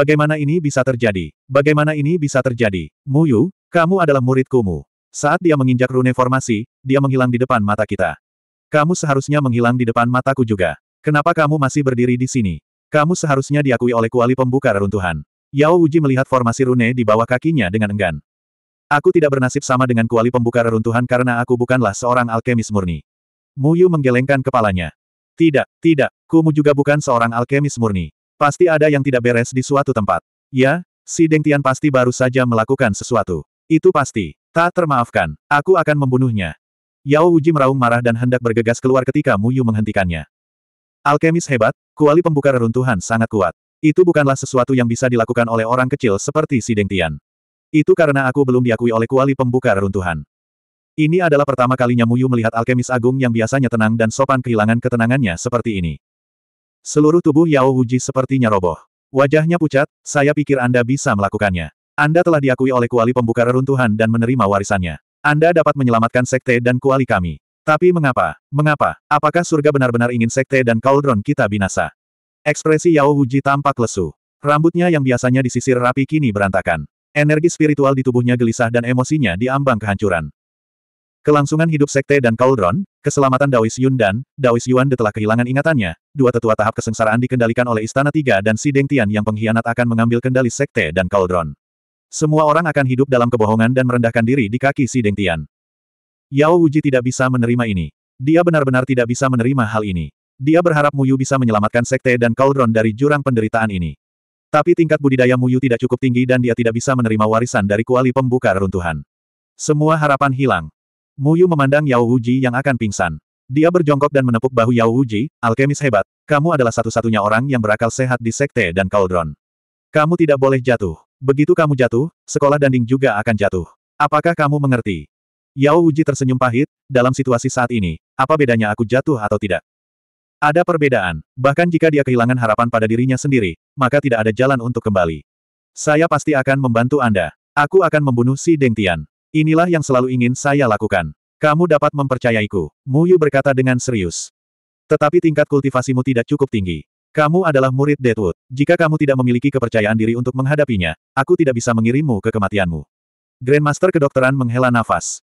Bagaimana ini bisa terjadi? Bagaimana ini bisa terjadi? Muyu, kamu adalah muridku Mu. Saat dia menginjak rune formasi, dia menghilang di depan mata kita. Kamu seharusnya menghilang di depan mataku juga. Kenapa kamu masih berdiri di sini? Kamu seharusnya diakui oleh kuali pembuka reruntuhan. Yao Uji melihat formasi rune di bawah kakinya dengan enggan. Aku tidak bernasib sama dengan kuali pembuka reruntuhan karena aku bukanlah seorang alkemis murni. Muyu menggelengkan kepalanya. Tidak, tidak, Kumu juga bukan seorang alkemis murni. Pasti ada yang tidak beres di suatu tempat. Ya, si Deng Tian pasti baru saja melakukan sesuatu. Itu pasti. Tak termaafkan. Aku akan membunuhnya. Yao Wuji meraung marah dan hendak bergegas keluar ketika Mu Yu menghentikannya. Alkemis hebat, kuali pembuka reruntuhan sangat kuat. Itu bukanlah sesuatu yang bisa dilakukan oleh orang kecil seperti si Deng Tian. Itu karena aku belum diakui oleh kuali pembuka reruntuhan. Ini adalah pertama kalinya Muyu melihat alkemis agung yang biasanya tenang dan sopan kehilangan ketenangannya seperti ini. Seluruh tubuh Yao Wuji sepertinya roboh. Wajahnya pucat, saya pikir Anda bisa melakukannya. Anda telah diakui oleh kuali pembuka reruntuhan dan menerima warisannya. Anda dapat menyelamatkan sekte dan kuali kami. Tapi mengapa? Mengapa? Apakah surga benar-benar ingin sekte dan cauldron kita binasa? Ekspresi Yao Wuji tampak lesu. Rambutnya yang biasanya disisir rapi kini berantakan. Energi spiritual di tubuhnya gelisah dan emosinya diambang kehancuran. Kelangsungan hidup sekte dan Cauldron, keselamatan Daois Yun dan Daois Yuan telah kehilangan ingatannya, dua tetua tahap kesengsaraan dikendalikan oleh Istana Tiga dan si Deng Tian yang pengkhianat akan mengambil kendali sekte dan Cauldron. Semua orang akan hidup dalam kebohongan dan merendahkan diri di kaki si Deng Tian. Yao Wuji tidak bisa menerima ini. Dia benar-benar tidak bisa menerima hal ini. Dia berharap Muyu bisa menyelamatkan sekte dan Cauldron dari jurang penderitaan ini. Tapi tingkat budidaya Muyu tidak cukup tinggi dan dia tidak bisa menerima warisan dari kuali pembuka reruntuhan. Semua harapan hilang. Muyu memandang Yao Wuji yang akan pingsan. Dia berjongkok dan menepuk bahu Yao Wuji, alkemis hebat, kamu adalah satu-satunya orang yang berakal sehat di sekte dan Cauldron. Kamu tidak boleh jatuh. Begitu kamu jatuh, sekolah danding juga akan jatuh. Apakah kamu mengerti? Yao Wuji tersenyum pahit, dalam situasi saat ini, apa bedanya aku jatuh atau tidak? Ada perbedaan, bahkan jika dia kehilangan harapan pada dirinya sendiri, maka tidak ada jalan untuk kembali. Saya pasti akan membantu Anda. Aku akan membunuh si Deng Tian. Inilah yang selalu ingin saya lakukan. Kamu dapat mempercayaiku, Mu Yu berkata dengan serius. Tetapi tingkat kultivasimu tidak cukup tinggi. Kamu adalah murid Deadwood. Jika kamu tidak memiliki kepercayaan diri untuk menghadapinya, aku tidak bisa mengirimmu ke kematianmu. Grandmaster kedokteran menghela nafas.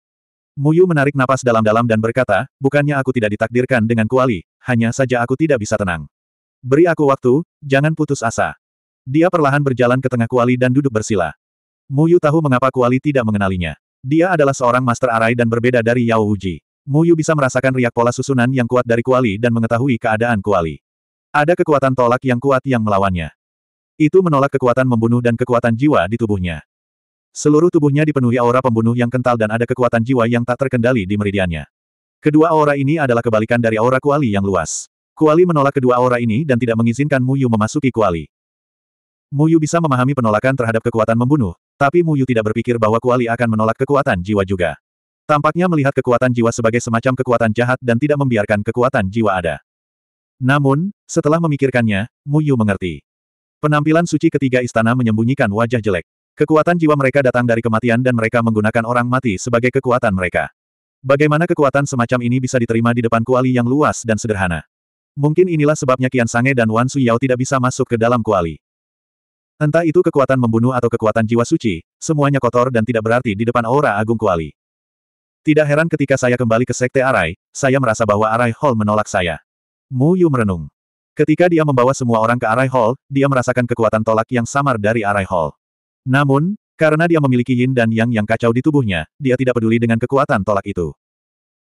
Mu Yu menarik napas dalam-dalam dan berkata, bukannya aku tidak ditakdirkan dengan kuali, hanya saja aku tidak bisa tenang. Beri aku waktu, jangan putus asa. Dia perlahan berjalan ke tengah kuali dan duduk bersila. Mu Yu tahu mengapa Kuali tidak mengenalinya. Dia adalah seorang master arai dan berbeda dari Yao Uji. Mu Yu bisa merasakan riak pola susunan yang kuat dari Kuali dan mengetahui keadaan Kuali. Ada kekuatan tolak yang kuat yang melawannya. Itu menolak kekuatan membunuh dan kekuatan jiwa di tubuhnya. Seluruh tubuhnya dipenuhi aura pembunuh yang kental dan ada kekuatan jiwa yang tak terkendali di meridiannya. Kedua aura ini adalah kebalikan dari aura Kuali yang luas. Kuali menolak kedua aura ini dan tidak mengizinkan Mu Yu memasuki Kuali. Mu Yu bisa memahami penolakan terhadap kekuatan membunuh, tapi Mu Yu tidak berpikir bahwa Kuali akan menolak kekuatan jiwa juga. Tampaknya melihat kekuatan jiwa sebagai semacam kekuatan jahat dan tidak membiarkan kekuatan jiwa ada. Namun, setelah memikirkannya, Mu Yu mengerti. Penampilan suci ketiga istana menyembunyikan wajah jelek. Kekuatan jiwa mereka datang dari kematian dan mereka menggunakan orang mati sebagai kekuatan mereka. Bagaimana kekuatan semacam ini bisa diterima di depan kuali yang luas dan sederhana? Mungkin inilah sebabnya Kian Sange dan Wan Suyao tidak bisa masuk ke dalam kuali. Entah itu kekuatan membunuh atau kekuatan jiwa suci, semuanya kotor dan tidak berarti di depan aura agung kuali. Tidak heran ketika saya kembali ke Sekte Arai, saya merasa bahwa Arai Hall menolak saya. Mu Yu merenung. Ketika dia membawa semua orang ke Arai Hall, dia merasakan kekuatan tolak yang samar dari Arai Hall. Namun, karena dia memiliki yin dan yang yang kacau di tubuhnya, dia tidak peduli dengan kekuatan tolak itu.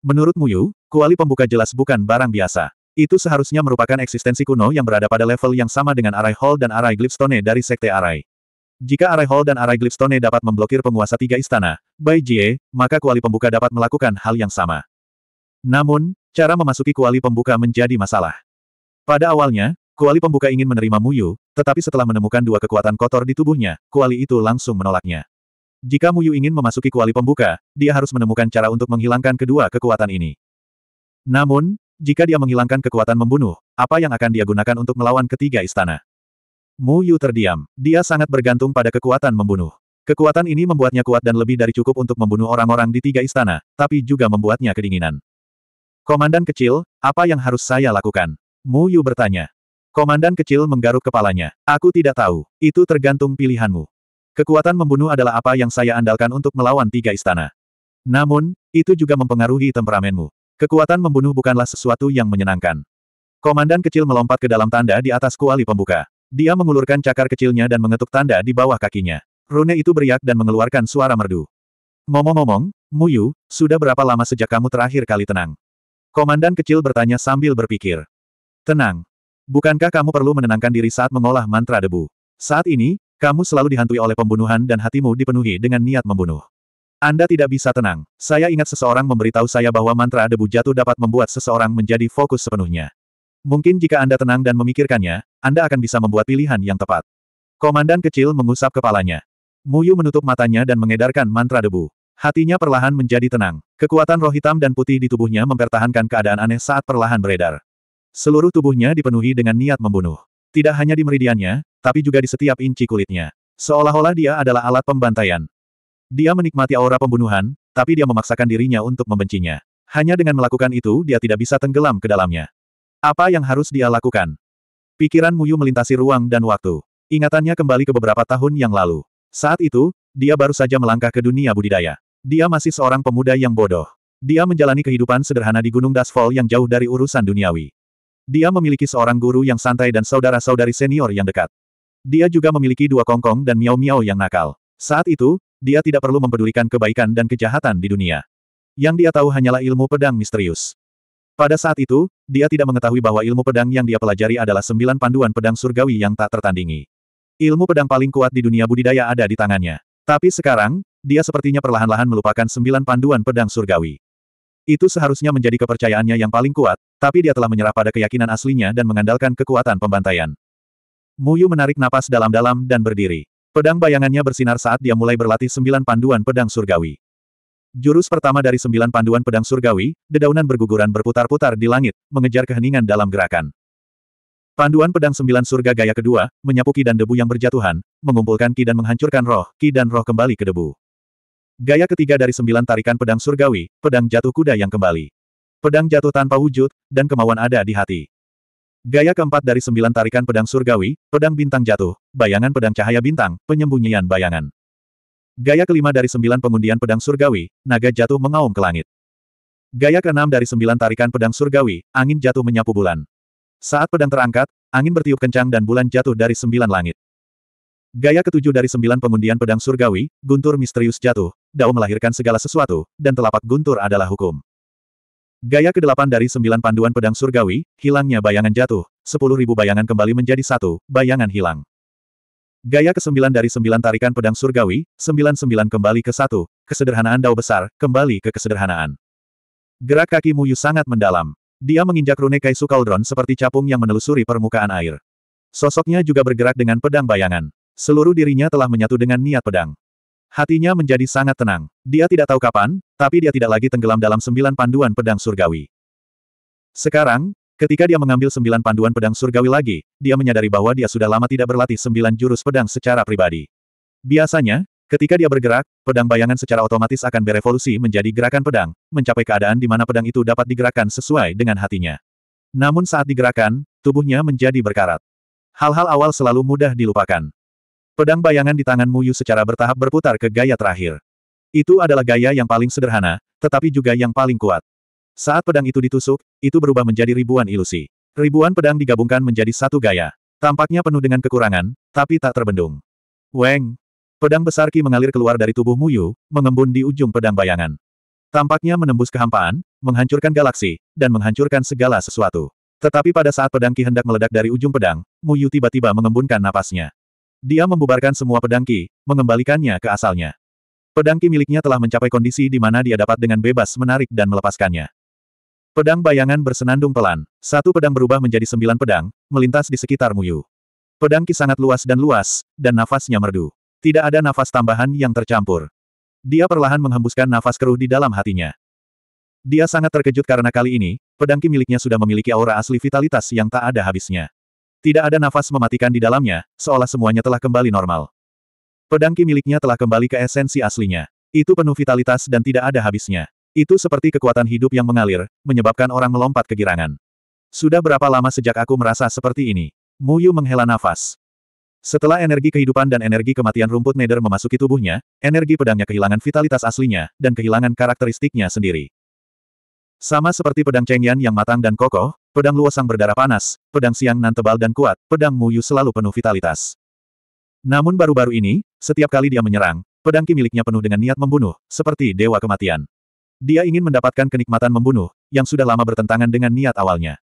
Menurut Mu Yu, kuali pembuka jelas bukan barang biasa. Itu seharusnya merupakan eksistensi kuno yang berada pada level yang sama dengan Arai Hall dan Arai Glipstone dari Sekte Arai. Jika Arai Hall dan Arai Glipstone dapat memblokir penguasa tiga istana, Bai Jie, maka kuali pembuka dapat melakukan hal yang sama. Namun, cara memasuki kuali pembuka menjadi masalah. Pada awalnya, kuali pembuka ingin menerima Muyu, tetapi setelah menemukan dua kekuatan kotor di tubuhnya, kuali itu langsung menolaknya. Jika Muyu ingin memasuki kuali pembuka, dia harus menemukan cara untuk menghilangkan kedua kekuatan ini. Namun, jika dia menghilangkan kekuatan membunuh, apa yang akan dia gunakan untuk melawan ketiga istana? Mu Yu terdiam. Dia sangat bergantung pada kekuatan membunuh. Kekuatan ini membuatnya kuat dan lebih dari cukup untuk membunuh orang-orang di tiga istana, tapi juga membuatnya kedinginan. Komandan kecil, apa yang harus saya lakukan? Mu Yu bertanya. Komandan kecil menggaruk kepalanya. Aku tidak tahu. Itu tergantung pilihanmu. Kekuatan membunuh adalah apa yang saya andalkan untuk melawan tiga istana. Namun, itu juga mempengaruhi temperamenmu. Kekuatan membunuh bukanlah sesuatu yang menyenangkan. Komandan kecil melompat ke dalam tanda di atas kuali pembuka. Dia mengulurkan cakar kecilnya dan mengetuk tanda di bawah kakinya. Rune itu beriak dan mengeluarkan suara merdu. Ngomong-ngomong, Muyu, sudah berapa lama sejak kamu terakhir kali tenang? Komandan kecil bertanya sambil berpikir. Tenang. Bukankah kamu perlu menenangkan diri saat mengolah mantra debu? Saat ini, kamu selalu dihantui oleh pembunuhan dan hatimu dipenuhi dengan niat membunuh. Anda tidak bisa tenang. Saya ingat seseorang memberitahu saya bahwa mantra debu jatuh dapat membuat seseorang menjadi fokus sepenuhnya. Mungkin jika Anda tenang dan memikirkannya, Anda akan bisa membuat pilihan yang tepat. Komandan kecil mengusap kepalanya. Muyu menutup matanya dan mengedarkan mantra debu. Hatinya perlahan menjadi tenang. Kekuatan roh hitam dan putih di tubuhnya mempertahankan keadaan aneh saat perlahan beredar. Seluruh tubuhnya dipenuhi dengan niat membunuh. Tidak hanya di meridiannya, tapi juga di setiap inci kulitnya. Seolah-olah dia adalah alat pembantaian. Dia menikmati aura pembunuhan, tapi dia memaksakan dirinya untuk membencinya. Hanya dengan melakukan itu dia tidak bisa tenggelam ke dalamnya. Apa yang harus dia lakukan? Pikiran Muyu melintasi ruang dan waktu. Ingatannya kembali ke beberapa tahun yang lalu. Saat itu, dia baru saja melangkah ke dunia budidaya. Dia masih seorang pemuda yang bodoh. Dia menjalani kehidupan sederhana di Gunung Dasfall yang jauh dari urusan duniawi. Dia memiliki seorang guru yang santai dan saudara-saudari senior yang dekat. Dia juga memiliki dua kongkong dan miau-miau yang nakal. Saat itu, dia tidak perlu mempedulikan kebaikan dan kejahatan di dunia. Yang dia tahu hanyalah ilmu pedang misterius. Pada saat itu, dia tidak mengetahui bahwa ilmu pedang yang dia pelajari adalah sembilan panduan pedang surgawi yang tak tertandingi. Ilmu pedang paling kuat di dunia budidaya ada di tangannya. Tapi sekarang, dia sepertinya perlahan-lahan melupakan sembilan panduan pedang surgawi. Itu seharusnya menjadi kepercayaannya yang paling kuat, tapi dia telah menyerah pada keyakinan aslinya dan mengandalkan kekuatan pembantaian. Muyu menarik napas dalam-dalam dan berdiri. Pedang bayangannya bersinar saat dia mulai berlatih sembilan panduan pedang surgawi. Jurus pertama dari sembilan panduan pedang surgawi, dedaunan berguguran berputar-putar di langit, mengejar keheningan dalam gerakan. Panduan pedang sembilan surga gaya kedua, menyapu ki dan debu yang berjatuhan, mengumpulkan ki dan menghancurkan roh, ki dan roh kembali ke debu. Gaya ketiga dari sembilan tarikan pedang surgawi, pedang jatuh kuda yang kembali. Pedang jatuh tanpa wujud, dan kemauan ada di hati. Gaya keempat dari sembilan tarikan pedang surgawi, pedang bintang jatuh, bayangan pedang cahaya bintang, penyembunyian bayangan. Gaya kelima dari sembilan pengundian pedang surgawi, naga jatuh mengaum ke langit. Gaya keenam dari sembilan tarikan pedang surgawi, angin jatuh menyapu bulan. Saat pedang terangkat, angin bertiup kencang dan bulan jatuh dari sembilan langit. Gaya ketujuh dari sembilan pengundian pedang surgawi, guntur misterius jatuh, dao melahirkan segala sesuatu, dan telapak guntur adalah hukum. Gaya ke-8 dari sembilan panduan pedang surgawi, hilangnya bayangan jatuh, sepuluh ribu bayangan kembali menjadi satu, bayangan hilang. Gaya ke-9 dari sembilan tarikan pedang surgawi, sembilan-sembilan kembali ke satu, kesederhanaan dao besar, kembali ke kesederhanaan. Gerak kaki Muyu sangat mendalam. Dia menginjak rune Kaisu Cauldron seperti capung yang menelusuri permukaan air. Sosoknya juga bergerak dengan pedang bayangan. Seluruh dirinya telah menyatu dengan niat pedang. Hatinya menjadi sangat tenang. Dia tidak tahu kapan, tapi dia tidak lagi tenggelam dalam sembilan panduan pedang surgawi. Sekarang, ketika dia mengambil sembilan panduan pedang surgawi lagi, dia menyadari bahwa dia sudah lama tidak berlatih sembilan jurus pedang secara pribadi. Biasanya, ketika dia bergerak, pedang bayangan secara otomatis akan berevolusi menjadi gerakan pedang, mencapai keadaan di mana pedang itu dapat digerakkan sesuai dengan hatinya. Namun saat digerakkan, tubuhnya menjadi berkarat. Hal-hal awal selalu mudah dilupakan. Pedang bayangan di tangan Muyu secara bertahap berputar ke gaya terakhir. Itu adalah gaya yang paling sederhana, tetapi juga yang paling kuat. Saat pedang itu ditusuk, itu berubah menjadi ribuan ilusi. Ribuan pedang digabungkan menjadi satu gaya. Tampaknya penuh dengan kekurangan, tapi tak terbendung. Weng! Pedang besar Ki mengalir keluar dari tubuh Muyu, mengembun di ujung pedang bayangan. Tampaknya menembus kehampaan, menghancurkan galaksi, dan menghancurkan segala sesuatu. Tetapi pada saat pedang Ki hendak meledak dari ujung pedang, Muyu tiba-tiba mengembunkan napasnya. Dia membubarkan semua pedangki, mengembalikannya ke asalnya. Pedangki miliknya telah mencapai kondisi di mana dia dapat dengan bebas menarik dan melepaskannya. Pedang bayangan bersenandung pelan, satu pedang berubah menjadi sembilan pedang, melintas di sekitar Muyu. Pedangki sangat luas dan luas, dan nafasnya merdu. Tidak ada nafas tambahan yang tercampur. Dia perlahan menghembuskan nafas keruh di dalam hatinya. Dia sangat terkejut karena kali ini, pedangki miliknya sudah memiliki aura asli vitalitas yang tak ada habisnya. Tidak ada nafas mematikan di dalamnya, seolah semuanya telah kembali normal. Pedang ki miliknya telah kembali ke esensi aslinya. Itu penuh vitalitas dan tidak ada habisnya. Itu seperti kekuatan hidup yang mengalir, menyebabkan orang melompat kegirangan. Sudah berapa lama sejak aku merasa seperti ini? Muyu menghela nafas. Setelah energi kehidupan dan energi kematian rumput nether memasuki tubuhnya, energi pedangnya kehilangan vitalitas aslinya, dan kehilangan karakteristiknya sendiri. Sama seperti pedang Cheng Yan yang matang dan kokoh, Pedang luosang berdarah panas, pedang siang nan tebal dan kuat, pedang Muyu selalu penuh vitalitas. Namun baru-baru ini, setiap kali dia menyerang, pedang ki miliknya penuh dengan niat membunuh, seperti dewa kematian. Dia ingin mendapatkan kenikmatan membunuh, yang sudah lama bertentangan dengan niat awalnya.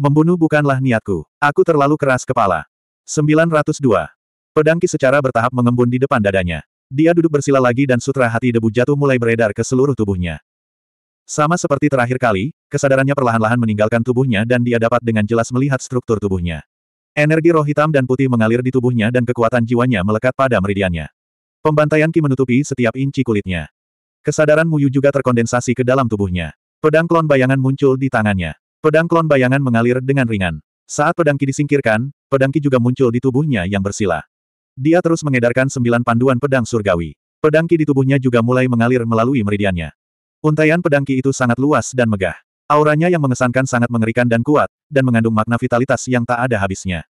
Membunuh bukanlah niatku, aku terlalu keras kepala. 902. Pedang ki secara bertahap mengembun di depan dadanya. Dia duduk bersila lagi dan sutra hati debu jatuh mulai beredar ke seluruh tubuhnya. Sama seperti terakhir kali, kesadarannya perlahan-lahan meninggalkan tubuhnya dan dia dapat dengan jelas melihat struktur tubuhnya. Energi roh hitam dan putih mengalir di tubuhnya dan kekuatan jiwanya melekat pada meridiannya. Pembantaian Ki menutupi setiap inci kulitnya. Kesadaran Muyu juga terkondensasi ke dalam tubuhnya. Pedang klon bayangan muncul di tangannya. Pedang klon bayangan mengalir dengan ringan. Saat pedang Ki disingkirkan, pedang Ki juga muncul di tubuhnya yang bersila. Dia terus mengedarkan sembilan panduan pedang surgawi. Pedang Ki di tubuhnya juga mulai mengalir melalui meridiannya. Untaian pedangki itu sangat luas dan megah. Auranya yang mengesankan sangat mengerikan dan kuat, dan mengandung makna vitalitas yang tak ada habisnya.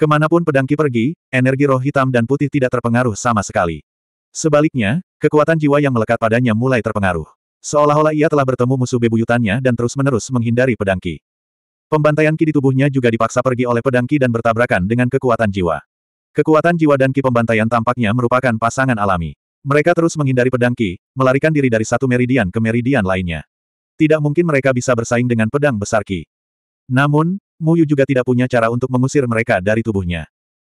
Kemanapun pedangki pergi, energi roh hitam dan putih tidak terpengaruh sama sekali. Sebaliknya, kekuatan jiwa yang melekat padanya mulai terpengaruh. Seolah-olah ia telah bertemu musuh bebuyutannya dan terus-menerus menghindari pedangki. Pembantaian Ki di tubuhnya juga dipaksa pergi oleh pedangki dan bertabrakan dengan kekuatan jiwa. Kekuatan jiwa dan Ki pembantaian tampaknya merupakan pasangan alami. Mereka terus menghindari pedang Ki, melarikan diri dari satu meridian ke meridian lainnya. Tidak mungkin mereka bisa bersaing dengan pedang besar Ki. Namun, Muyu juga tidak punya cara untuk mengusir mereka dari tubuhnya.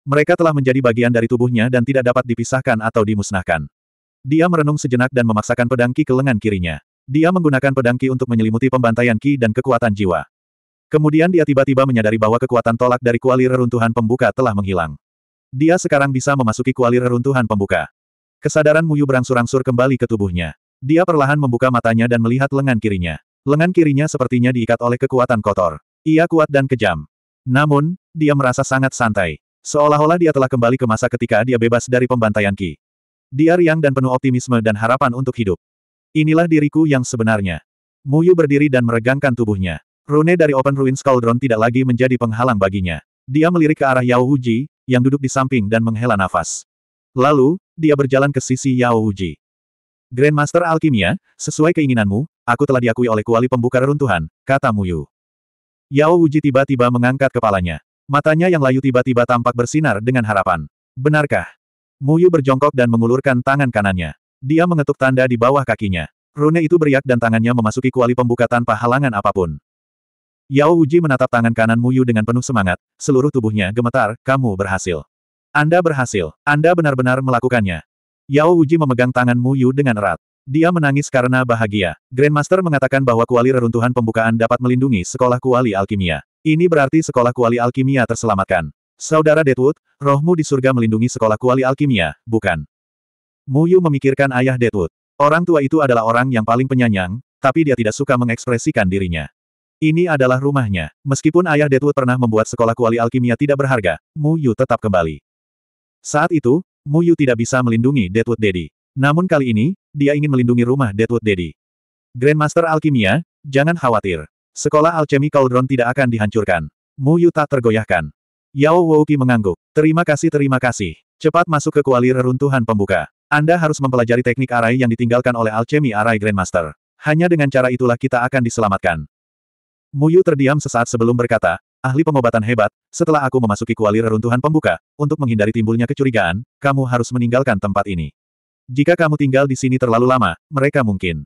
Mereka telah menjadi bagian dari tubuhnya dan tidak dapat dipisahkan atau dimusnahkan. Dia merenung sejenak dan memaksakan pedang Ki ke lengan kirinya. Dia menggunakan pedang Ki untuk menyelimuti pembantaian Ki dan kekuatan jiwa. Kemudian dia tiba-tiba menyadari bahwa kekuatan tolak dari kuali reruntuhan pembuka telah menghilang. Dia sekarang bisa memasuki kuali reruntuhan pembuka. Kesadaran Muyu berangsur-angsur kembali ke tubuhnya. Dia perlahan membuka matanya dan melihat lengan kirinya. Lengan kirinya sepertinya diikat oleh kekuatan kotor. Ia kuat dan kejam. Namun, dia merasa sangat santai. Seolah-olah dia telah kembali ke masa ketika dia bebas dari pembantaian Ki. Dia riang dan penuh optimisme dan harapan untuk hidup. Inilah diriku yang sebenarnya. Muyu berdiri dan meregangkan tubuhnya. Rune dari Open Ruins Cauldron tidak lagi menjadi penghalang baginya. Dia melirik ke arah Yao Wuji, yang duduk di samping dan menghela nafas. Lalu, dia berjalan ke sisi Yao Uji. Grandmaster Alkimia, sesuai keinginanmu, aku telah diakui oleh kuali pembuka reruntuhan, kata Mu Yu. Yao Uji tiba-tiba mengangkat kepalanya. Matanya yang layu tiba-tiba tampak bersinar dengan harapan. Benarkah? Mu Yu berjongkok dan mengulurkan tangan kanannya. Dia mengetuk tanda di bawah kakinya. Rune itu beriak dan tangannya memasuki kuali pembuka tanpa halangan apapun. Yao Uji menatap tangan kanan Mu Yu dengan penuh semangat, seluruh tubuhnya gemetar, kamu berhasil. Anda berhasil. Anda benar-benar melakukannya. Yao Uji memegang tangan Mu Yu dengan erat. Dia menangis karena bahagia. Grandmaster mengatakan bahwa kuali reruntuhan pembukaan dapat melindungi sekolah kuali alkimia. Ini berarti sekolah kuali alkimia terselamatkan. Saudara Deadwood, rohmu di surga melindungi sekolah kuali alkimia, bukan? Mu Yu memikirkan ayah Deadwood. Orang tua itu adalah orang yang paling penyanyang, tapi dia tidak suka mengekspresikan dirinya. Ini adalah rumahnya. Meskipun ayah Deadwood pernah membuat sekolah kuali alkimia tidak berharga, Mu Yu tetap kembali. Saat itu, Mu Yu tidak bisa melindungi Deadwood Daddy. Namun kali ini, dia ingin melindungi rumah Deadwood Daddy. Grandmaster Alkimia, jangan khawatir. Sekolah Alchemy Cauldron tidak akan dihancurkan. Mu Yu tak tergoyahkan. Yao Wouki mengangguk. Terima kasih terima kasih. Cepat masuk ke kuali reruntuhan pembuka. Anda harus mempelajari teknik arai yang ditinggalkan oleh Alchemy Arai Grandmaster. Hanya dengan cara itulah kita akan diselamatkan. Muyu terdiam sesaat sebelum berkata, ahli pengobatan hebat, setelah aku memasuki kuali reruntuhan pembuka, untuk menghindari timbulnya kecurigaan, kamu harus meninggalkan tempat ini. Jika kamu tinggal di sini terlalu lama, mereka mungkin.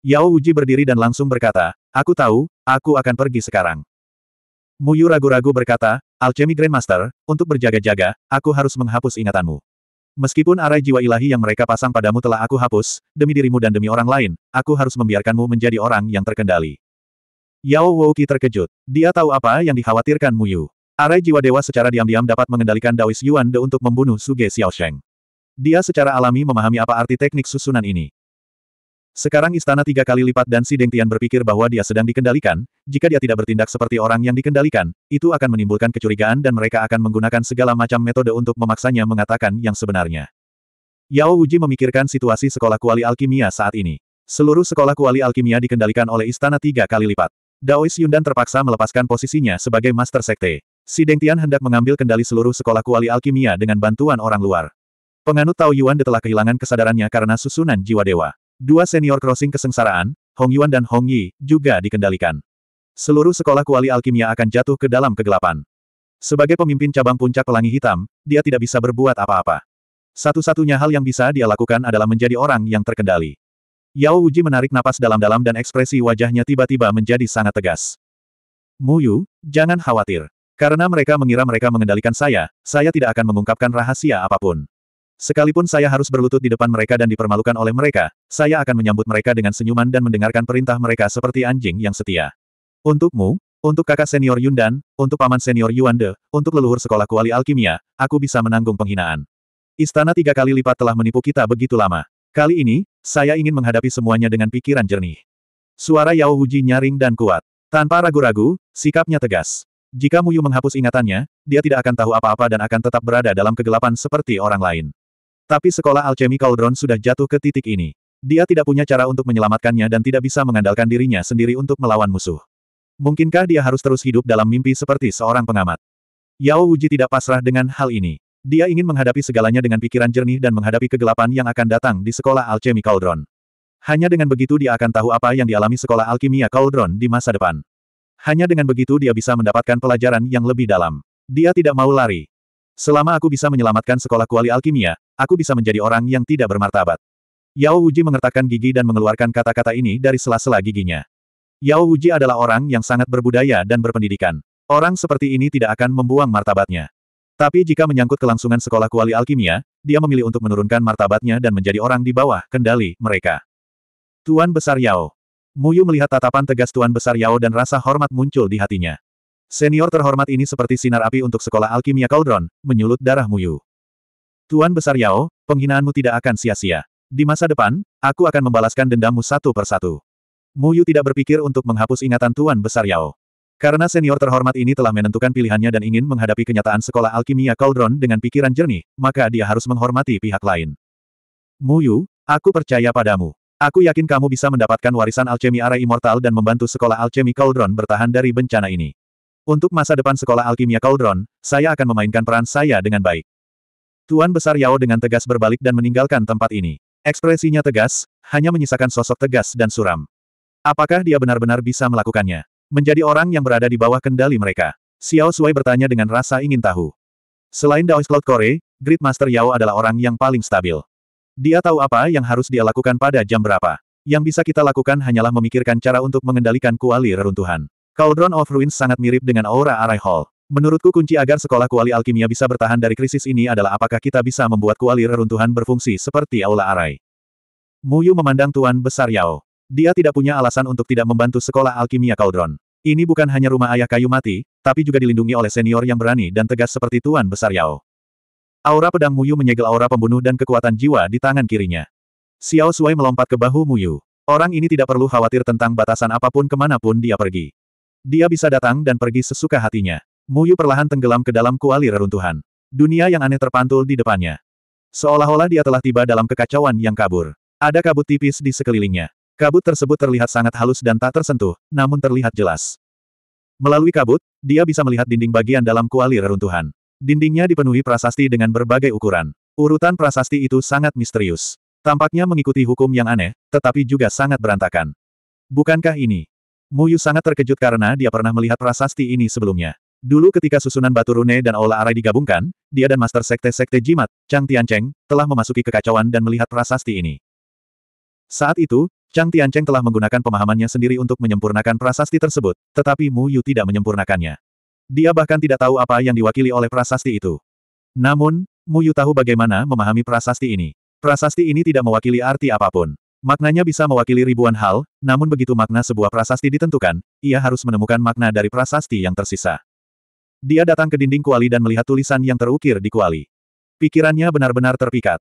Yao Uji berdiri dan langsung berkata, Aku tahu, aku akan pergi sekarang. Muyu ragu-ragu berkata, Alchemy Grandmaster, untuk berjaga-jaga, aku harus menghapus ingatanmu. Meskipun arai jiwa ilahi yang mereka pasang padamu telah aku hapus, demi dirimu dan demi orang lain, aku harus membiarkanmu menjadi orang yang terkendali. Yao Wuki terkejut. Dia tahu apa yang dikhawatirkan Mu Yu. Arai jiwa dewa secara diam-diam dapat mengendalikan Daois Yuan De untuk membunuh Suge Sheng. Dia secara alami memahami apa arti teknik susunan ini. Sekarang istana tiga kali lipat dan si Deng Tian berpikir bahwa dia sedang dikendalikan, jika dia tidak bertindak seperti orang yang dikendalikan, itu akan menimbulkan kecurigaan dan mereka akan menggunakan segala macam metode untuk memaksanya mengatakan yang sebenarnya. Yao Wuji memikirkan situasi sekolah kuali alkimia saat ini. Seluruh sekolah kuali alkimia dikendalikan oleh istana tiga kali lipat. Daois Yundan terpaksa melepaskan posisinya sebagai Master Sekte. Si Dengtian hendak mengambil kendali seluruh sekolah kuali alkimia dengan bantuan orang luar. Penganut Tao Yuan telah kehilangan kesadarannya karena susunan jiwa dewa. Dua senior crossing kesengsaraan, Hong Yuan dan Hong Yi, juga dikendalikan. Seluruh sekolah kuali alkimia akan jatuh ke dalam kegelapan. Sebagai pemimpin cabang puncak pelangi hitam, dia tidak bisa berbuat apa-apa. Satu-satunya hal yang bisa dia lakukan adalah menjadi orang yang terkendali. Yao Uji menarik napas dalam-dalam dan ekspresi wajahnya tiba-tiba menjadi sangat tegas. Mu Yu, jangan khawatir. Karena mereka mengira mereka mengendalikan saya, saya tidak akan mengungkapkan rahasia apapun. Sekalipun saya harus berlutut di depan mereka dan dipermalukan oleh mereka, saya akan menyambut mereka dengan senyuman dan mendengarkan perintah mereka seperti anjing yang setia. Untukmu, untuk kakak senior Yundan, untuk paman senior Yuan Yuande, untuk leluhur sekolah kuali alkimia, aku bisa menanggung penghinaan. Istana tiga kali lipat telah menipu kita begitu lama. Kali ini, saya ingin menghadapi semuanya dengan pikiran jernih. Suara Yao Huji nyaring dan kuat. Tanpa ragu-ragu, sikapnya tegas. Jika Muyu menghapus ingatannya, dia tidak akan tahu apa-apa dan akan tetap berada dalam kegelapan seperti orang lain. Tapi sekolah alchemy Cauldron sudah jatuh ke titik ini. Dia tidak punya cara untuk menyelamatkannya dan tidak bisa mengandalkan dirinya sendiri untuk melawan musuh. Mungkinkah dia harus terus hidup dalam mimpi seperti seorang pengamat? Yao Wuji tidak pasrah dengan hal ini. Dia ingin menghadapi segalanya dengan pikiran jernih dan menghadapi kegelapan yang akan datang di sekolah alchemy Cauldron. Hanya dengan begitu dia akan tahu apa yang dialami sekolah alkimia Cauldron di masa depan. Hanya dengan begitu dia bisa mendapatkan pelajaran yang lebih dalam. Dia tidak mau lari. Selama aku bisa menyelamatkan sekolah kuali alkimia, aku bisa menjadi orang yang tidak bermartabat. Yao Wuji mengertakkan gigi dan mengeluarkan kata-kata ini dari sela-sela giginya. Yao Wuji adalah orang yang sangat berbudaya dan berpendidikan. Orang seperti ini tidak akan membuang martabatnya. Tapi jika menyangkut kelangsungan sekolah kuali alkimia, dia memilih untuk menurunkan martabatnya dan menjadi orang di bawah kendali mereka. Tuan Besar Yao. Muyu melihat tatapan tegas Tuan Besar Yao dan rasa hormat muncul di hatinya. Senior terhormat ini seperti sinar api untuk sekolah alkimia Cauldron, menyulut darah Muyu. Tuan Besar Yao, penghinaanmu tidak akan sia-sia. Di masa depan, aku akan membalaskan dendammu satu persatu. Muyu tidak berpikir untuk menghapus ingatan Tuan Besar Yao. Karena senior terhormat ini telah menentukan pilihannya dan ingin menghadapi kenyataan sekolah alkimia Cauldron dengan pikiran jernih, maka dia harus menghormati pihak lain. Mu Yu, aku percaya padamu. Aku yakin kamu bisa mendapatkan warisan alchemy Arai immortal dan membantu sekolah alchemy Cauldron bertahan dari bencana ini. Untuk masa depan sekolah alkimia Cauldron, saya akan memainkan peran saya dengan baik. Tuan Besar Yao dengan tegas berbalik dan meninggalkan tempat ini. Ekspresinya tegas, hanya menyisakan sosok tegas dan suram. Apakah dia benar-benar bisa melakukannya? Menjadi orang yang berada di bawah kendali mereka. Xiao Sui bertanya dengan rasa ingin tahu. Selain Dao Cloud Core, Great Master Yao adalah orang yang paling stabil. Dia tahu apa yang harus dia lakukan pada jam berapa. Yang bisa kita lakukan hanyalah memikirkan cara untuk mengendalikan kuali reruntuhan. Cauldron of Ruins sangat mirip dengan aura Array Hall. Menurutku kunci agar sekolah kuali alkimia bisa bertahan dari krisis ini adalah apakah kita bisa membuat kuali reruntuhan berfungsi seperti aula Arai. Muyu memandang Tuan Besar Yao. Dia tidak punya alasan untuk tidak membantu sekolah alkimia Cauldron. Ini bukan hanya rumah ayah kayu mati, tapi juga dilindungi oleh senior yang berani dan tegas seperti Tuan Besar Yao. Aura pedang Muyu menyegel aura pembunuh dan kekuatan jiwa di tangan kirinya. Xiao Sui melompat ke bahu Muyu. Orang ini tidak perlu khawatir tentang batasan apapun kemanapun dia pergi. Dia bisa datang dan pergi sesuka hatinya. Muyu perlahan tenggelam ke dalam kuali reruntuhan. Dunia yang aneh terpantul di depannya. Seolah-olah dia telah tiba dalam kekacauan yang kabur. Ada kabut tipis di sekelilingnya. Kabut tersebut terlihat sangat halus dan tak tersentuh, namun terlihat jelas. Melalui kabut, dia bisa melihat dinding bagian dalam kuali reruntuhan. Dindingnya dipenuhi prasasti dengan berbagai ukuran. Urutan prasasti itu sangat misterius. Tampaknya mengikuti hukum yang aneh, tetapi juga sangat berantakan. Bukankah ini? Muyu sangat terkejut karena dia pernah melihat prasasti ini sebelumnya. Dulu ketika susunan batu rune dan aula arai digabungkan, dia dan master sekte-sekte jimat, Chang Tiancheng, telah memasuki kekacauan dan melihat prasasti ini. Saat itu, Chang Tiancheng telah menggunakan pemahamannya sendiri untuk menyempurnakan prasasti tersebut, tetapi Mu Yu tidak menyempurnakannya. Dia bahkan tidak tahu apa yang diwakili oleh prasasti itu. Namun, Mu Yu tahu bagaimana memahami prasasti ini. Prasasti ini tidak mewakili arti apapun. Maknanya bisa mewakili ribuan hal, namun begitu makna sebuah prasasti ditentukan, ia harus menemukan makna dari prasasti yang tersisa. Dia datang ke dinding kuali dan melihat tulisan yang terukir di kuali. Pikirannya benar-benar terpikat.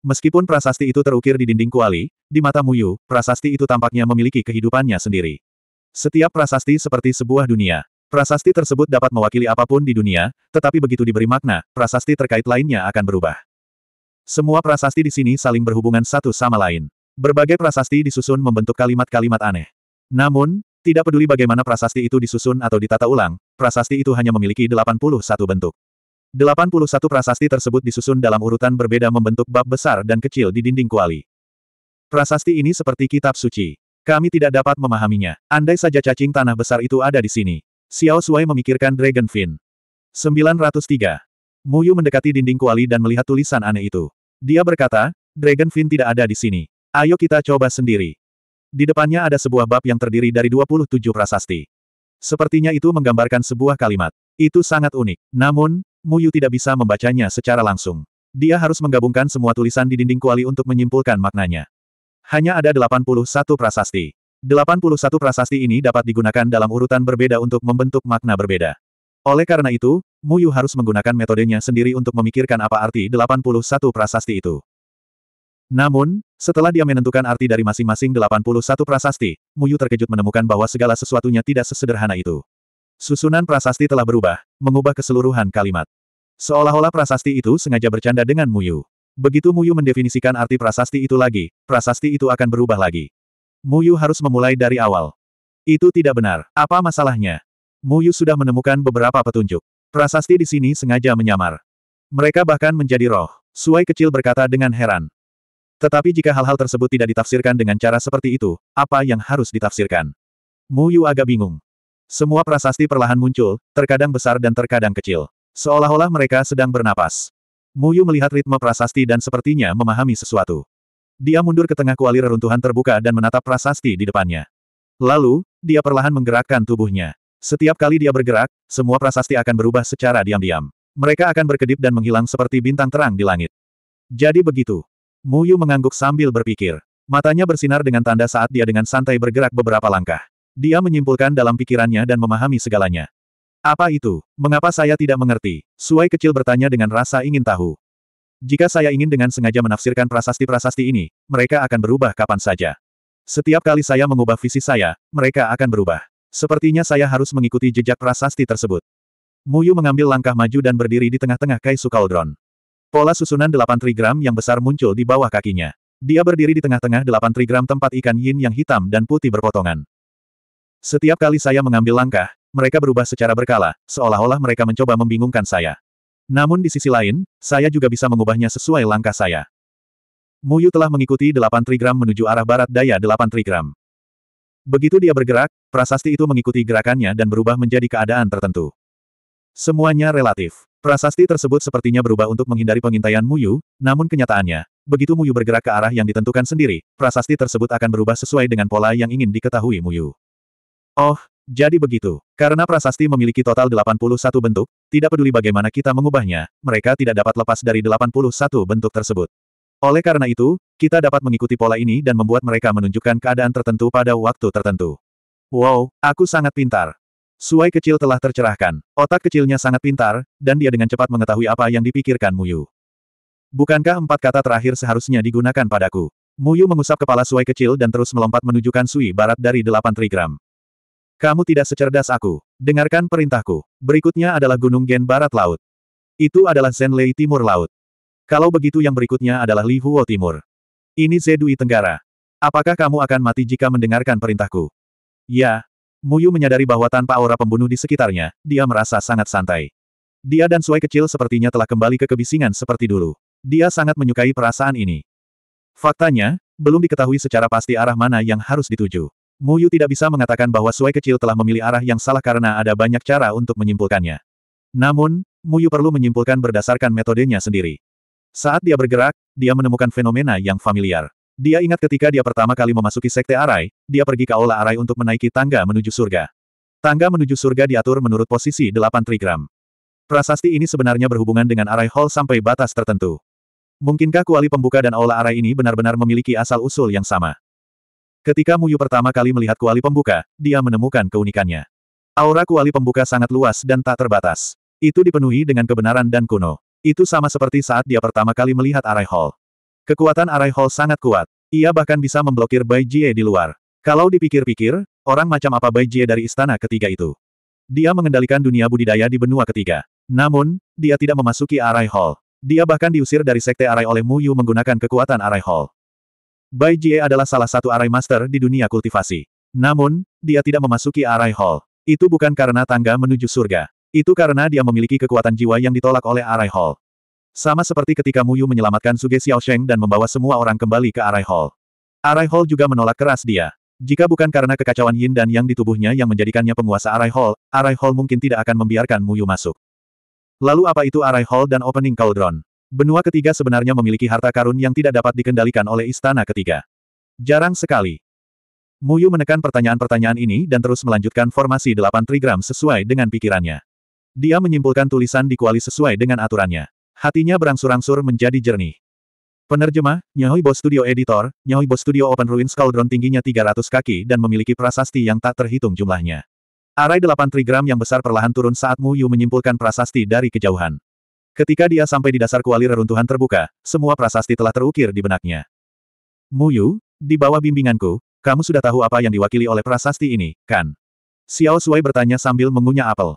Meskipun prasasti itu terukir di dinding kuali, di mata Muyu, prasasti itu tampaknya memiliki kehidupannya sendiri. Setiap prasasti seperti sebuah dunia. Prasasti tersebut dapat mewakili apapun di dunia, tetapi begitu diberi makna, prasasti terkait lainnya akan berubah. Semua prasasti di sini saling berhubungan satu sama lain. Berbagai prasasti disusun membentuk kalimat-kalimat aneh. Namun, tidak peduli bagaimana prasasti itu disusun atau ditata ulang, prasasti itu hanya memiliki 81 bentuk. 81 prasasti tersebut disusun dalam urutan berbeda membentuk bab besar dan kecil di dinding kuali. Prasasti ini seperti kitab suci. Kami tidak dapat memahaminya. Andai saja cacing tanah besar itu ada di sini. Xiao Sui memikirkan Dragon Fin. 903. Muyu mendekati dinding kuali dan melihat tulisan aneh itu. Dia berkata, Dragon Fin tidak ada di sini. Ayo kita coba sendiri. Di depannya ada sebuah bab yang terdiri dari 27 prasasti. Sepertinya itu menggambarkan sebuah kalimat. Itu sangat unik. Namun, Muyu tidak bisa membacanya secara langsung. Dia harus menggabungkan semua tulisan di dinding kuali untuk menyimpulkan maknanya. Hanya ada 81 prasasti. 81 prasasti ini dapat digunakan dalam urutan berbeda untuk membentuk makna berbeda. Oleh karena itu, Muyu harus menggunakan metodenya sendiri untuk memikirkan apa arti 81 prasasti itu. Namun, setelah dia menentukan arti dari masing-masing 81 prasasti, Muyu terkejut menemukan bahwa segala sesuatunya tidak sesederhana itu. Susunan prasasti telah berubah, mengubah keseluruhan kalimat. Seolah-olah prasasti itu sengaja bercanda dengan Muyu. Begitu Muyu mendefinisikan arti prasasti itu lagi, prasasti itu akan berubah lagi. Muyu harus memulai dari awal. Itu tidak benar. Apa masalahnya? Muyu sudah menemukan beberapa petunjuk. Prasasti di sini sengaja menyamar. Mereka bahkan menjadi roh. Suai kecil berkata dengan heran. Tetapi jika hal-hal tersebut tidak ditafsirkan dengan cara seperti itu, apa yang harus ditafsirkan? Muyu agak bingung. Semua prasasti perlahan muncul, terkadang besar dan terkadang kecil. Seolah-olah mereka sedang bernapas. Muyu melihat ritme prasasti dan sepertinya memahami sesuatu. Dia mundur ke tengah kuali reruntuhan terbuka dan menatap prasasti di depannya. Lalu, dia perlahan menggerakkan tubuhnya. Setiap kali dia bergerak, semua prasasti akan berubah secara diam-diam. Mereka akan berkedip dan menghilang seperti bintang terang di langit. Jadi begitu. Muyu mengangguk sambil berpikir. Matanya bersinar dengan tanda saat dia dengan santai bergerak beberapa langkah. Dia menyimpulkan dalam pikirannya dan memahami segalanya. Apa itu? Mengapa saya tidak mengerti? Suai kecil bertanya dengan rasa ingin tahu. Jika saya ingin dengan sengaja menafsirkan prasasti-prasasti ini, mereka akan berubah kapan saja. Setiap kali saya mengubah visi saya, mereka akan berubah. Sepertinya saya harus mengikuti jejak prasasti tersebut. Muyu mengambil langkah maju dan berdiri di tengah-tengah Kaisu Kaldron. Pola susunan delapan trigram yang besar muncul di bawah kakinya. Dia berdiri di tengah-tengah delapan trigram tempat ikan yin yang hitam dan putih berpotongan. Setiap kali saya mengambil langkah, mereka berubah secara berkala, seolah-olah mereka mencoba membingungkan saya. Namun di sisi lain, saya juga bisa mengubahnya sesuai langkah saya. Muyu telah mengikuti delapan trigram menuju arah barat daya delapan trigram. Begitu dia bergerak, prasasti itu mengikuti gerakannya dan berubah menjadi keadaan tertentu. Semuanya relatif. Prasasti tersebut sepertinya berubah untuk menghindari pengintaian Muyu, namun kenyataannya, begitu Muyu bergerak ke arah yang ditentukan sendiri, prasasti tersebut akan berubah sesuai dengan pola yang ingin diketahui Muyu. Oh, jadi begitu. Karena prasasti memiliki total 81 bentuk, tidak peduli bagaimana kita mengubahnya, mereka tidak dapat lepas dari 81 bentuk tersebut. Oleh karena itu, kita dapat mengikuti pola ini dan membuat mereka menunjukkan keadaan tertentu pada waktu tertentu. Wow, aku sangat pintar. Suai kecil telah tercerahkan. Otak kecilnya sangat pintar, dan dia dengan cepat mengetahui apa yang dipikirkan Muyu. Bukankah empat kata terakhir seharusnya digunakan padaku? Muyu mengusap kepala Suai kecil dan terus melompat menunjukkan Sui barat dari delapan trigram. Kamu tidak secerdas aku. Dengarkan perintahku. Berikutnya adalah Gunung Gen Barat Laut. Itu adalah Zenlei Timur Laut. Kalau begitu yang berikutnya adalah Li Huo Timur. Ini Zedui Tenggara. Apakah kamu akan mati jika mendengarkan perintahku? Ya. Muyu menyadari bahwa tanpa aura pembunuh di sekitarnya, dia merasa sangat santai. Dia dan Suai kecil sepertinya telah kembali ke kebisingan seperti dulu. Dia sangat menyukai perasaan ini. Faktanya, belum diketahui secara pasti arah mana yang harus dituju. Mu Yu tidak bisa mengatakan bahwa Sui kecil telah memilih arah yang salah karena ada banyak cara untuk menyimpulkannya. Namun, Mu Yu perlu menyimpulkan berdasarkan metodenya sendiri. Saat dia bergerak, dia menemukan fenomena yang familiar. Dia ingat ketika dia pertama kali memasuki sekte Arai, dia pergi ke aula Arai untuk menaiki tangga menuju surga. Tangga menuju surga diatur menurut posisi 8 trigram. Prasasti ini sebenarnya berhubungan dengan Arai Hall sampai batas tertentu. Mungkinkah kuali pembuka dan aula Arai ini benar-benar memiliki asal-usul yang sama? Ketika Muyu pertama kali melihat kuali pembuka, dia menemukan keunikannya. Aura kuali pembuka sangat luas dan tak terbatas. Itu dipenuhi dengan kebenaran dan kuno. Itu sama seperti saat dia pertama kali melihat Arai Hall. Kekuatan Arai Hall sangat kuat. Ia bahkan bisa memblokir Bai Jie di luar. Kalau dipikir-pikir, orang macam apa Bai Jie dari istana ketiga itu? Dia mengendalikan dunia budidaya di benua ketiga. Namun, dia tidak memasuki Arai Hall. Dia bahkan diusir dari sekte Arai oleh Mu Yu menggunakan kekuatan Arai Hall. Bai Jie adalah salah satu arai master di dunia kultivasi. Namun, dia tidak memasuki arai hall. Itu bukan karena tangga menuju surga. Itu karena dia memiliki kekuatan jiwa yang ditolak oleh arai hall. Sama seperti ketika Muyu menyelamatkan Suge Sheng dan membawa semua orang kembali ke arai hall. Arai hall juga menolak keras dia. Jika bukan karena kekacauan yin dan yang di tubuhnya yang menjadikannya penguasa arai hall, arai hall mungkin tidak akan membiarkan Muyu masuk. Lalu apa itu arai hall dan opening cauldron? Benua ketiga sebenarnya memiliki harta karun yang tidak dapat dikendalikan oleh istana ketiga. Jarang sekali. Muyu menekan pertanyaan-pertanyaan ini dan terus melanjutkan formasi delapan trigram sesuai dengan pikirannya. Dia menyimpulkan tulisan di kuali sesuai dengan aturannya. Hatinya berangsur-angsur menjadi jernih. Penerjemah, Nyahoibo Studio Editor, Nyahoibo Studio Open Ruins Cauldron tingginya 300 kaki dan memiliki prasasti yang tak terhitung jumlahnya. Arai delapan trigram yang besar perlahan turun saat Muyu menyimpulkan prasasti dari kejauhan. Ketika dia sampai di dasar kuali reruntuhan terbuka, semua prasasti telah terukir di benaknya. Muyu, di bawah bimbinganku, kamu sudah tahu apa yang diwakili oleh prasasti ini, kan? Xiao Sui bertanya sambil mengunyah apel.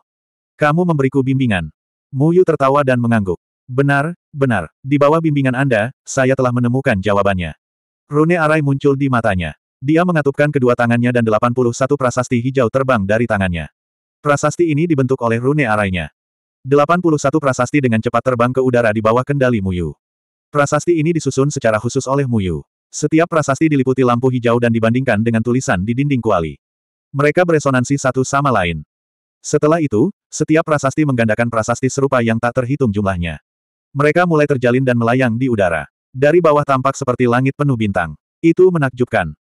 Kamu memberiku bimbingan. Muyu tertawa dan mengangguk. Benar, benar. Di bawah bimbingan Anda, saya telah menemukan jawabannya. Rune Arai muncul di matanya. Dia mengatupkan kedua tangannya dan 81 prasasti hijau terbang dari tangannya. Prasasti ini dibentuk oleh rune arainya. 81 prasasti dengan cepat terbang ke udara di bawah kendali Muyu. Prasasti ini disusun secara khusus oleh Muyu. Setiap prasasti diliputi lampu hijau dan dibandingkan dengan tulisan di dinding kuali. Mereka beresonansi satu sama lain. Setelah itu, setiap prasasti menggandakan prasasti serupa yang tak terhitung jumlahnya. Mereka mulai terjalin dan melayang di udara. Dari bawah tampak seperti langit penuh bintang. Itu menakjubkan.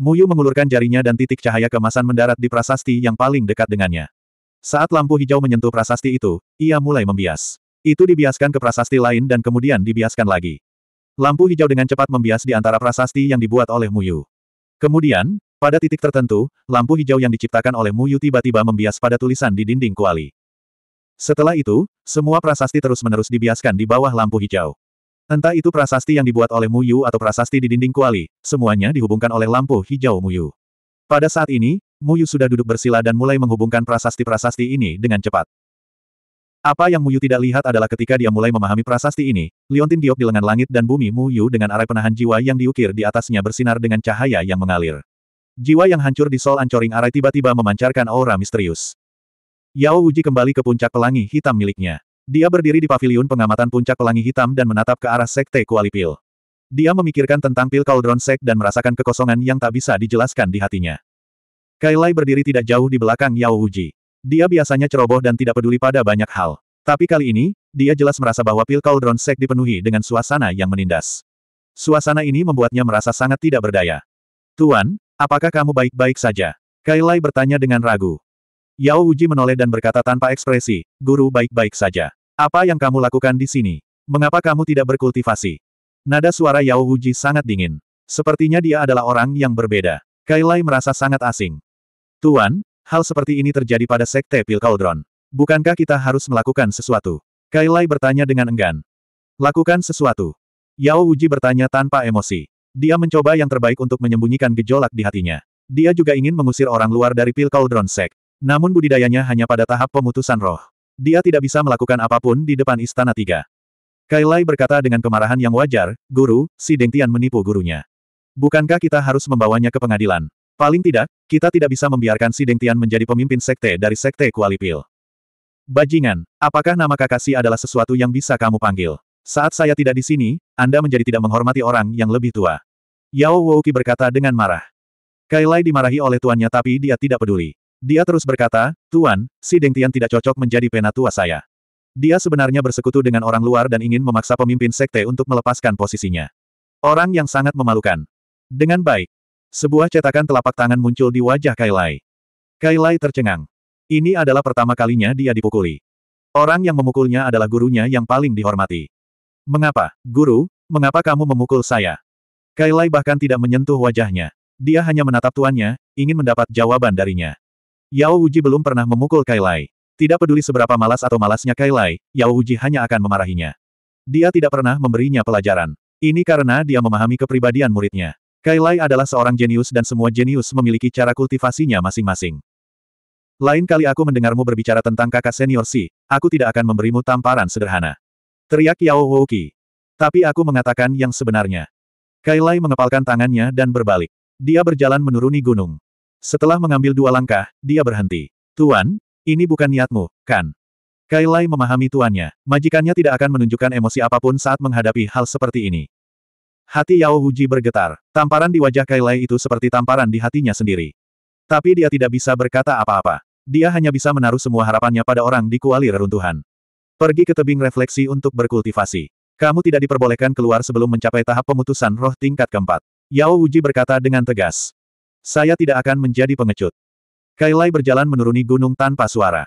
Muyu mengulurkan jarinya dan titik cahaya kemasan mendarat di prasasti yang paling dekat dengannya. Saat lampu hijau menyentuh prasasti itu, ia mulai membias. Itu dibiaskan ke prasasti lain dan kemudian dibiaskan lagi. Lampu hijau dengan cepat membias di antara prasasti yang dibuat oleh Muyu. Kemudian, pada titik tertentu, lampu hijau yang diciptakan oleh Muyu tiba-tiba membias pada tulisan di dinding kuali. Setelah itu, semua prasasti terus-menerus dibiaskan di bawah lampu hijau. Entah itu prasasti yang dibuat oleh Muyu atau prasasti di dinding kuali, semuanya dihubungkan oleh lampu hijau Muyu. Pada saat ini, Muyu sudah duduk bersila dan mulai menghubungkan prasasti-prasasti ini dengan cepat. Apa yang Muyu tidak lihat adalah ketika dia mulai memahami prasasti ini, liontin giok di lengan langit dan bumi Muyu dengan arai penahan jiwa yang diukir di atasnya bersinar dengan cahaya yang mengalir. Jiwa yang hancur di sol ancoring arai tiba-tiba memancarkan aura misterius. Yao Uji kembali ke puncak pelangi hitam miliknya. Dia berdiri di paviliun pengamatan puncak pelangi hitam dan menatap ke arah sekte Kualipil. Dia memikirkan tentang pil Cauldron Sek dan merasakan kekosongan yang tak bisa dijelaskan di hatinya. Kailai berdiri tidak jauh di belakang Yao Uji. Dia biasanya ceroboh dan tidak peduli pada banyak hal. Tapi kali ini, dia jelas merasa bahwa pil Cauldron Sek dipenuhi dengan suasana yang menindas. Suasana ini membuatnya merasa sangat tidak berdaya. Tuan, apakah kamu baik-baik saja? Kailai bertanya dengan ragu. Yao Uji menoleh dan berkata tanpa ekspresi, guru baik-baik saja. Apa yang kamu lakukan di sini? Mengapa kamu tidak berkultivasi? Nada suara Yao Wuji sangat dingin. Sepertinya dia adalah orang yang berbeda. Kailai merasa sangat asing. Tuan, hal seperti ini terjadi pada Sekte Pil Cauldron. Bukankah kita harus melakukan sesuatu? Kailai bertanya dengan enggan. Lakukan sesuatu. Yao Wuji bertanya tanpa emosi. Dia mencoba yang terbaik untuk menyembunyikan gejolak di hatinya. Dia juga ingin mengusir orang luar dari Pil Cauldron Sek. Namun budidayanya hanya pada tahap pemutusan roh. Dia tidak bisa melakukan apapun di depan Istana Tiga. Kailai berkata dengan kemarahan yang wajar, Guru, si Deng Tian menipu gurunya. Bukankah kita harus membawanya ke pengadilan? Paling tidak, kita tidak bisa membiarkan si Deng Tian menjadi pemimpin sekte dari sekte Kualipil. Bajingan, apakah nama Kakashi adalah sesuatu yang bisa kamu panggil? Saat saya tidak di sini, Anda menjadi tidak menghormati orang yang lebih tua. Yao Wouki berkata dengan marah. Kailai dimarahi oleh tuannya tapi dia tidak peduli. Dia terus berkata, Tuan, si Deng Tian tidak cocok menjadi penatua saya. Dia sebenarnya bersekutu dengan orang luar dan ingin memaksa pemimpin sekte untuk melepaskan posisinya. Orang yang sangat memalukan. Dengan baik. Sebuah cetakan telapak tangan muncul di wajah Kailai. Kailai tercengang. Ini adalah pertama kalinya dia dipukuli. Orang yang memukulnya adalah gurunya yang paling dihormati. Mengapa, guru, mengapa kamu memukul saya? Kailai bahkan tidak menyentuh wajahnya. Dia hanya menatap tuannya, ingin mendapat jawaban darinya. Yao Uji belum pernah memukul Kailai. Tidak peduli seberapa malas atau malasnya Kailai, Yao Uji hanya akan memarahinya. Dia tidak pernah memberinya pelajaran. Ini karena dia memahami kepribadian muridnya. Kailai adalah seorang jenius dan semua jenius memiliki cara kultivasinya masing-masing. Lain kali aku mendengarmu berbicara tentang kakak senior si, aku tidak akan memberimu tamparan sederhana. Teriak Yao Wouki. Tapi aku mengatakan yang sebenarnya. Kailai mengepalkan tangannya dan berbalik. Dia berjalan menuruni gunung. Setelah mengambil dua langkah, dia berhenti. Tuan, ini bukan niatmu, kan? Kailai memahami tuannya. Majikannya tidak akan menunjukkan emosi apapun saat menghadapi hal seperti ini. Hati Yao Huji bergetar. Tamparan di wajah Kailai itu seperti tamparan di hatinya sendiri. Tapi dia tidak bisa berkata apa-apa. Dia hanya bisa menaruh semua harapannya pada orang di kuali reruntuhan. Pergi ke tebing refleksi untuk berkultivasi. Kamu tidak diperbolehkan keluar sebelum mencapai tahap pemutusan roh tingkat keempat. Yao Huji berkata dengan tegas. Saya tidak akan menjadi pengecut. Kailai berjalan menuruni gunung tanpa suara.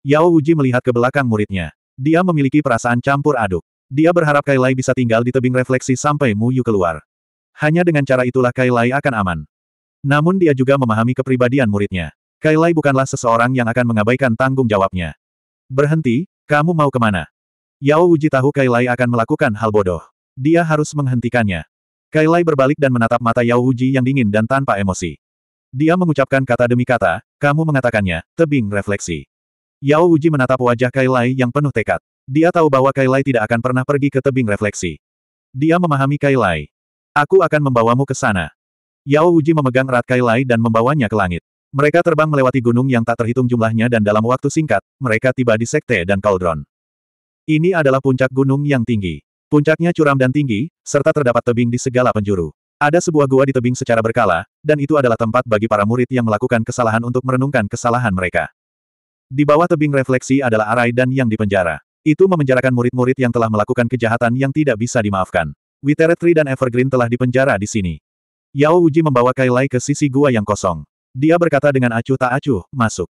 Yao Uji melihat ke belakang muridnya. Dia memiliki perasaan campur aduk. Dia berharap Kailai bisa tinggal di tebing refleksi sampai Mu Yu keluar. Hanya dengan cara itulah Kailai akan aman. Namun dia juga memahami kepribadian muridnya. Kailai bukanlah seseorang yang akan mengabaikan tanggung jawabnya. Berhenti, kamu mau kemana? Yao Uji tahu Kailai akan melakukan hal bodoh. Dia harus menghentikannya. Kailai berbalik dan menatap mata Yao Uji yang dingin dan tanpa emosi. Dia mengucapkan kata demi kata, kamu mengatakannya, tebing refleksi. Yao Uji menatap wajah Kailai yang penuh tekad. Dia tahu bahwa Kailai tidak akan pernah pergi ke tebing refleksi. Dia memahami Kailai. Aku akan membawamu ke sana. Yao Uji memegang erat Kailai dan membawanya ke langit. Mereka terbang melewati gunung yang tak terhitung jumlahnya dan dalam waktu singkat, mereka tiba di sekte dan kaldron. Ini adalah puncak gunung yang tinggi. Puncaknya curam dan tinggi, serta terdapat tebing di segala penjuru. Ada sebuah gua di tebing secara berkala, dan itu adalah tempat bagi para murid yang melakukan kesalahan untuk merenungkan kesalahan mereka. Di bawah tebing refleksi adalah Arai dan yang dipenjara. Itu memenjarakan murid-murid yang telah melakukan kejahatan yang tidak bisa dimaafkan. Witeretri dan Evergreen telah dipenjara di sini. Yao Uji membawa Kailai ke sisi gua yang kosong. Dia berkata dengan acuh tak acuh, masuk.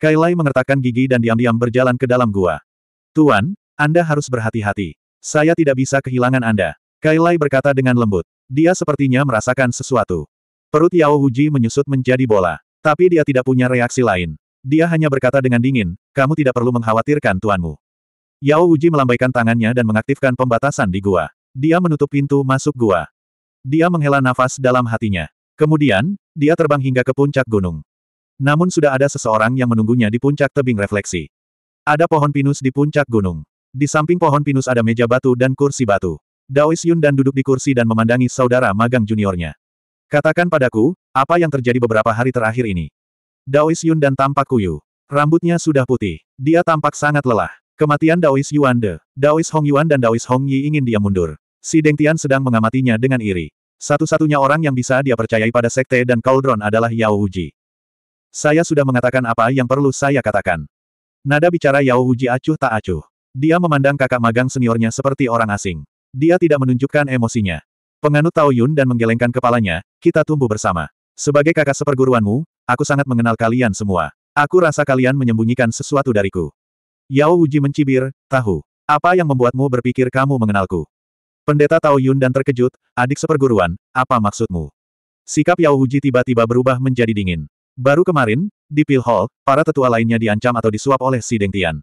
Kailai mengertakkan gigi dan diam-diam berjalan ke dalam gua. Tuan, Anda harus berhati-hati. Saya tidak bisa kehilangan Anda. Kailai berkata dengan lembut. Dia sepertinya merasakan sesuatu. Perut Yao Huji menyusut menjadi bola. Tapi dia tidak punya reaksi lain. Dia hanya berkata dengan dingin, kamu tidak perlu mengkhawatirkan tuanmu. Yao Huji melambaikan tangannya dan mengaktifkan pembatasan di gua. Dia menutup pintu masuk gua. Dia menghela nafas dalam hatinya. Kemudian, dia terbang hingga ke puncak gunung. Namun sudah ada seseorang yang menunggunya di puncak tebing refleksi. Ada pohon pinus di puncak gunung. Di samping pohon pinus ada meja batu dan kursi batu. Daois Yun dan duduk di kursi dan memandangi saudara magang juniornya. Katakan padaku, apa yang terjadi beberapa hari terakhir ini? Daois Yun dan tampak kuyu. Rambutnya sudah putih. Dia tampak sangat lelah. Kematian Daois Yuan De, Daois Hong Yuan dan Daois Hong Yi ingin dia mundur. Si Deng Tian sedang mengamatinya dengan iri. Satu-satunya orang yang bisa dia percayai pada sekte dan Cauldron adalah Yao Uji. Saya sudah mengatakan apa yang perlu saya katakan. Nada bicara Yao Uji acuh tak acuh. Dia memandang kakak magang seniornya seperti orang asing. Dia tidak menunjukkan emosinya. Penganut Tao Yun dan menggelengkan kepalanya, kita tumbuh bersama. Sebagai kakak seperguruanmu, aku sangat mengenal kalian semua. Aku rasa kalian menyembunyikan sesuatu dariku. Yao Wuji mencibir, tahu. Apa yang membuatmu berpikir kamu mengenalku? Pendeta Tao Yun dan terkejut, adik seperguruan, apa maksudmu? Sikap Yao Wuji tiba-tiba berubah menjadi dingin. Baru kemarin, di Pil Hall, para tetua lainnya diancam atau disuap oleh Si Deng Tian.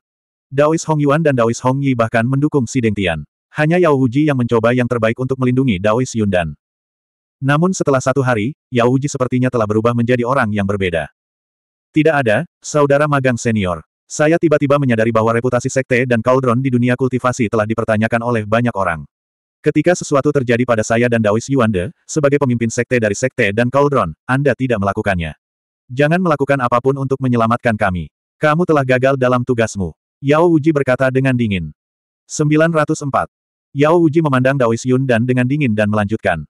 Daois Hong Yuan dan Daois Hong Yi bahkan mendukung Si Deng Tian. Hanya Yao Huji yang mencoba yang terbaik untuk melindungi Daois Yundan. Namun setelah satu hari, Yao Huji sepertinya telah berubah menjadi orang yang berbeda. Tidak ada, saudara magang senior. Saya tiba-tiba menyadari bahwa reputasi sekte dan cauldron di dunia kultivasi telah dipertanyakan oleh banyak orang. Ketika sesuatu terjadi pada saya dan Daois Yuande, sebagai pemimpin sekte dari sekte dan cauldron, Anda tidak melakukannya. Jangan melakukan apapun untuk menyelamatkan kami. Kamu telah gagal dalam tugasmu. Yao Uji berkata dengan dingin. 904. Yao Uji memandang Yun dan dengan dingin dan melanjutkan.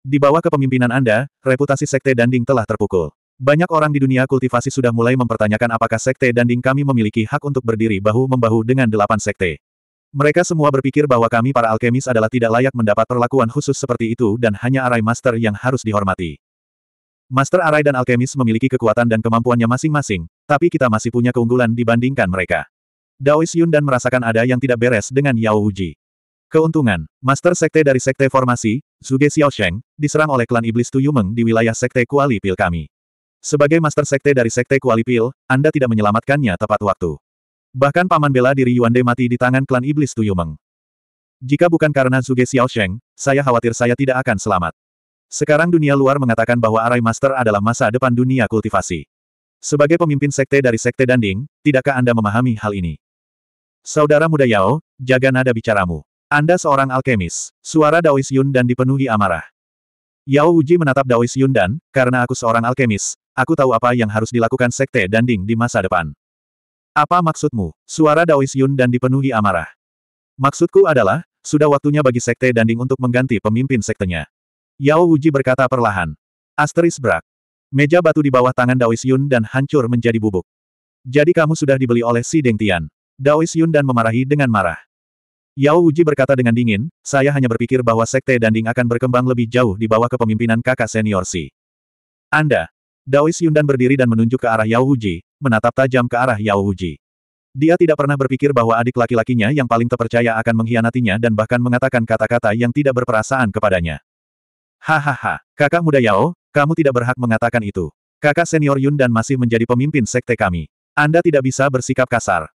Di bawah kepemimpinan Anda, reputasi Sekte Danding telah terpukul. Banyak orang di dunia kultivasi sudah mulai mempertanyakan apakah Sekte Danding kami memiliki hak untuk berdiri bahu-membahu dengan delapan Sekte. Mereka semua berpikir bahwa kami para alkemis adalah tidak layak mendapat perlakuan khusus seperti itu dan hanya Arai Master yang harus dihormati. Master Arai dan alkemis memiliki kekuatan dan kemampuannya masing-masing, tapi kita masih punya keunggulan dibandingkan mereka. Daois Yun dan merasakan ada yang tidak beres dengan Yao Uji. Keuntungan, Master Sekte dari Sekte Formasi, Zuge Sheng, diserang oleh klan Iblis Tuyumeng di wilayah Sekte Kuali Pil kami. Sebagai Master Sekte dari Sekte Kuali Pil, Anda tidak menyelamatkannya tepat waktu. Bahkan paman bela diri Yuan De mati di tangan klan Iblis Tuyumeng. Jika bukan karena Zuge Sheng, saya khawatir saya tidak akan selamat. Sekarang dunia luar mengatakan bahwa Arai Master adalah masa depan dunia kultivasi. Sebagai pemimpin sekte dari Sekte Danding, tidakkah Anda memahami hal ini? Saudara muda Yao, jaga nada bicaramu. Anda seorang alkemis. Suara Daois Yun dan dipenuhi amarah. Yao Uji menatap Daois Yun dan, karena aku seorang alkemis, aku tahu apa yang harus dilakukan Sekte Danding di masa depan. Apa maksudmu? Suara Daois Yun dan dipenuhi amarah. Maksudku adalah, sudah waktunya bagi Sekte Danding untuk mengganti pemimpin sektenya. Yao Uji berkata perlahan. Asteris berak. Meja batu di bawah tangan Daois Yun dan hancur menjadi bubuk. Jadi kamu sudah dibeli oleh si Deng Tian. Daois Yun dan memarahi dengan marah. Yao Uji berkata dengan dingin, saya hanya berpikir bahwa Sekte Danding akan berkembang lebih jauh di bawah kepemimpinan kakak senior Si. Anda. Daois Yundan berdiri dan menunjuk ke arah Yao Uji, menatap tajam ke arah Yao Uji. Dia tidak pernah berpikir bahwa adik laki-lakinya yang paling terpercaya akan mengkhianatinya dan bahkan mengatakan kata-kata yang tidak berperasaan kepadanya. Hahaha, kakak muda Yao, kamu tidak berhak mengatakan itu. Kakak senior Yun dan masih menjadi pemimpin sekte kami. Anda tidak bisa bersikap kasar.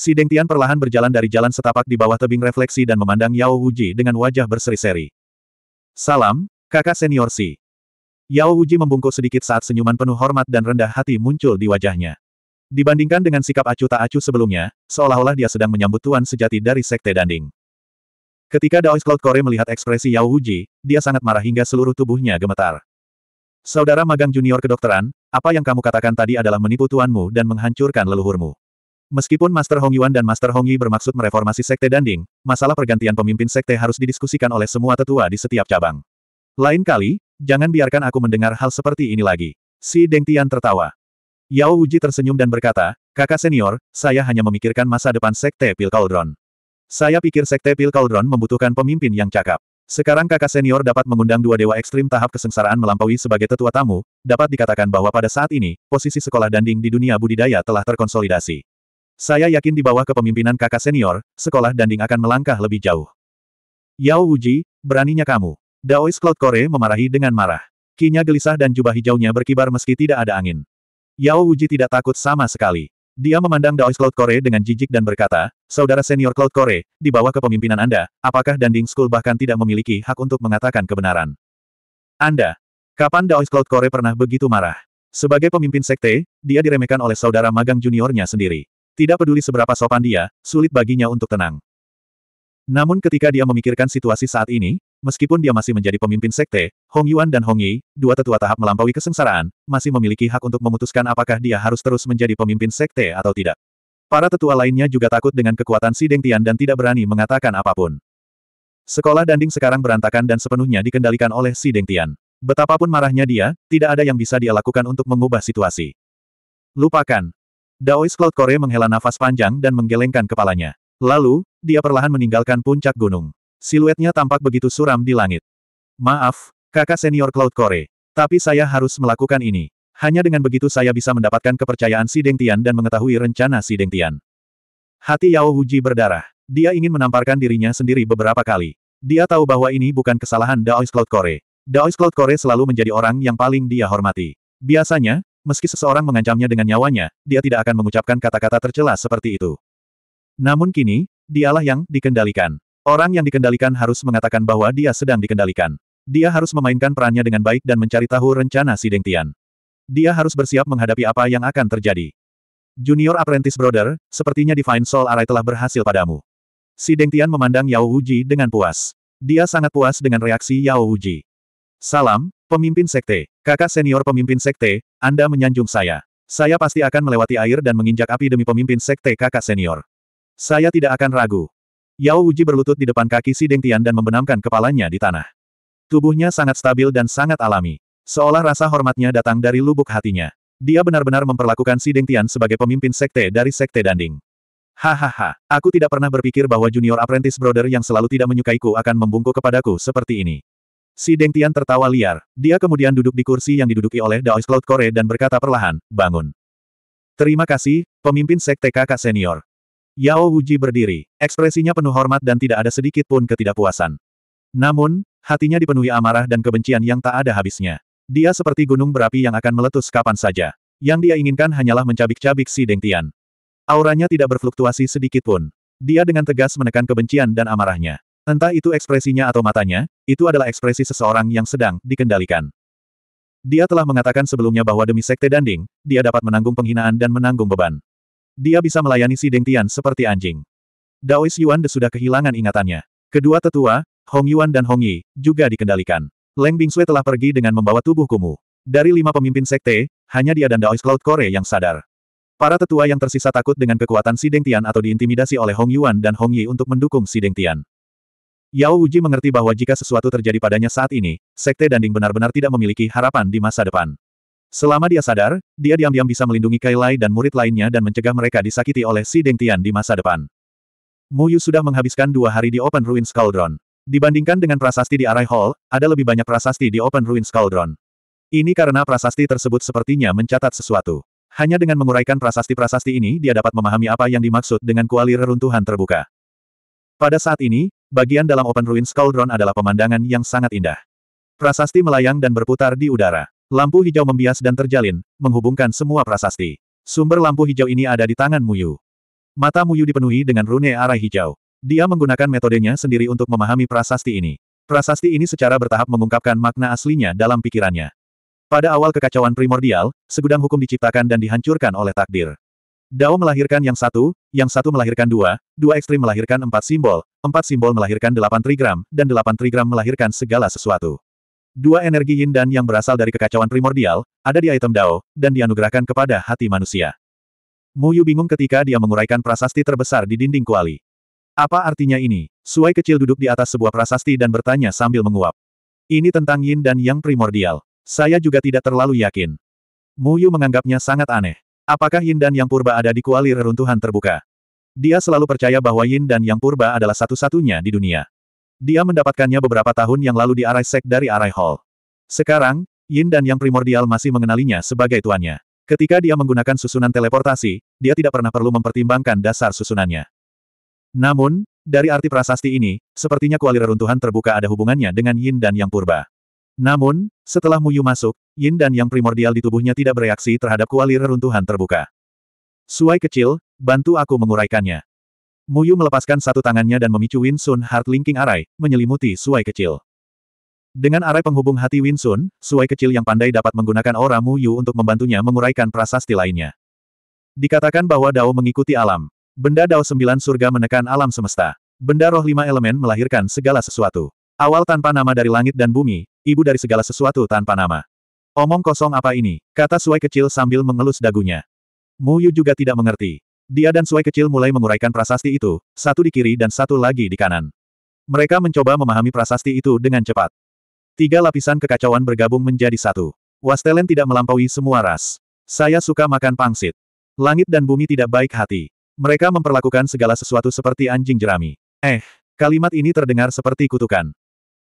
Si Deng Tian perlahan berjalan dari jalan setapak di bawah tebing refleksi dan memandang Yao Wuji dengan wajah berseri-seri. Salam, kakak senior Si. Yao Wuji membungkuk sedikit saat senyuman penuh hormat dan rendah hati muncul di wajahnya. Dibandingkan dengan sikap acuh tak acuh sebelumnya, seolah-olah dia sedang menyambut tuan sejati dari Sekte Danding. Ketika Daoist Cloud Core melihat ekspresi Yao Wuji, dia sangat marah hingga seluruh tubuhnya gemetar. Saudara magang junior kedokteran, apa yang kamu katakan tadi adalah menipu tuanmu dan menghancurkan leluhurmu. Meskipun Master Hong Yuan dan Master Hong Yi bermaksud mereformasi Sekte Danding, masalah pergantian pemimpin Sekte harus didiskusikan oleh semua tetua di setiap cabang. Lain kali, jangan biarkan aku mendengar hal seperti ini lagi. Si Deng Tian tertawa. Yao Wuji tersenyum dan berkata, kakak senior, saya hanya memikirkan masa depan Sekte Pil Cauldron. Saya pikir Sekte Pil Cauldron membutuhkan pemimpin yang cakap. Sekarang kakak senior dapat mengundang dua dewa ekstrim tahap kesengsaraan melampaui sebagai tetua tamu, dapat dikatakan bahwa pada saat ini, posisi sekolah danding di dunia budidaya telah terkonsolidasi. Saya yakin di bawah kepemimpinan kakak senior, sekolah Danding akan melangkah lebih jauh. Yao Uji, beraninya kamu. Daois Cloud Core memarahi dengan marah. Kinya gelisah dan jubah hijaunya berkibar meski tidak ada angin. Yao Uji tidak takut sama sekali. Dia memandang Daois Cloud Core dengan jijik dan berkata, Saudara senior Cloud Core, di bawah kepemimpinan Anda, apakah Danding School bahkan tidak memiliki hak untuk mengatakan kebenaran? Anda, kapan Daois Cloud Core pernah begitu marah? Sebagai pemimpin sekte, dia diremehkan oleh saudara magang juniornya sendiri. Tidak peduli seberapa sopan dia, sulit baginya untuk tenang. Namun ketika dia memikirkan situasi saat ini, meskipun dia masih menjadi pemimpin sekte, Hong Yuan dan Hong Yi, dua tetua tahap melampaui kesengsaraan, masih memiliki hak untuk memutuskan apakah dia harus terus menjadi pemimpin sekte atau tidak. Para tetua lainnya juga takut dengan kekuatan si Deng Tian dan tidak berani mengatakan apapun. Sekolah Danding sekarang berantakan dan sepenuhnya dikendalikan oleh si Deng Tian. Betapapun marahnya dia, tidak ada yang bisa dia lakukan untuk mengubah situasi. Lupakan, Daois Cloud Core menghela nafas panjang dan menggelengkan kepalanya. Lalu, dia perlahan meninggalkan puncak gunung. Siluetnya tampak begitu suram di langit. Maaf, kakak senior Cloud Core. Tapi saya harus melakukan ini. Hanya dengan begitu saya bisa mendapatkan kepercayaan si Deng Tian dan mengetahui rencana si Deng Tian. Hati Yao Huji berdarah. Dia ingin menamparkan dirinya sendiri beberapa kali. Dia tahu bahwa ini bukan kesalahan Daois Cloud Core. Daois Cloud Core selalu menjadi orang yang paling dia hormati. Biasanya, meski seseorang mengancamnya dengan nyawanya, dia tidak akan mengucapkan kata-kata tercela seperti itu. Namun kini, dialah yang dikendalikan. Orang yang dikendalikan harus mengatakan bahwa dia sedang dikendalikan. Dia harus memainkan perannya dengan baik dan mencari tahu rencana si Deng Tian. Dia harus bersiap menghadapi apa yang akan terjadi. Junior Apprentice Brother, sepertinya Divine Soul Array telah berhasil padamu. Si Deng Tian memandang Yao Wuji dengan puas. Dia sangat puas dengan reaksi Yao Wuji. Salam, pemimpin sekte. Kakak senior pemimpin sekte, Anda menyanjung saya. Saya pasti akan melewati air dan menginjak api demi pemimpin sekte kakak senior. Saya tidak akan ragu. Yao Uji berlutut di depan kaki si Deng Tian dan membenamkan kepalanya di tanah. Tubuhnya sangat stabil dan sangat alami. Seolah rasa hormatnya datang dari lubuk hatinya. Dia benar-benar memperlakukan si Deng Tian sebagai pemimpin sekte dari sekte Danding. Hahaha, aku tidak pernah berpikir bahwa junior apprentice brother yang selalu tidak menyukaiku akan membungkuk kepadaku seperti ini. Si Deng Tian tertawa liar, dia kemudian duduk di kursi yang diduduki oleh Daoist Cloud Core dan berkata perlahan, bangun. Terima kasih, pemimpin sekte kakak senior. Yao Wuji berdiri, ekspresinya penuh hormat dan tidak ada sedikit pun ketidakpuasan. Namun, hatinya dipenuhi amarah dan kebencian yang tak ada habisnya. Dia seperti gunung berapi yang akan meletus kapan saja. Yang dia inginkan hanyalah mencabik-cabik si Deng Tian. Auranya tidak berfluktuasi sedikit pun. Dia dengan tegas menekan kebencian dan amarahnya. Entah itu ekspresinya atau matanya, itu adalah ekspresi seseorang yang sedang dikendalikan. Dia telah mengatakan sebelumnya bahwa demi sekte Danding, dia dapat menanggung penghinaan dan menanggung beban. Dia bisa melayani si Deng Tian seperti anjing. Daois Yuan De sudah kehilangan ingatannya. Kedua tetua, Hong Yuan dan Hong Yi, juga dikendalikan. Leng Bingsue telah pergi dengan membawa tubuh kumuh. Dari lima pemimpin sekte, hanya dia dan Daois Cloud Core yang sadar. Para tetua yang tersisa takut dengan kekuatan Si Deng Tian atau diintimidasi oleh Hong Yuan dan Hong Yi untuk mendukung Si Deng Tian. Yao Uji mengerti bahwa jika sesuatu terjadi padanya saat ini, Sekte Danding benar-benar tidak memiliki harapan di masa depan. Selama dia sadar, dia diam-diam bisa melindungi Kailai dan murid lainnya dan mencegah mereka disakiti oleh si Deng Tian di masa depan. Mu Yu sudah menghabiskan dua hari di Open Ruins Cauldron. Dibandingkan dengan prasasti di Arai Hall, ada lebih banyak prasasti di Open Ruins Cauldron. Ini karena prasasti tersebut sepertinya mencatat sesuatu. Hanya dengan menguraikan prasasti-prasasti ini dia dapat memahami apa yang dimaksud dengan kuali reruntuhan terbuka. Pada saat ini, Bagian dalam Open Ruins Cauldron adalah pemandangan yang sangat indah. Prasasti melayang dan berputar di udara. Lampu hijau membias dan terjalin, menghubungkan semua prasasti. Sumber lampu hijau ini ada di tangan Muyu. Mata Muyu dipenuhi dengan rune arah hijau. Dia menggunakan metodenya sendiri untuk memahami prasasti ini. Prasasti ini secara bertahap mengungkapkan makna aslinya dalam pikirannya. Pada awal kekacauan primordial, segudang hukum diciptakan dan dihancurkan oleh takdir. Dao melahirkan yang satu, yang satu melahirkan dua, dua ekstrim melahirkan empat simbol, empat simbol melahirkan delapan trigram, dan delapan trigram melahirkan segala sesuatu. Dua energi yin dan yang berasal dari kekacauan primordial, ada di item Dao, dan dianugerahkan kepada hati manusia. Mu Yu bingung ketika dia menguraikan prasasti terbesar di dinding kuali. Apa artinya ini? Suai kecil duduk di atas sebuah prasasti dan bertanya sambil menguap. Ini tentang yin dan yang primordial. Saya juga tidak terlalu yakin. Mu Yu menganggapnya sangat aneh. Apakah Yin dan Yang Purba ada di kuali reruntuhan terbuka? Dia selalu percaya bahwa Yin dan Yang Purba adalah satu-satunya di dunia. Dia mendapatkannya beberapa tahun yang lalu di Arai Sek dari Arai Hall. Sekarang, Yin dan Yang Primordial masih mengenalinya sebagai tuannya. Ketika dia menggunakan susunan teleportasi, dia tidak pernah perlu mempertimbangkan dasar susunannya. Namun, dari arti prasasti ini, sepertinya kuali reruntuhan terbuka ada hubungannya dengan Yin dan Yang Purba. Namun, setelah Muyu masuk, yin dan yang primordial di tubuhnya tidak bereaksi terhadap kuali reruntuhan terbuka. Suai kecil, bantu aku menguraikannya. Muyu melepaskan satu tangannya dan memicu Win Sun Heart Linking Arai, menyelimuti Suai kecil. Dengan arai penghubung hati Win Sun, Suai kecil yang pandai dapat menggunakan aura Muyu untuk membantunya menguraikan prasasti lainnya. Dikatakan bahwa Dao mengikuti alam. Benda Dao sembilan surga menekan alam semesta. Benda roh lima elemen melahirkan segala sesuatu. Awal tanpa nama dari langit dan bumi, ibu dari segala sesuatu tanpa nama. Omong kosong apa ini, kata Suai kecil sambil mengelus dagunya. Mu Yu juga tidak mengerti. Dia dan Suai kecil mulai menguraikan prasasti itu, satu di kiri dan satu lagi di kanan. Mereka mencoba memahami prasasti itu dengan cepat. Tiga lapisan kekacauan bergabung menjadi satu. Wastelen tidak melampaui semua ras. Saya suka makan pangsit. Langit dan bumi tidak baik hati. Mereka memperlakukan segala sesuatu seperti anjing jerami. Eh, kalimat ini terdengar seperti kutukan.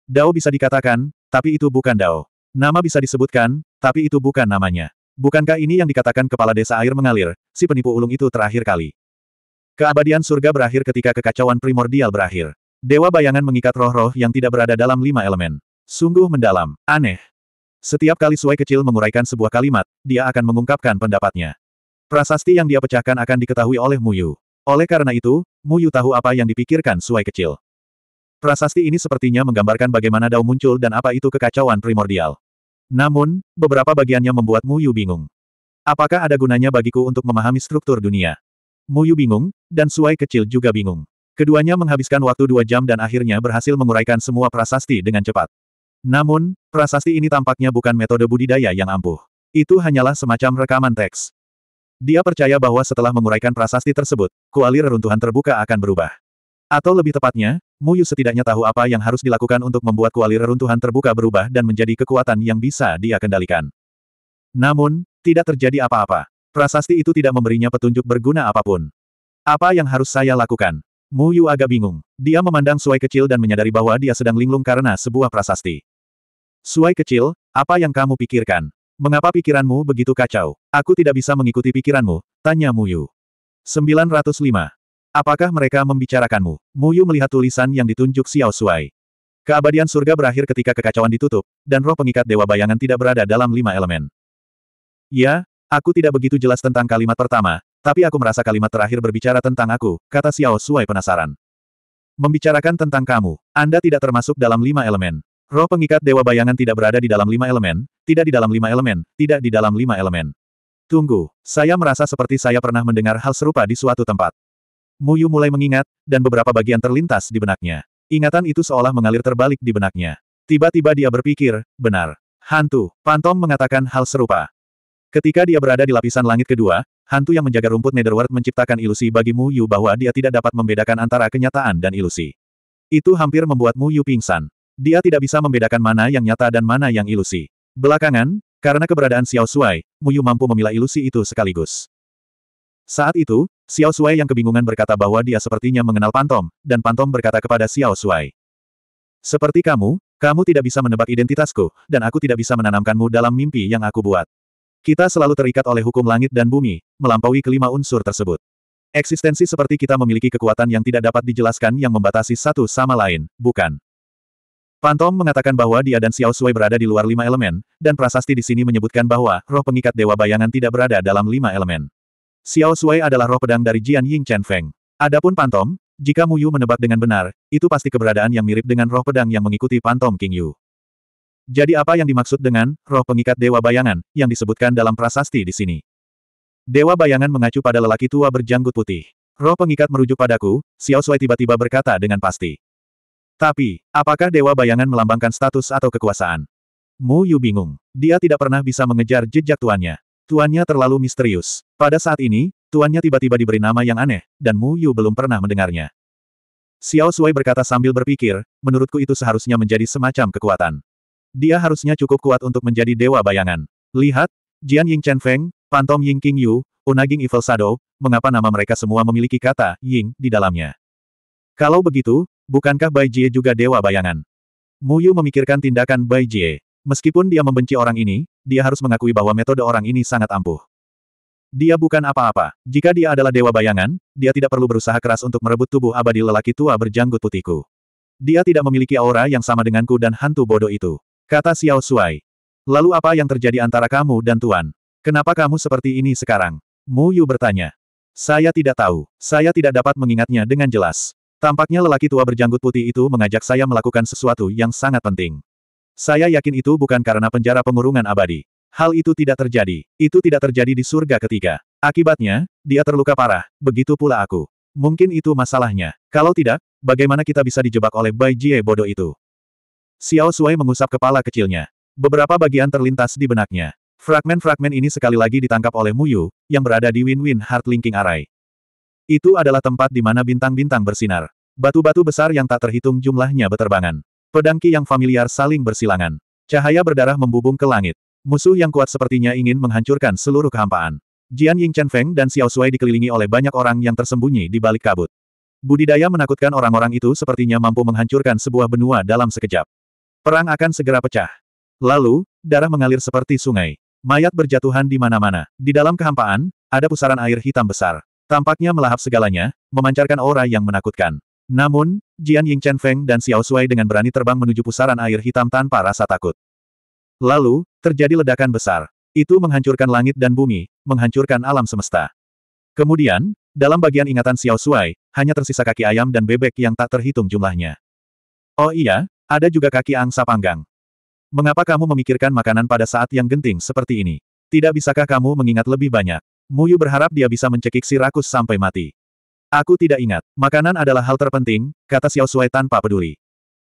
Dao bisa dikatakan, tapi itu bukan Dao. Nama bisa disebutkan, tapi itu bukan namanya. Bukankah ini yang dikatakan kepala desa air mengalir, si penipu ulung itu terakhir kali? Keabadian surga berakhir ketika kekacauan primordial berakhir. Dewa bayangan mengikat roh-roh yang tidak berada dalam lima elemen. Sungguh mendalam, aneh. Setiap kali Suai kecil menguraikan sebuah kalimat, dia akan mengungkapkan pendapatnya. Prasasti yang dia pecahkan akan diketahui oleh Muyu. Oleh karena itu, Muyu tahu apa yang dipikirkan Suai kecil. Prasasti ini sepertinya menggambarkan bagaimana Dao muncul dan apa itu kekacauan primordial. Namun, beberapa bagiannya membuat Mu Yu bingung. Apakah ada gunanya bagiku untuk memahami struktur dunia? Mu Yu bingung, dan Suai kecil juga bingung. Keduanya menghabiskan waktu dua jam dan akhirnya berhasil menguraikan semua prasasti dengan cepat. Namun, prasasti ini tampaknya bukan metode budidaya yang ampuh. Itu hanyalah semacam rekaman teks. Dia percaya bahwa setelah menguraikan prasasti tersebut, kuali reruntuhan terbuka akan berubah. Atau lebih tepatnya, Muyu setidaknya tahu apa yang harus dilakukan untuk membuat kuali reruntuhan terbuka berubah dan menjadi kekuatan yang bisa dia kendalikan. Namun, tidak terjadi apa-apa. Prasasti itu tidak memberinya petunjuk berguna apapun. Apa yang harus saya lakukan? Muyu agak bingung. Dia memandang Suai kecil dan menyadari bahwa dia sedang linglung karena sebuah prasasti. Suai kecil, apa yang kamu pikirkan? Mengapa pikiranmu begitu kacau? Aku tidak bisa mengikuti pikiranmu, tanya Muyu. 905. Apakah mereka membicarakanmu? Mu Yu melihat tulisan yang ditunjuk Xiao Shuai. Keabadian surga berakhir ketika kekacauan ditutup, dan roh pengikat dewa bayangan tidak berada dalam lima elemen. Ya, aku tidak begitu jelas tentang kalimat pertama, tapi aku merasa kalimat terakhir berbicara tentang aku, kata Xiao Shuai penasaran. Membicarakan tentang kamu, Anda tidak termasuk dalam lima elemen. Roh pengikat dewa bayangan tidak berada di dalam lima elemen, tidak di dalam lima elemen, tidak di dalam lima elemen. Tunggu, saya merasa seperti saya pernah mendengar hal serupa di suatu tempat. Muyu mulai mengingat, dan beberapa bagian terlintas di benaknya. Ingatan itu seolah mengalir terbalik di benaknya. Tiba-tiba dia berpikir, benar. Hantu, Pantom mengatakan hal serupa. Ketika dia berada di lapisan langit kedua, hantu yang menjaga rumput Netherworld menciptakan ilusi bagi Mu Yu bahwa dia tidak dapat membedakan antara kenyataan dan ilusi. Itu hampir membuat Mu Yu pingsan. Dia tidak bisa membedakan mana yang nyata dan mana yang ilusi. Belakangan, karena keberadaan Xiao Shuai, Mu Yu mampu memilah ilusi itu sekaligus. Saat itu, Xiao Suai yang kebingungan berkata bahwa dia sepertinya mengenal Pantom, dan Pantom berkata kepada Xiao Suai. Seperti kamu, kamu tidak bisa menebak identitasku, dan aku tidak bisa menanamkanmu dalam mimpi yang aku buat. Kita selalu terikat oleh hukum langit dan bumi, melampaui kelima unsur tersebut. Eksistensi seperti kita memiliki kekuatan yang tidak dapat dijelaskan yang membatasi satu sama lain, bukan? Pantom mengatakan bahwa dia dan Xiao Sui berada di luar lima elemen, dan prasasti di sini menyebutkan bahwa roh pengikat Dewa Bayangan tidak berada dalam lima elemen. Xiao Sui adalah roh pedang dari Jian Ying Chen Feng. Adapun Pantom, jika Mu Yu menebak dengan benar, itu pasti keberadaan yang mirip dengan roh pedang yang mengikuti Pantom King Yu. Jadi apa yang dimaksud dengan roh pengikat Dewa Bayangan, yang disebutkan dalam prasasti di sini? Dewa Bayangan mengacu pada lelaki tua berjanggut putih. Roh pengikat merujuk padaku, Xiao Sui tiba-tiba berkata dengan pasti. Tapi, apakah Dewa Bayangan melambangkan status atau kekuasaan? Mu Yu bingung. Dia tidak pernah bisa mengejar jejak tuannya. Tuannya terlalu misterius. Pada saat ini, tuannya tiba-tiba diberi nama yang aneh, dan Mu Yu belum pernah mendengarnya. Xiao Sui berkata sambil berpikir, menurutku itu seharusnya menjadi semacam kekuatan. Dia harusnya cukup kuat untuk menjadi dewa bayangan. Lihat, Jian Ying Chen Feng, Pantom Ying King Yu, Unaging Evil Shadow, mengapa nama mereka semua memiliki kata Ying di dalamnya. Kalau begitu, bukankah Bai Jie juga dewa bayangan? Mu Yu memikirkan tindakan Bai Jie. Meskipun dia membenci orang ini, dia harus mengakui bahwa metode orang ini sangat ampuh. Dia bukan apa-apa. Jika dia adalah dewa bayangan, dia tidak perlu berusaha keras untuk merebut tubuh abadi lelaki tua berjanggut putihku. Dia tidak memiliki aura yang sama denganku dan hantu bodoh itu. Kata Xiao Shuai. Lalu apa yang terjadi antara kamu dan Tuan? Kenapa kamu seperti ini sekarang? Mu Yu bertanya. Saya tidak tahu. Saya tidak dapat mengingatnya dengan jelas. Tampaknya lelaki tua berjanggut putih itu mengajak saya melakukan sesuatu yang sangat penting. Saya yakin itu bukan karena penjara pengurungan abadi. Hal itu tidak terjadi. Itu tidak terjadi di surga ketiga. Akibatnya, dia terluka parah, begitu pula aku. Mungkin itu masalahnya. Kalau tidak, bagaimana kita bisa dijebak oleh Bai Jie bodoh itu? Xiao Sui mengusap kepala kecilnya. Beberapa bagian terlintas di benaknya. Fragmen-fragmen ini sekali lagi ditangkap oleh Mu Yu, yang berada di Win-Win Linking Array. Itu adalah tempat di mana bintang-bintang bersinar. Batu-batu besar yang tak terhitung jumlahnya beterbangan. Pedang Ki yang familiar saling bersilangan. Cahaya berdarah membubung ke langit. Musuh yang kuat sepertinya ingin menghancurkan seluruh kehampaan. Jian Ying Chen Feng dan Xiao Sui dikelilingi oleh banyak orang yang tersembunyi di balik kabut. Budidaya menakutkan orang-orang itu sepertinya mampu menghancurkan sebuah benua dalam sekejap. Perang akan segera pecah. Lalu, darah mengalir seperti sungai. Mayat berjatuhan di mana-mana. Di dalam kehampaan, ada pusaran air hitam besar. Tampaknya melahap segalanya, memancarkan aura yang menakutkan. Namun, Jian Ying Chen Feng dan Xiao Sui dengan berani terbang menuju pusaran air hitam tanpa rasa takut. Lalu, terjadi ledakan besar. Itu menghancurkan langit dan bumi, menghancurkan alam semesta. Kemudian, dalam bagian ingatan Xiao Sui, hanya tersisa kaki ayam dan bebek yang tak terhitung jumlahnya. Oh iya, ada juga kaki angsa panggang. Mengapa kamu memikirkan makanan pada saat yang genting seperti ini? Tidak bisakah kamu mengingat lebih banyak? Muyu berharap dia bisa mencekik si rakus sampai mati. Aku tidak ingat. Makanan adalah hal terpenting, kata Xiao Suai tanpa peduli.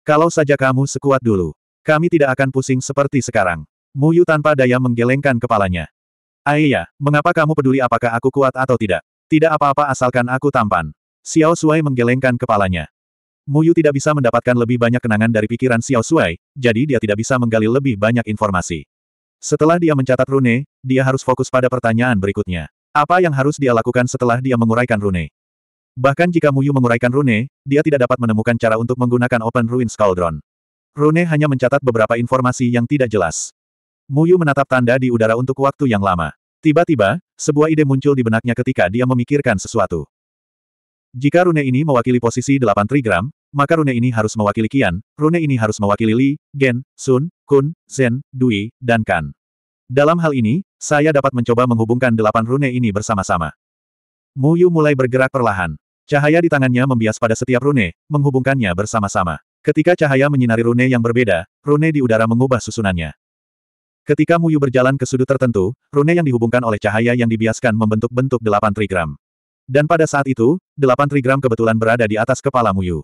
Kalau saja kamu sekuat dulu. Kami tidak akan pusing seperti sekarang. Mu Yu tanpa daya menggelengkan kepalanya. Ayah, mengapa kamu peduli apakah aku kuat atau tidak? Tidak apa-apa asalkan aku tampan. Xiao Suai menggelengkan kepalanya. Mu Yu tidak bisa mendapatkan lebih banyak kenangan dari pikiran Xiao Suai, jadi dia tidak bisa menggali lebih banyak informasi. Setelah dia mencatat rune, dia harus fokus pada pertanyaan berikutnya. Apa yang harus dia lakukan setelah dia menguraikan rune? Bahkan jika Muyu menguraikan rune, dia tidak dapat menemukan cara untuk menggunakan Open Ruins Cauldron. Rune hanya mencatat beberapa informasi yang tidak jelas. Muyu menatap tanda di udara untuk waktu yang lama. Tiba-tiba, sebuah ide muncul di benaknya ketika dia memikirkan sesuatu. Jika rune ini mewakili posisi 8 trigram, maka rune ini harus mewakili kian, rune ini harus mewakili Li, Gen, Sun, Kun, Zen, Dui, dan Kan. Dalam hal ini, saya dapat mencoba menghubungkan delapan rune ini bersama-sama. Muyu mulai bergerak perlahan. Cahaya di tangannya membias pada setiap rune, menghubungkannya bersama-sama. Ketika cahaya menyinari rune yang berbeda, rune di udara mengubah susunannya. Ketika Muyu berjalan ke sudut tertentu, rune yang dihubungkan oleh cahaya yang dibiaskan membentuk bentuk delapan trigram. Dan pada saat itu, delapan trigram kebetulan berada di atas kepala Muyu.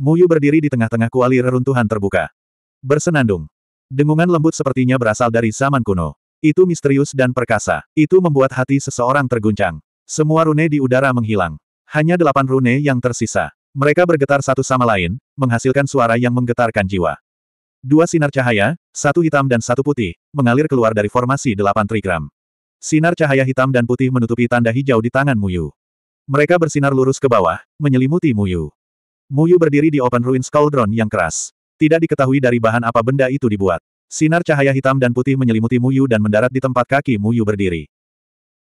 Muyu berdiri di tengah-tengah kuali reruntuhan terbuka. Bersenandung. Dengungan lembut sepertinya berasal dari zaman kuno. Itu misterius dan perkasa. Itu membuat hati seseorang terguncang. Semua rune di udara menghilang. Hanya delapan rune yang tersisa. Mereka bergetar satu sama lain, menghasilkan suara yang menggetarkan jiwa. Dua sinar cahaya, satu hitam dan satu putih, mengalir keluar dari formasi delapan trigram. Sinar cahaya hitam dan putih menutupi tanda hijau di tangan Muyu. Mereka bersinar lurus ke bawah, menyelimuti Muyu. Muyu berdiri di Open Ruins Cauldron yang keras. Tidak diketahui dari bahan apa benda itu dibuat. Sinar cahaya hitam dan putih menyelimuti Muyu dan mendarat di tempat kaki Muyu berdiri.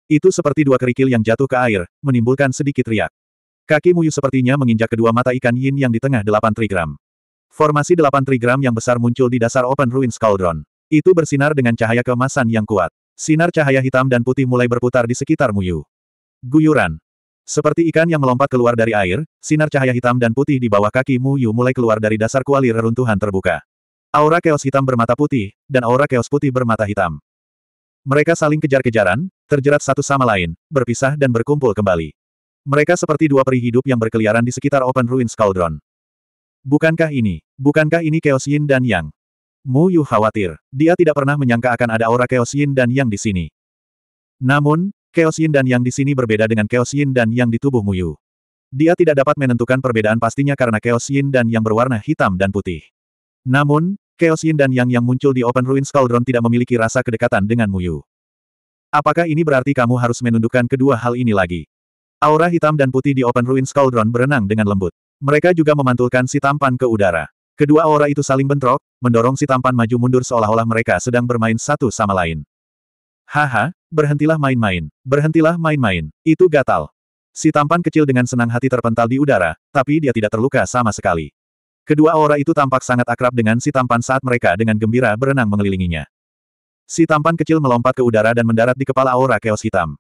Itu seperti dua kerikil yang jatuh ke air, menimbulkan sedikit riak. Kaki Muyu sepertinya menginjak kedua mata ikan yin yang di tengah delapan trigram. Formasi delapan trigram yang besar muncul di dasar Open Ruins Cauldron. Itu bersinar dengan cahaya kemasan yang kuat. Sinar cahaya hitam dan putih mulai berputar di sekitar Muyu. Guyuran. Seperti ikan yang melompat keluar dari air, sinar cahaya hitam dan putih di bawah kaki Muyu mulai keluar dari dasar kuali reruntuhan terbuka. Aura keos hitam bermata putih, dan aura keos putih bermata hitam. Mereka saling kejar-kejaran, terjerat satu sama lain, berpisah dan berkumpul kembali. Mereka seperti dua peri hidup yang berkeliaran di sekitar Open Ruins Cauldron. Bukankah ini, bukankah ini Chaos Yin dan Yang? Mu Yu khawatir, dia tidak pernah menyangka akan ada aura Chaos Yin dan Yang di sini. Namun, Chaos Yin dan Yang di sini berbeda dengan Chaos Yin dan Yang di tubuh Mu Yu. Dia tidak dapat menentukan perbedaan pastinya karena Chaos Yin dan Yang berwarna hitam dan putih. Namun, Chaos Yin dan Yang yang muncul di Open Ruins Cauldron tidak memiliki rasa kedekatan dengan Muyu. Apakah ini berarti kamu harus menundukkan kedua hal ini lagi? Aura hitam dan putih di Open Ruins Cauldron berenang dengan lembut. Mereka juga memantulkan si tampan ke udara. Kedua aura itu saling bentrok, mendorong si tampan maju mundur seolah-olah mereka sedang bermain satu sama lain. Haha, berhentilah main-main, berhentilah main-main, itu gatal. Si tampan kecil dengan senang hati terpental di udara, tapi dia tidak terluka sama sekali. Kedua aura itu tampak sangat akrab dengan si tampan saat mereka dengan gembira berenang mengelilinginya. Si tampan kecil melompat ke udara dan mendarat di kepala aura keos hitam.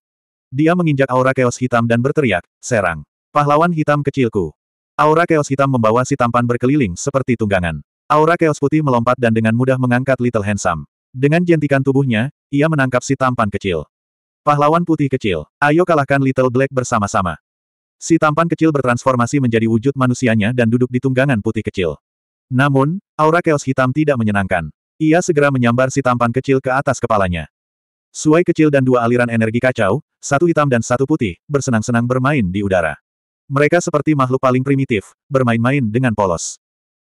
Dia menginjak aura keos hitam dan berteriak, serang. Pahlawan hitam kecilku. Aura keos hitam membawa si tampan berkeliling seperti tunggangan. Aura keos putih melompat dan dengan mudah mengangkat Little Handsome. Dengan jentikan tubuhnya, ia menangkap si tampan kecil. Pahlawan putih kecil, ayo kalahkan Little Black bersama-sama. Si tampan kecil bertransformasi menjadi wujud manusianya dan duduk di tunggangan putih kecil. Namun, aura keos hitam tidak menyenangkan. Ia segera menyambar si tampan kecil ke atas kepalanya. Suai kecil dan dua aliran energi kacau, satu hitam dan satu putih, bersenang-senang bermain di udara. Mereka seperti makhluk paling primitif, bermain-main dengan polos.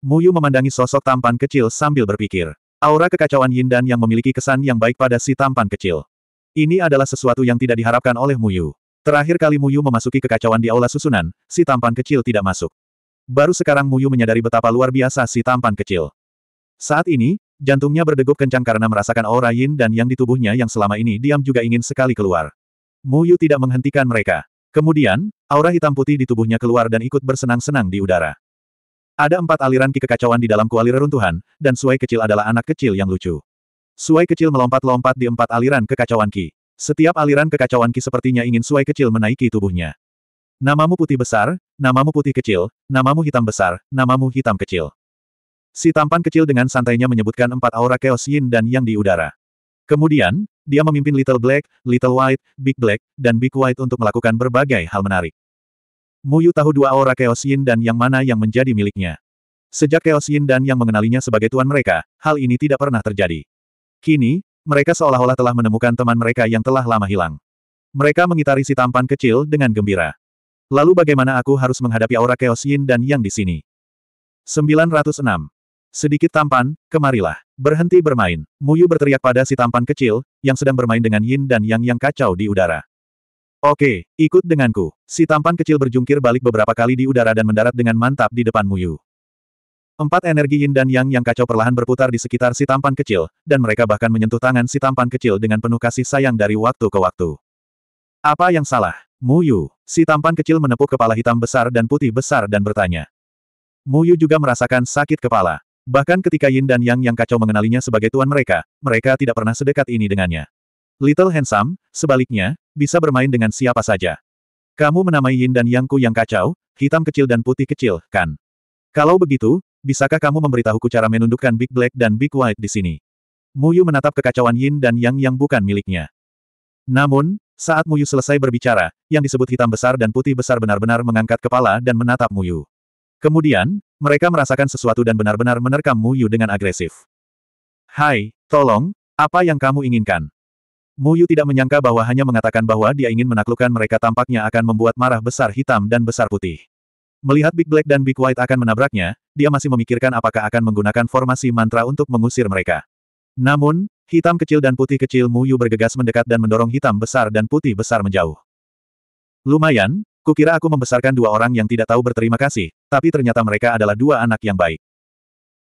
Muyu memandangi sosok tampan kecil sambil berpikir. Aura kekacauan Yin Dan yang memiliki kesan yang baik pada si tampan kecil. Ini adalah sesuatu yang tidak diharapkan oleh Muyu. Terakhir kali Muyu memasuki kekacauan di aula susunan, si tampan kecil tidak masuk. Baru sekarang Muyu menyadari betapa luar biasa si tampan kecil. Saat ini, jantungnya berdegup kencang karena merasakan aura yin dan yang di tubuhnya yang selama ini diam juga ingin sekali keluar. Muyu tidak menghentikan mereka. Kemudian, aura hitam putih di tubuhnya keluar dan ikut bersenang-senang di udara. Ada empat aliran ki kekacauan di dalam kuali reruntuhan, dan Suai kecil adalah anak kecil yang lucu. Suai kecil melompat-lompat di empat aliran kekacauan ki. Setiap aliran kekacauan ki sepertinya ingin suai kecil menaiki tubuhnya. Namamu putih besar, namamu putih kecil, namamu hitam besar, namamu hitam kecil. Si tampan kecil dengan santainya menyebutkan empat aura chaos yin dan yang di udara. Kemudian, dia memimpin Little Black, Little White, Big Black, dan Big White untuk melakukan berbagai hal menarik. Muyu tahu dua aura chaos yin dan yang mana yang menjadi miliknya. Sejak chaos yin dan yang mengenalinya sebagai tuan mereka, hal ini tidak pernah terjadi. Kini, mereka seolah-olah telah menemukan teman mereka yang telah lama hilang. Mereka mengitari si tampan kecil dengan gembira. Lalu bagaimana aku harus menghadapi aura Chaos Yin dan Yang di sini? 906. Sedikit tampan, kemarilah. Berhenti bermain. Muyu berteriak pada si tampan kecil, yang sedang bermain dengan Yin dan Yang yang kacau di udara. Oke, ikut denganku. Si tampan kecil berjungkir balik beberapa kali di udara dan mendarat dengan mantap di depan Muyu. Empat energi yin dan yang yang kacau perlahan berputar di sekitar si tampan kecil, dan mereka bahkan menyentuh tangan si tampan kecil dengan penuh kasih sayang dari waktu ke waktu. Apa yang salah? Mu Yu? Si tampan kecil menepuk kepala hitam besar dan putih besar dan bertanya. Mu Yu juga merasakan sakit kepala. Bahkan ketika Yin dan Yang yang kacau mengenalinya sebagai tuan mereka, mereka tidak pernah sedekat ini dengannya. Little Handsome, sebaliknya, bisa bermain dengan siapa saja. Kamu menamai Yin dan Yangku yang kacau, hitam kecil dan putih kecil, kan? Kalau begitu, bisakah kamu memberitahuku cara menundukkan Big Black dan Big White di sini? Muyu menatap kekacauan Yin dan Yang yang bukan miliknya. Namun, saat Muyu selesai berbicara, yang disebut hitam besar dan putih besar benar-benar mengangkat kepala dan menatap Muyu. Kemudian, mereka merasakan sesuatu dan benar-benar menerkam Muyu dengan agresif. Hai, tolong, apa yang kamu inginkan? Muyu tidak menyangka bahwa hanya mengatakan bahwa dia ingin menaklukkan mereka tampaknya akan membuat marah besar hitam dan besar putih. Melihat Big Black dan Big White akan menabraknya, dia masih memikirkan apakah akan menggunakan formasi mantra untuk mengusir mereka. Namun, hitam kecil dan putih kecil Mu Yu bergegas mendekat dan mendorong hitam besar dan putih besar menjauh. Lumayan, kukira aku membesarkan dua orang yang tidak tahu berterima kasih, tapi ternyata mereka adalah dua anak yang baik.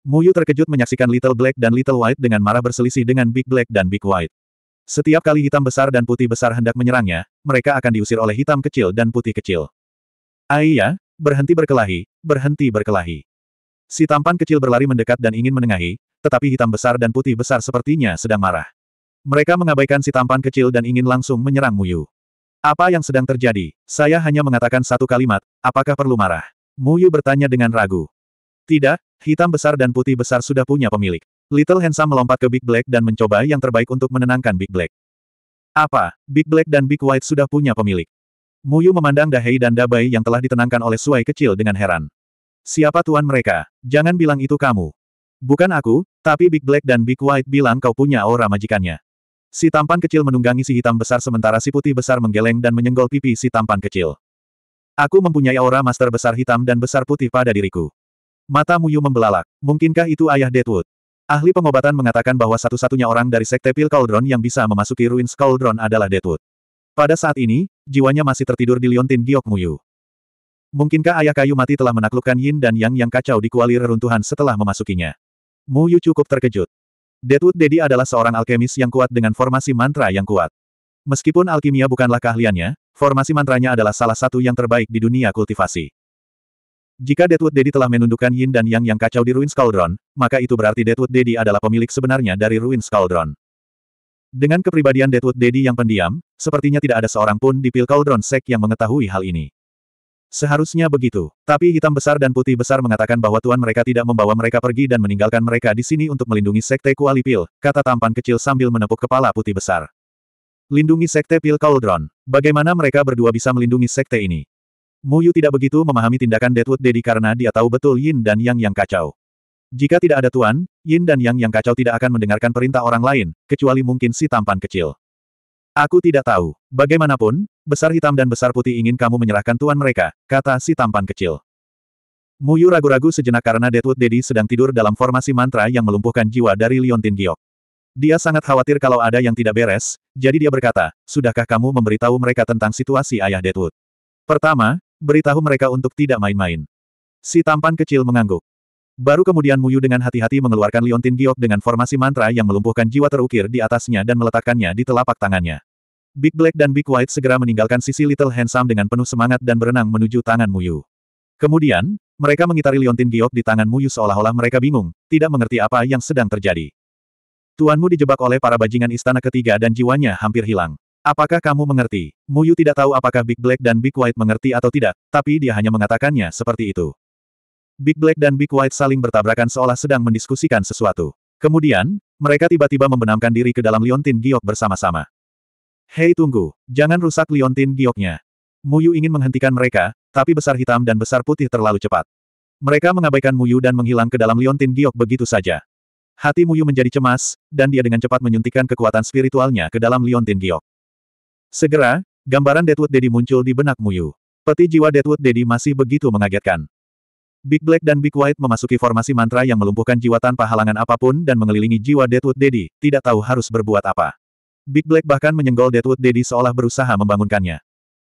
Mu Yu terkejut menyaksikan Little Black dan Little White dengan marah berselisih dengan Big Black dan Big White. Setiap kali hitam besar dan putih besar hendak menyerangnya, mereka akan diusir oleh hitam kecil dan putih kecil. Aiyah. Ah Berhenti berkelahi, berhenti berkelahi. Si tampan kecil berlari mendekat dan ingin menengahi, tetapi hitam besar dan putih besar sepertinya sedang marah. Mereka mengabaikan si tampan kecil dan ingin langsung menyerang Muyu. Apa yang sedang terjadi? Saya hanya mengatakan satu kalimat, apakah perlu marah? Muyu bertanya dengan ragu. Tidak, hitam besar dan putih besar sudah punya pemilik. Little Handsome melompat ke Big Black dan mencoba yang terbaik untuk menenangkan Big Black. Apa, Big Black dan Big White sudah punya pemilik? Muyu memandang Dahei dan Dabai yang telah ditenangkan oleh suai kecil dengan heran. Siapa tuan mereka? Jangan bilang itu kamu. Bukan aku, tapi Big Black dan Big White bilang kau punya aura majikannya. Si tampan kecil menunggangi si hitam besar sementara si putih besar menggeleng dan menyenggol pipi si tampan kecil. Aku mempunyai aura master besar hitam dan besar putih pada diriku. Mata Muyu membelalak. Mungkinkah itu ayah Deadwood? Ahli pengobatan mengatakan bahwa satu-satunya orang dari Sekte Pil Cauldron yang bisa memasuki Ruins Cauldron adalah Deadwood. Pada saat ini, jiwanya masih tertidur di liontin giok Muyu. Mungkinkah ayah kayu mati telah menaklukkan yin dan yang yang kacau di kuali reruntuhan setelah memasukinya? Mu Yu cukup terkejut. Deadwood Dedi adalah seorang alkemis yang kuat dengan formasi mantra yang kuat. Meskipun alkimia bukanlah keahliannya, formasi mantranya adalah salah satu yang terbaik di dunia kultivasi. Jika Deadwood Dedi telah menundukkan yin dan yang yang kacau di Ruins Cauldron, maka itu berarti Deadwood Dedi adalah pemilik sebenarnya dari Ruins Cauldron. Dengan kepribadian Deadwood Daddy yang pendiam, sepertinya tidak ada seorang pun di Pil Cauldron Sect yang mengetahui hal ini. Seharusnya begitu. Tapi hitam besar dan putih besar mengatakan bahwa tuan mereka tidak membawa mereka pergi dan meninggalkan mereka di sini untuk melindungi Sekte Kualipil, kata tampan kecil sambil menepuk kepala putih besar. Lindungi Sekte Pil Cauldron. Bagaimana mereka berdua bisa melindungi Sekte ini? Muyu tidak begitu memahami tindakan Deadwood Daddy karena dia tahu betul Yin dan Yang yang kacau. Jika tidak ada Tuan, Yin dan Yang yang kacau tidak akan mendengarkan perintah orang lain, kecuali mungkin si tampan kecil. Aku tidak tahu. Bagaimanapun, besar hitam dan besar putih ingin kamu menyerahkan Tuan mereka, kata si tampan kecil. Muyu ragu-ragu sejenak karena Deadwood Daddy sedang tidur dalam formasi mantra yang melumpuhkan jiwa dari Liontin Giok. Dia sangat khawatir kalau ada yang tidak beres, jadi dia berkata, Sudahkah kamu memberitahu mereka tentang situasi ayah Deadwood? Pertama, beritahu mereka untuk tidak main-main. Si tampan kecil mengangguk. Baru kemudian Muyu dengan hati-hati mengeluarkan liontin giok dengan formasi mantra yang melumpuhkan jiwa terukir di atasnya dan meletakkannya di telapak tangannya. Big Black dan Big White segera meninggalkan sisi Little Handsome dengan penuh semangat dan berenang menuju tangan Muyu. Kemudian, mereka mengitari liontin giok di tangan Muyu seolah-olah mereka bingung, tidak mengerti apa yang sedang terjadi. Tuanmu dijebak oleh para bajingan istana ketiga dan jiwanya hampir hilang. Apakah kamu mengerti? Muyu tidak tahu apakah Big Black dan Big White mengerti atau tidak, tapi dia hanya mengatakannya seperti itu. Big Black dan Big White saling bertabrakan seolah sedang mendiskusikan sesuatu. Kemudian, mereka tiba-tiba membenamkan diri ke dalam liontin giok bersama-sama. Hei tunggu, jangan rusak liontin gioknya. Muyu ingin menghentikan mereka, tapi besar hitam dan besar putih terlalu cepat. Mereka mengabaikan Muyu dan menghilang ke dalam liontin giok begitu saja. Hati Muyu menjadi cemas, dan dia dengan cepat menyuntikkan kekuatan spiritualnya ke dalam liontin giok. Segera, gambaran Deadwood Dedi muncul di benak Muyu. Peti jiwa Deadwood Dedi masih begitu mengagetkan. Big Black dan Big White memasuki formasi mantra yang melumpuhkan jiwa tanpa halangan apapun dan mengelilingi jiwa Deadwood Daddy, tidak tahu harus berbuat apa. Big Black bahkan menyenggol Deadwood Daddy seolah berusaha membangunkannya.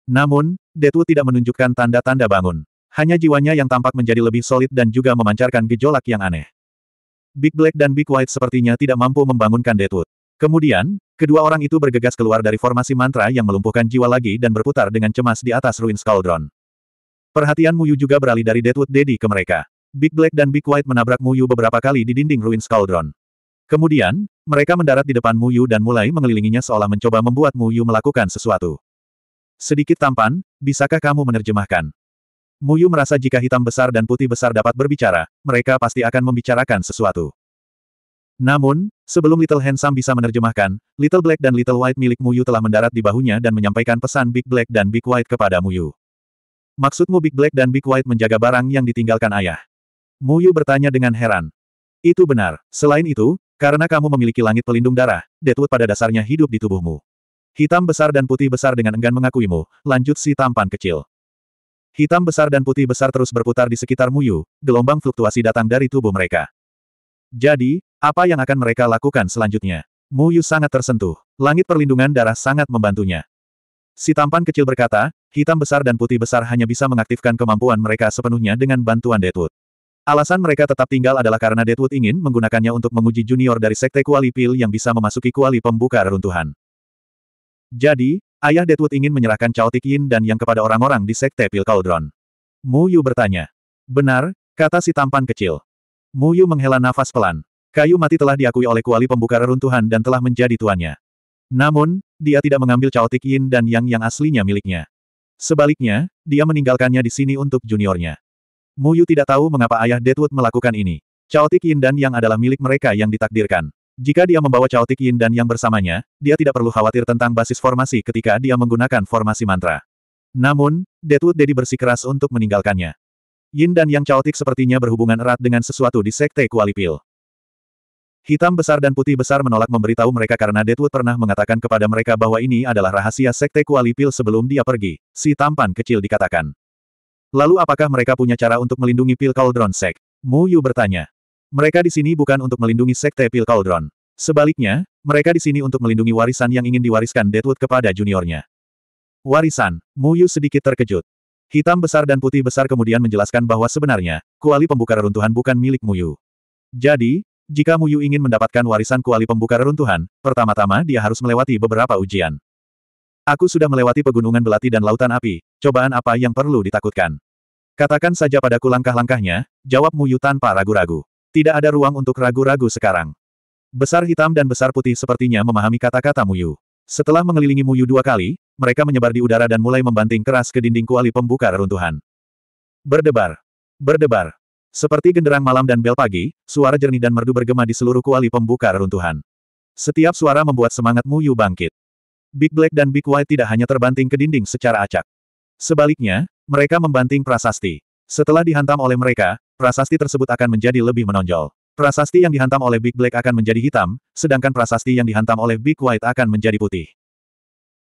Namun, Deadwood tidak menunjukkan tanda-tanda bangun. Hanya jiwanya yang tampak menjadi lebih solid dan juga memancarkan gejolak yang aneh. Big Black dan Big White sepertinya tidak mampu membangunkan Deadwood. Kemudian, kedua orang itu bergegas keluar dari formasi mantra yang melumpuhkan jiwa lagi dan berputar dengan cemas di atas ruin Skaldron. Perhatian Muyu juga beralih dari Deadwood Daddy ke mereka. Big Black dan Big White menabrak Muyu beberapa kali di dinding ruins Cauldron. Kemudian, mereka mendarat di depan Muyu dan mulai mengelilinginya seolah mencoba membuat Muyu melakukan sesuatu. Sedikit tampan, bisakah kamu menerjemahkan? Muyu merasa jika hitam besar dan putih besar dapat berbicara, mereka pasti akan membicarakan sesuatu. Namun, sebelum Little Handsome bisa menerjemahkan, Little Black dan Little White milik Muyu telah mendarat di bahunya dan menyampaikan pesan Big Black dan Big White kepada Muyu. Maksudmu Big Black dan Big White menjaga barang yang ditinggalkan ayah? Mu Yu bertanya dengan heran. Itu benar. Selain itu, karena kamu memiliki langit pelindung darah, Deadwood pada dasarnya hidup di tubuhmu. Hitam besar dan putih besar dengan enggan mengakuimu, lanjut si tampan kecil. Hitam besar dan putih besar terus berputar di sekitar Muyu, gelombang fluktuasi datang dari tubuh mereka. Jadi, apa yang akan mereka lakukan selanjutnya? Muyu sangat tersentuh. Langit perlindungan darah sangat membantunya. Si tampan kecil berkata, hitam besar dan putih besar hanya bisa mengaktifkan kemampuan mereka sepenuhnya dengan bantuan Deadwood. Alasan mereka tetap tinggal adalah karena Deadwood ingin menggunakannya untuk menguji junior dari sekte kuali pil yang bisa memasuki kuali pembuka reruntuhan. Jadi, ayah Deadwood ingin menyerahkan Chaotic Yin dan Yang kepada orang-orang di sekte pil Cauldron. Mu Yu bertanya. Benar, kata si tampan kecil. Mu Yu menghela nafas pelan. Kayu mati telah diakui oleh kuali pembuka reruntuhan dan telah menjadi tuannya. Namun, dia tidak mengambil caotik yin dan yang yang aslinya miliknya. Sebaliknya, dia meninggalkannya di sini untuk juniornya. Muyu tidak tahu mengapa ayah Deadwood melakukan ini. Caotik yin dan yang adalah milik mereka yang ditakdirkan. Jika dia membawa caotik yin dan yang bersamanya, dia tidak perlu khawatir tentang basis formasi ketika dia menggunakan formasi mantra. Namun, Deadwood Dedi bersikeras untuk meninggalkannya. Yin dan yang caotik sepertinya berhubungan erat dengan sesuatu di Sekte Kualipil. Hitam besar dan putih besar menolak memberitahu mereka karena Deadwood pernah mengatakan kepada mereka bahwa ini adalah rahasia sekte Kuali Pil sebelum dia pergi, si tampan kecil dikatakan. Lalu apakah mereka punya cara untuk melindungi Pil Cauldron Sek? Mu Yu bertanya. Mereka di sini bukan untuk melindungi sekte Pil Cauldron. Sebaliknya, mereka di sini untuk melindungi warisan yang ingin diwariskan Deadwood kepada juniornya. Warisan, Mu Yu sedikit terkejut. Hitam besar dan putih besar kemudian menjelaskan bahwa sebenarnya, kuali pembuka reruntuhan bukan milik Mu Yu. Jadi, jika Muyu ingin mendapatkan warisan kuali pembuka reruntuhan, pertama-tama dia harus melewati beberapa ujian. Aku sudah melewati pegunungan belati dan lautan api, cobaan apa yang perlu ditakutkan? Katakan saja padaku langkah-langkahnya, jawab Muyu tanpa ragu-ragu. Tidak ada ruang untuk ragu-ragu sekarang. Besar hitam dan besar putih sepertinya memahami kata-kata Muyu. Setelah mengelilingi Muyu dua kali, mereka menyebar di udara dan mulai membanting keras ke dinding kuali pembuka reruntuhan. Berdebar. Berdebar. Seperti genderang malam dan bel pagi, suara jernih dan merdu bergema di seluruh kuali pembuka reruntuhan. Setiap suara membuat semangat Mu Yu bangkit. Big Black dan Big White tidak hanya terbanting ke dinding secara acak. Sebaliknya, mereka membanting prasasti. Setelah dihantam oleh mereka, prasasti tersebut akan menjadi lebih menonjol. Prasasti yang dihantam oleh Big Black akan menjadi hitam, sedangkan prasasti yang dihantam oleh Big White akan menjadi putih.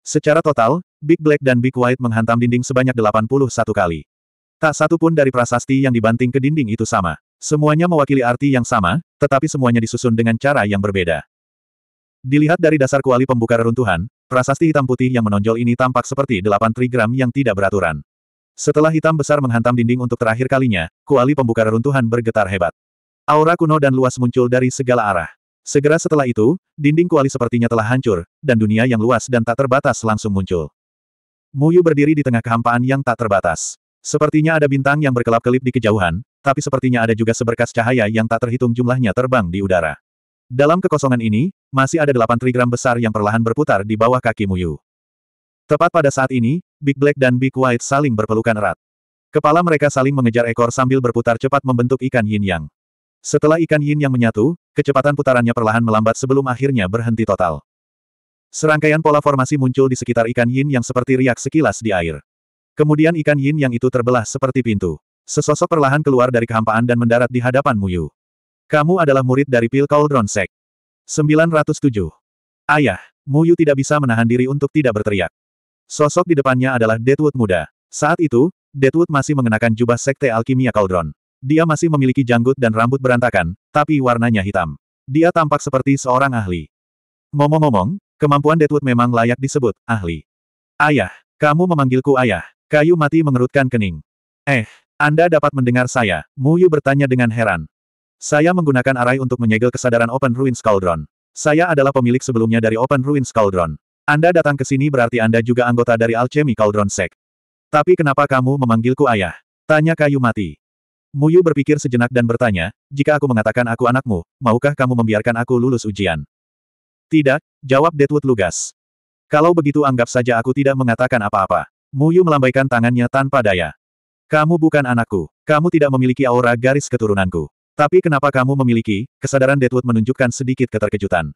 Secara total, Big Black dan Big White menghantam dinding sebanyak 81 kali. Tak satu pun dari prasasti yang dibanting ke dinding itu sama. Semuanya mewakili arti yang sama, tetapi semuanya disusun dengan cara yang berbeda. Dilihat dari dasar kuali pembuka reruntuhan, prasasti hitam putih yang menonjol ini tampak seperti delapan trigram yang tidak beraturan. Setelah hitam besar menghantam dinding untuk terakhir kalinya, kuali pembuka reruntuhan bergetar hebat. Aura kuno dan luas muncul dari segala arah. Segera setelah itu, dinding kuali sepertinya telah hancur, dan dunia yang luas dan tak terbatas langsung muncul. Muyu berdiri di tengah kehampaan yang tak terbatas. Sepertinya ada bintang yang berkelap-kelip di kejauhan, tapi sepertinya ada juga seberkas cahaya yang tak terhitung jumlahnya terbang di udara. Dalam kekosongan ini, masih ada delapan trigram besar yang perlahan berputar di bawah kaki Muyu. Tepat pada saat ini, Big Black dan Big White saling berpelukan erat. Kepala mereka saling mengejar ekor sambil berputar cepat membentuk ikan yin yang. Setelah ikan yin yang menyatu, kecepatan putarannya perlahan melambat sebelum akhirnya berhenti total. Serangkaian pola formasi muncul di sekitar ikan yin yang seperti riak sekilas di air. Kemudian ikan yin yang itu terbelah seperti pintu. Sesosok perlahan keluar dari kehampaan dan mendarat di hadapan Muyu. Kamu adalah murid dari Pil Cauldron Sek. 907. Ayah, Muyu tidak bisa menahan diri untuk tidak berteriak. Sosok di depannya adalah Deadwood muda. Saat itu, Deadwood masih mengenakan jubah Sekte Alkimia Cauldron. Dia masih memiliki janggut dan rambut berantakan, tapi warnanya hitam. Dia tampak seperti seorang ahli. Ngomong-ngomong, kemampuan Deadwood memang layak disebut ahli. Ayah, kamu memanggilku ayah. Kayu mati mengerutkan kening. Eh, Anda dapat mendengar saya, Muyu bertanya dengan heran. Saya menggunakan arai untuk menyegel kesadaran Open Ruins Cauldron. Saya adalah pemilik sebelumnya dari Open Ruins Cauldron. Anda datang ke sini berarti Anda juga anggota dari Alchemy Cauldron Sect. Tapi kenapa kamu memanggilku ayah? Tanya kayu mati. Muyu berpikir sejenak dan bertanya, jika aku mengatakan aku anakmu, maukah kamu membiarkan aku lulus ujian? Tidak, jawab Deadwood lugas. Kalau begitu anggap saja aku tidak mengatakan apa-apa. Muyu melambaikan tangannya tanpa daya. Kamu bukan anakku. Kamu tidak memiliki aura garis keturunanku. Tapi kenapa kamu memiliki? Kesadaran Deadwood menunjukkan sedikit keterkejutan.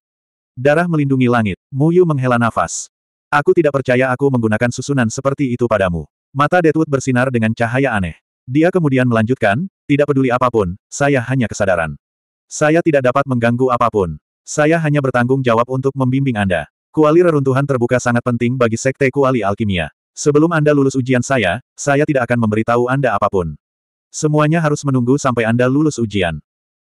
Darah melindungi langit. Muyu menghela nafas. Aku tidak percaya aku menggunakan susunan seperti itu padamu. Mata Deadwood bersinar dengan cahaya aneh. Dia kemudian melanjutkan, tidak peduli apapun, saya hanya kesadaran. Saya tidak dapat mengganggu apapun. Saya hanya bertanggung jawab untuk membimbing Anda. Kuali reruntuhan terbuka sangat penting bagi Sekte Kuali Alkimia. Sebelum Anda lulus ujian saya, saya tidak akan memberitahu Anda apapun. Semuanya harus menunggu sampai Anda lulus ujian.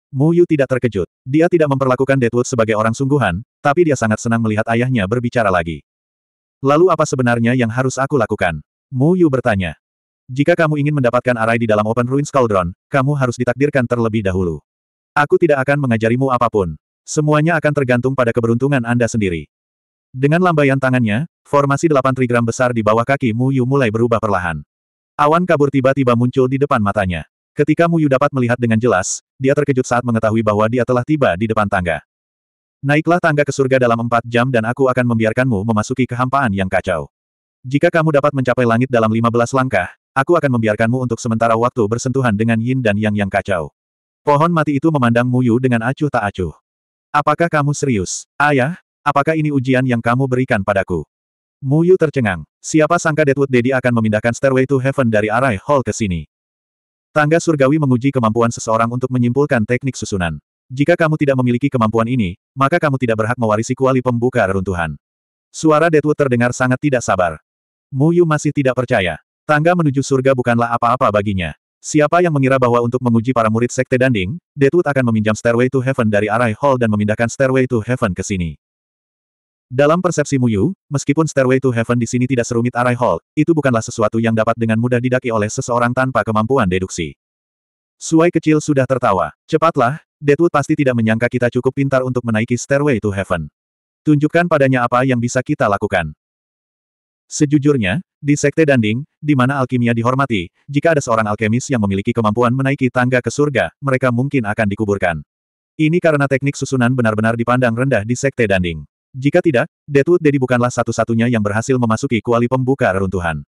Mu Yu tidak terkejut. Dia tidak memperlakukan Deadwood sebagai orang sungguhan, tapi dia sangat senang melihat ayahnya berbicara lagi. Lalu apa sebenarnya yang harus aku lakukan? Mu Yu bertanya. Jika kamu ingin mendapatkan arai di dalam Open Ruins Cauldron, kamu harus ditakdirkan terlebih dahulu. Aku tidak akan mengajarimu apapun. Semuanya akan tergantung pada keberuntungan Anda sendiri. Dengan lambaian tangannya, formasi delapan trigram besar di bawah kaki Mu Yu mulai berubah perlahan. Awan kabur tiba-tiba muncul di depan matanya. Ketika Mu Yu dapat melihat dengan jelas, dia terkejut saat mengetahui bahwa dia telah tiba di depan tangga. Naiklah tangga ke surga dalam empat jam dan aku akan membiarkanmu memasuki kehampaan yang kacau. Jika kamu dapat mencapai langit dalam lima belas langkah, aku akan membiarkanmu untuk sementara waktu bersentuhan dengan yin dan yang yang kacau. Pohon mati itu memandang Mu Yu dengan acuh tak acuh. Apakah kamu serius? Ayah, Apakah ini ujian yang kamu berikan padaku? Mu Yu tercengang. Siapa sangka Deadwood Daddy akan memindahkan Stairway to Heaven dari Arai Hall ke sini. Tangga surgawi menguji kemampuan seseorang untuk menyimpulkan teknik susunan. Jika kamu tidak memiliki kemampuan ini, maka kamu tidak berhak mewarisi kuali pembuka reruntuhan. Suara Deadwood terdengar sangat tidak sabar. Mu Yu masih tidak percaya. Tangga menuju surga bukanlah apa-apa baginya. Siapa yang mengira bahwa untuk menguji para murid Sekte Danding, Deadwood akan meminjam Stairway to Heaven dari Arai Hall dan memindahkan Stairway to Heaven ke sini. Dalam persepsi Muyu, meskipun Stairway to Heaven di sini tidak serumit Arai Hall, itu bukanlah sesuatu yang dapat dengan mudah didaki oleh seseorang tanpa kemampuan deduksi. Suai kecil sudah tertawa. Cepatlah, Deadwood pasti tidak menyangka kita cukup pintar untuk menaiki Stairway to Heaven. Tunjukkan padanya apa yang bisa kita lakukan. Sejujurnya, di Sekte Danding, di mana alkimia dihormati, jika ada seorang alkemis yang memiliki kemampuan menaiki tangga ke surga, mereka mungkin akan dikuburkan. Ini karena teknik susunan benar-benar dipandang rendah di Sekte Danding. Jika tidak, Deadwood Daddy bukanlah satu-satunya yang berhasil memasuki kuali pembuka reruntuhan.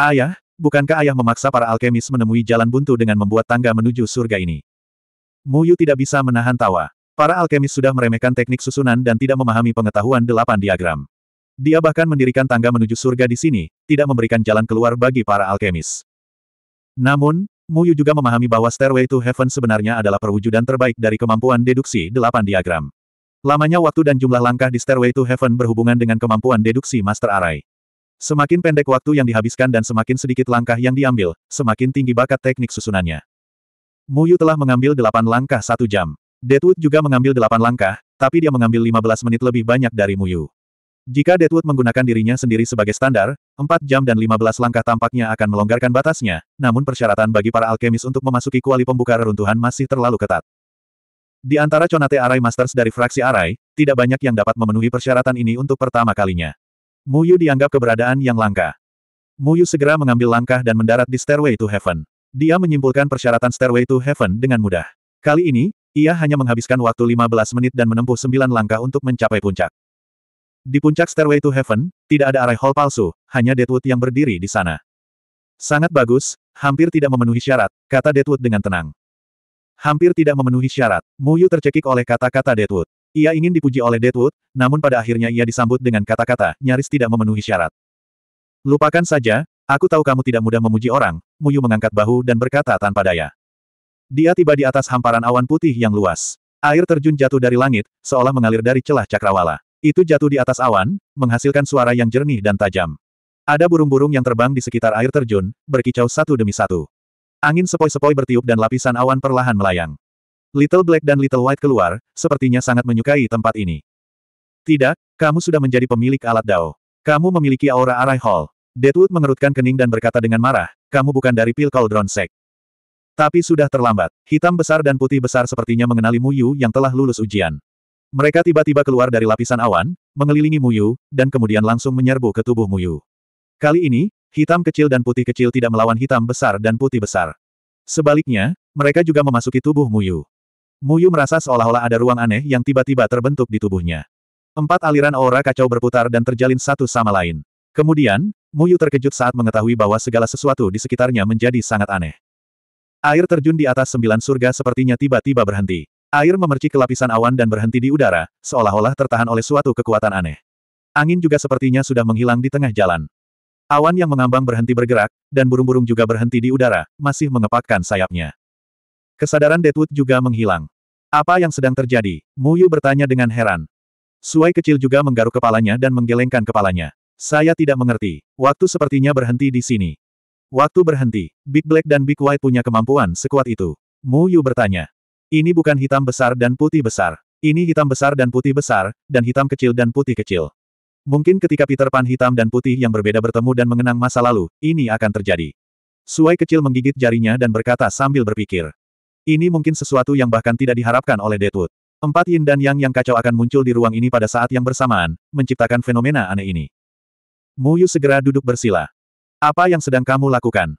Ayah, bukankah ayah memaksa para alkemis menemui jalan buntu dengan membuat tangga menuju surga ini? Muyu tidak bisa menahan tawa. Para alkemis sudah meremehkan teknik susunan dan tidak memahami pengetahuan delapan diagram. Dia bahkan mendirikan tangga menuju surga di sini, tidak memberikan jalan keluar bagi para alkemis. Namun, Muyu juga memahami bahwa Stairway to Heaven sebenarnya adalah perwujudan terbaik dari kemampuan deduksi delapan diagram. Lamanya waktu dan jumlah langkah di Stairway to Heaven berhubungan dengan kemampuan deduksi Master Arai. Semakin pendek waktu yang dihabiskan dan semakin sedikit langkah yang diambil, semakin tinggi bakat teknik susunannya. Muyu telah mengambil delapan langkah satu jam. Deadwood juga mengambil delapan langkah, tapi dia mengambil lima belas menit lebih banyak dari Muyu. Jika Deadwood menggunakan dirinya sendiri sebagai standar, empat jam dan lima belas langkah tampaknya akan melonggarkan batasnya, namun persyaratan bagi para alkemis untuk memasuki kuali pembuka reruntuhan masih terlalu ketat. Di antara Conate Arai Masters dari fraksi Arai, tidak banyak yang dapat memenuhi persyaratan ini untuk pertama kalinya. Muyu dianggap keberadaan yang langka. Muyu segera mengambil langkah dan mendarat di Stairway to Heaven. Dia menyimpulkan persyaratan Stairway to Heaven dengan mudah. Kali ini, ia hanya menghabiskan waktu 15 menit dan menempuh 9 langkah untuk mencapai puncak. Di puncak Stairway to Heaven, tidak ada arai hall palsu, hanya Deadwood yang berdiri di sana. Sangat bagus, hampir tidak memenuhi syarat, kata Deadwood dengan tenang. Hampir tidak memenuhi syarat, Muyu tercekik oleh kata-kata Deadwood. Ia ingin dipuji oleh Deadwood, namun pada akhirnya ia disambut dengan kata-kata nyaris tidak memenuhi syarat. Lupakan saja, aku tahu kamu tidak mudah memuji orang, Muyu mengangkat bahu dan berkata tanpa daya. Dia tiba di atas hamparan awan putih yang luas. Air terjun jatuh dari langit, seolah mengalir dari celah cakrawala. Itu jatuh di atas awan, menghasilkan suara yang jernih dan tajam. Ada burung-burung yang terbang di sekitar air terjun, berkicau satu demi satu. Angin sepoi-sepoi bertiup dan lapisan awan perlahan melayang. Little Black dan Little White keluar, sepertinya sangat menyukai tempat ini. Tidak, kamu sudah menjadi pemilik alat Dao. Kamu memiliki aura Arai Hall. Deadwood mengerutkan kening dan berkata dengan marah, kamu bukan dari Pil Cauldron Sek. Tapi sudah terlambat. Hitam besar dan putih besar sepertinya mengenali Muyu yang telah lulus ujian. Mereka tiba-tiba keluar dari lapisan awan, mengelilingi Muyu, dan kemudian langsung menyerbu ke tubuh Muyu. Kali ini, Hitam kecil dan putih kecil tidak melawan hitam besar dan putih besar. Sebaliknya, mereka juga memasuki tubuh Muyu. Muyu merasa seolah-olah ada ruang aneh yang tiba-tiba terbentuk di tubuhnya. Empat aliran aura kacau berputar dan terjalin satu sama lain. Kemudian, Muyu terkejut saat mengetahui bahwa segala sesuatu di sekitarnya menjadi sangat aneh. Air terjun di atas sembilan surga sepertinya tiba-tiba berhenti. Air memercik ke lapisan awan dan berhenti di udara, seolah-olah tertahan oleh suatu kekuatan aneh. Angin juga sepertinya sudah menghilang di tengah jalan. Awan yang mengambang berhenti bergerak, dan burung-burung juga berhenti di udara, masih mengepakkan sayapnya. Kesadaran Deadwood juga menghilang. Apa yang sedang terjadi? Mu Yu bertanya dengan heran. Suai kecil juga menggaruk kepalanya dan menggelengkan kepalanya. Saya tidak mengerti. Waktu sepertinya berhenti di sini. Waktu berhenti. Big Black dan Big White punya kemampuan sekuat itu. Mu Yu bertanya. Ini bukan hitam besar dan putih besar. Ini hitam besar dan putih besar, dan hitam kecil dan putih kecil. Mungkin ketika Peter Pan hitam dan putih yang berbeda bertemu dan mengenang masa lalu, ini akan terjadi. Suai kecil menggigit jarinya dan berkata sambil berpikir. Ini mungkin sesuatu yang bahkan tidak diharapkan oleh Deadwood. Empat yin dan yang yang kacau akan muncul di ruang ini pada saat yang bersamaan, menciptakan fenomena aneh ini. Muyu segera duduk bersila. Apa yang sedang kamu lakukan?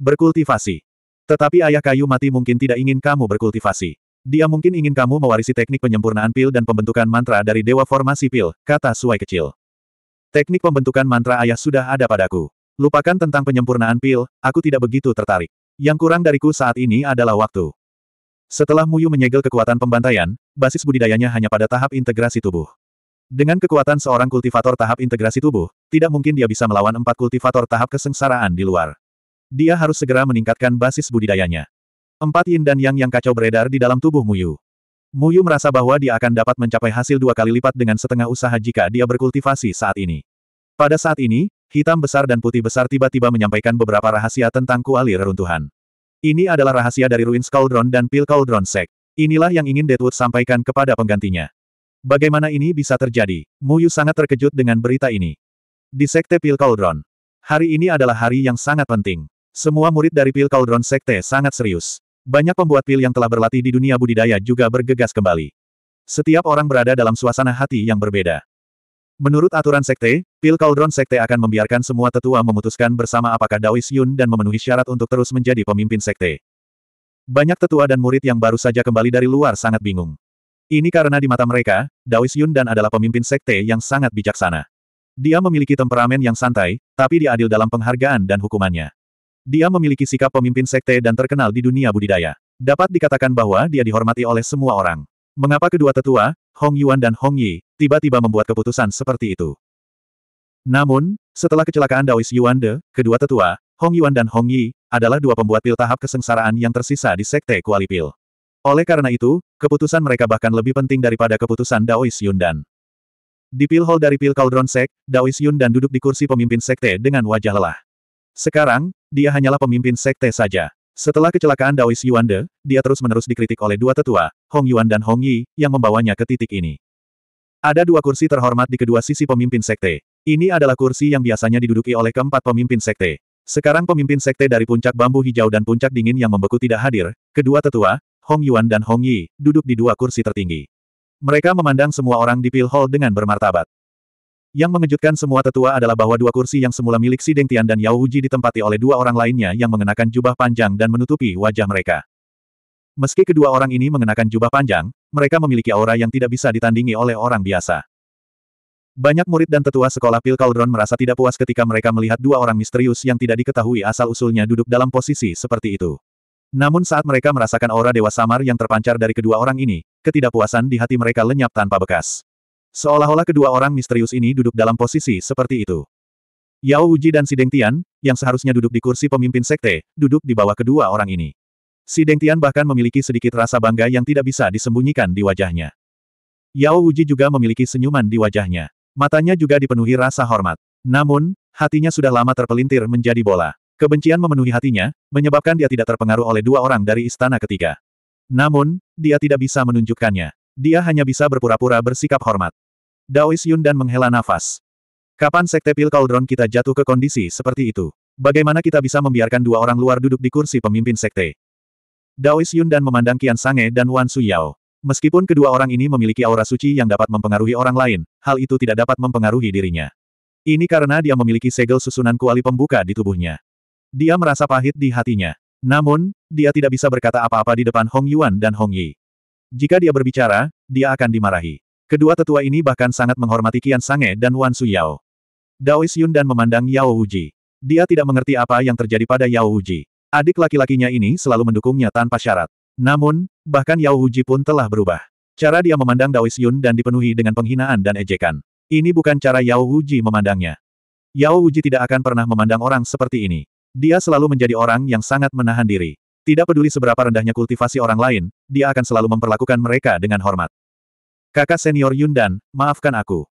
Berkultivasi. Tetapi ayah kayu mati mungkin tidak ingin kamu berkultivasi. Dia mungkin ingin kamu mewarisi teknik penyempurnaan pil dan pembentukan mantra dari Dewa Formasi Pil, kata Suai kecil. Teknik pembentukan mantra ayah sudah ada padaku. Lupakan tentang penyempurnaan pil, aku tidak begitu tertarik. Yang kurang dariku saat ini adalah waktu. Setelah Muyu menyegel kekuatan pembantaian, basis budidayanya hanya pada tahap integrasi tubuh. Dengan kekuatan seorang kultivator tahap integrasi tubuh, tidak mungkin dia bisa melawan empat kultivator tahap kesengsaraan di luar. Dia harus segera meningkatkan basis budidayanya. Empat yin dan yang yang kacau beredar di dalam tubuh Muyu. Muyu merasa bahwa dia akan dapat mencapai hasil dua kali lipat dengan setengah usaha jika dia berkultivasi saat ini. Pada saat ini, hitam besar dan putih besar tiba-tiba menyampaikan beberapa rahasia tentang kuali reruntuhan. Ini adalah rahasia dari Ruins Cauldron dan Pil Cauldron Sect. Inilah yang ingin Deadwood sampaikan kepada penggantinya. Bagaimana ini bisa terjadi? Muyu sangat terkejut dengan berita ini. Di Sekte Pil Cauldron. Hari ini adalah hari yang sangat penting. Semua murid dari Pil Cauldron Sekte sangat serius. Banyak pembuat pil yang telah berlatih di dunia budidaya juga bergegas kembali. Setiap orang berada dalam suasana hati yang berbeda. Menurut aturan sekte, pil Cauldron sekte akan membiarkan semua tetua memutuskan bersama apakah Daois Yun dan memenuhi syarat untuk terus menjadi pemimpin sekte. Banyak tetua dan murid yang baru saja kembali dari luar sangat bingung. Ini karena di mata mereka, Daois Yun dan adalah pemimpin sekte yang sangat bijaksana. Dia memiliki temperamen yang santai, tapi diadil dalam penghargaan dan hukumannya. Dia memiliki sikap pemimpin sekte dan terkenal di dunia budidaya. Dapat dikatakan bahwa dia dihormati oleh semua orang. Mengapa kedua tetua, Hong Yuan dan Hong Yi, tiba-tiba membuat keputusan seperti itu? Namun, setelah kecelakaan Daois Yuan De, kedua tetua, Hong Yuan dan Hong Yi, adalah dua pembuat pil tahap kesengsaraan yang tersisa di sekte Kuali Pil. Oleh karena itu, keputusan mereka bahkan lebih penting daripada keputusan Daois Dan. Di pil hall dari pil Cauldron Sek, Daois Dan duduk di kursi pemimpin sekte dengan wajah lelah. Sekarang, dia hanyalah pemimpin sekte saja. Setelah kecelakaan Daois Yuande, dia terus-menerus dikritik oleh dua tetua, Hong Yuan dan Hong Yi, yang membawanya ke titik ini. Ada dua kursi terhormat di kedua sisi pemimpin sekte. Ini adalah kursi yang biasanya diduduki oleh keempat pemimpin sekte. Sekarang pemimpin sekte dari puncak bambu hijau dan puncak dingin yang membeku tidak hadir, kedua tetua, Hong Yuan dan Hong Yi, duduk di dua kursi tertinggi. Mereka memandang semua orang di Pil Hall dengan bermartabat. Yang mengejutkan semua tetua adalah bahwa dua kursi yang semula milik Si Tian dan Yao Wuji ditempati oleh dua orang lainnya yang mengenakan jubah panjang dan menutupi wajah mereka. Meski kedua orang ini mengenakan jubah panjang, mereka memiliki aura yang tidak bisa ditandingi oleh orang biasa. Banyak murid dan tetua sekolah Pil Cauldron merasa tidak puas ketika mereka melihat dua orang misterius yang tidak diketahui asal-usulnya duduk dalam posisi seperti itu. Namun saat mereka merasakan aura dewa samar yang terpancar dari kedua orang ini, ketidakpuasan di hati mereka lenyap tanpa bekas. Seolah-olah kedua orang misterius ini duduk dalam posisi seperti itu. Yao Uji dan Si Tian, yang seharusnya duduk di kursi pemimpin sekte, duduk di bawah kedua orang ini. Si Tian bahkan memiliki sedikit rasa bangga yang tidak bisa disembunyikan di wajahnya. Yao Uji juga memiliki senyuman di wajahnya. Matanya juga dipenuhi rasa hormat. Namun, hatinya sudah lama terpelintir menjadi bola. Kebencian memenuhi hatinya, menyebabkan dia tidak terpengaruh oleh dua orang dari istana ketiga. Namun, dia tidak bisa menunjukkannya dia hanya bisa berpura-pura bersikap hormat. Daois dan menghela nafas. Kapan Sekte Pil Cauldron kita jatuh ke kondisi seperti itu? Bagaimana kita bisa membiarkan dua orang luar duduk di kursi pemimpin Sekte? Daois dan memandang Qian Sange dan Wan Suyao. Meskipun kedua orang ini memiliki aura suci yang dapat mempengaruhi orang lain, hal itu tidak dapat mempengaruhi dirinya. Ini karena dia memiliki segel susunan kuali pembuka di tubuhnya. Dia merasa pahit di hatinya. Namun, dia tidak bisa berkata apa-apa di depan Hong Yuan dan Hong Yi. Jika dia berbicara, dia akan dimarahi. Kedua tetua ini bahkan sangat menghormati Kian Sange dan Wan Su Yao. Daois Yun dan memandang Yao Wuji. Dia tidak mengerti apa yang terjadi pada Yao Wuji. Adik laki-lakinya ini selalu mendukungnya tanpa syarat. Namun, bahkan Yao Wuji pun telah berubah. Cara dia memandang Daois Yun dan dipenuhi dengan penghinaan dan ejekan. Ini bukan cara Yao Wuji memandangnya. Yao Wuji tidak akan pernah memandang orang seperti ini. Dia selalu menjadi orang yang sangat menahan diri. Tidak peduli seberapa rendahnya kultivasi orang lain, dia akan selalu memperlakukan mereka dengan hormat. Kakak senior Yundan, maafkan aku.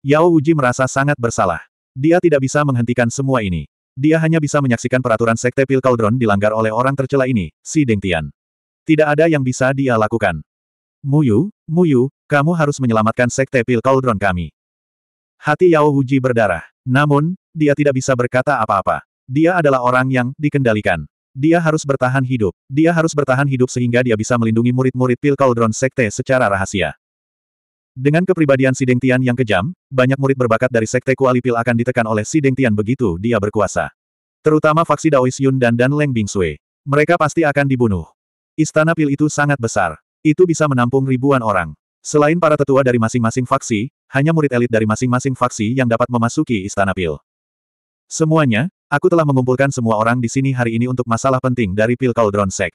Yao Uji merasa sangat bersalah. Dia tidak bisa menghentikan semua ini. Dia hanya bisa menyaksikan peraturan Sekte Pil Cauldron dilanggar oleh orang tercela ini, si Deng Tian. Tidak ada yang bisa dia lakukan. Muyu, Muyu, kamu harus menyelamatkan Sekte Pil Cauldron kami. Hati Yao Uji berdarah. Namun, dia tidak bisa berkata apa-apa. Dia adalah orang yang dikendalikan. Dia harus bertahan hidup. Dia harus bertahan hidup sehingga dia bisa melindungi murid-murid pil Cauldron Sekte secara rahasia. Dengan kepribadian Si Tian yang kejam, banyak murid berbakat dari Sekte Kuali Pil akan ditekan oleh Si Tian begitu dia berkuasa. Terutama Faksi Daois Yun dan Dan Leng Sui. Mereka pasti akan dibunuh. Istana pil itu sangat besar. Itu bisa menampung ribuan orang. Selain para tetua dari masing-masing faksi, hanya murid elit dari masing-masing faksi yang dapat memasuki istana pil. Semuanya, Aku telah mengumpulkan semua orang di sini hari ini untuk masalah penting dari Pil Cauldron Sek.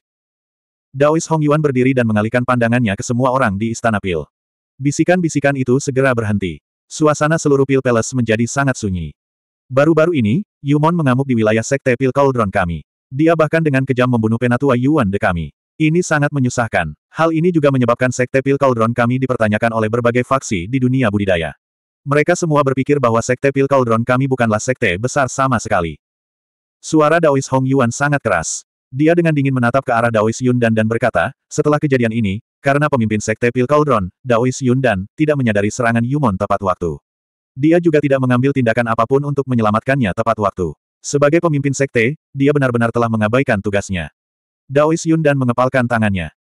Daois Hong Yuan berdiri dan mengalihkan pandangannya ke semua orang di Istana Pil. Bisikan-bisikan itu segera berhenti. Suasana seluruh Pil Palace menjadi sangat sunyi. Baru-baru ini, Yumon mengamuk di wilayah Sekte Pil Cauldron kami. Dia bahkan dengan kejam membunuh Penatua Yuan de kami. Ini sangat menyusahkan. Hal ini juga menyebabkan Sekte Pil Cauldron kami dipertanyakan oleh berbagai faksi di dunia budidaya. Mereka semua berpikir bahwa Sekte Pil Cauldron kami bukanlah sekte besar sama sekali. Suara Daois Hong Yuan sangat keras. Dia dengan dingin menatap ke arah Daois Yun dan berkata, setelah kejadian ini, karena pemimpin sekte Pil Cauldron, Daois Dan, tidak menyadari serangan Yumon tepat waktu. Dia juga tidak mengambil tindakan apapun untuk menyelamatkannya tepat waktu. Sebagai pemimpin sekte, dia benar-benar telah mengabaikan tugasnya. Daois Dan mengepalkan tangannya.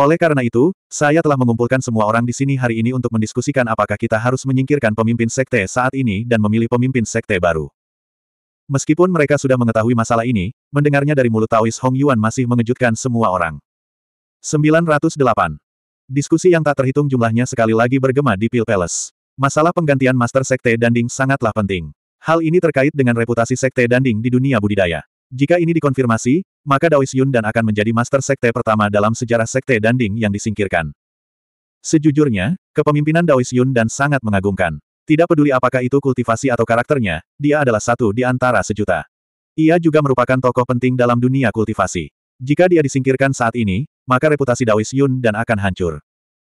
Oleh karena itu, saya telah mengumpulkan semua orang di sini hari ini untuk mendiskusikan apakah kita harus menyingkirkan pemimpin sekte saat ini dan memilih pemimpin sekte baru. Meskipun mereka sudah mengetahui masalah ini, mendengarnya dari mulut Taois Hong Yuan masih mengejutkan semua orang. 908. Diskusi yang tak terhitung jumlahnya sekali lagi bergema di Pil Palace. Masalah penggantian Master Sekte Danding sangatlah penting. Hal ini terkait dengan reputasi Sekte Danding di dunia budidaya. Jika ini dikonfirmasi, maka Daois Yun dan akan menjadi Master Sekte pertama dalam sejarah Sekte Danding yang disingkirkan. Sejujurnya, kepemimpinan Daois Yun dan sangat mengagumkan. Tidak peduli apakah itu kultivasi atau karakternya, dia adalah satu di antara sejuta. Ia juga merupakan tokoh penting dalam dunia kultivasi. Jika dia disingkirkan saat ini, maka reputasi Dawis Yun dan akan hancur.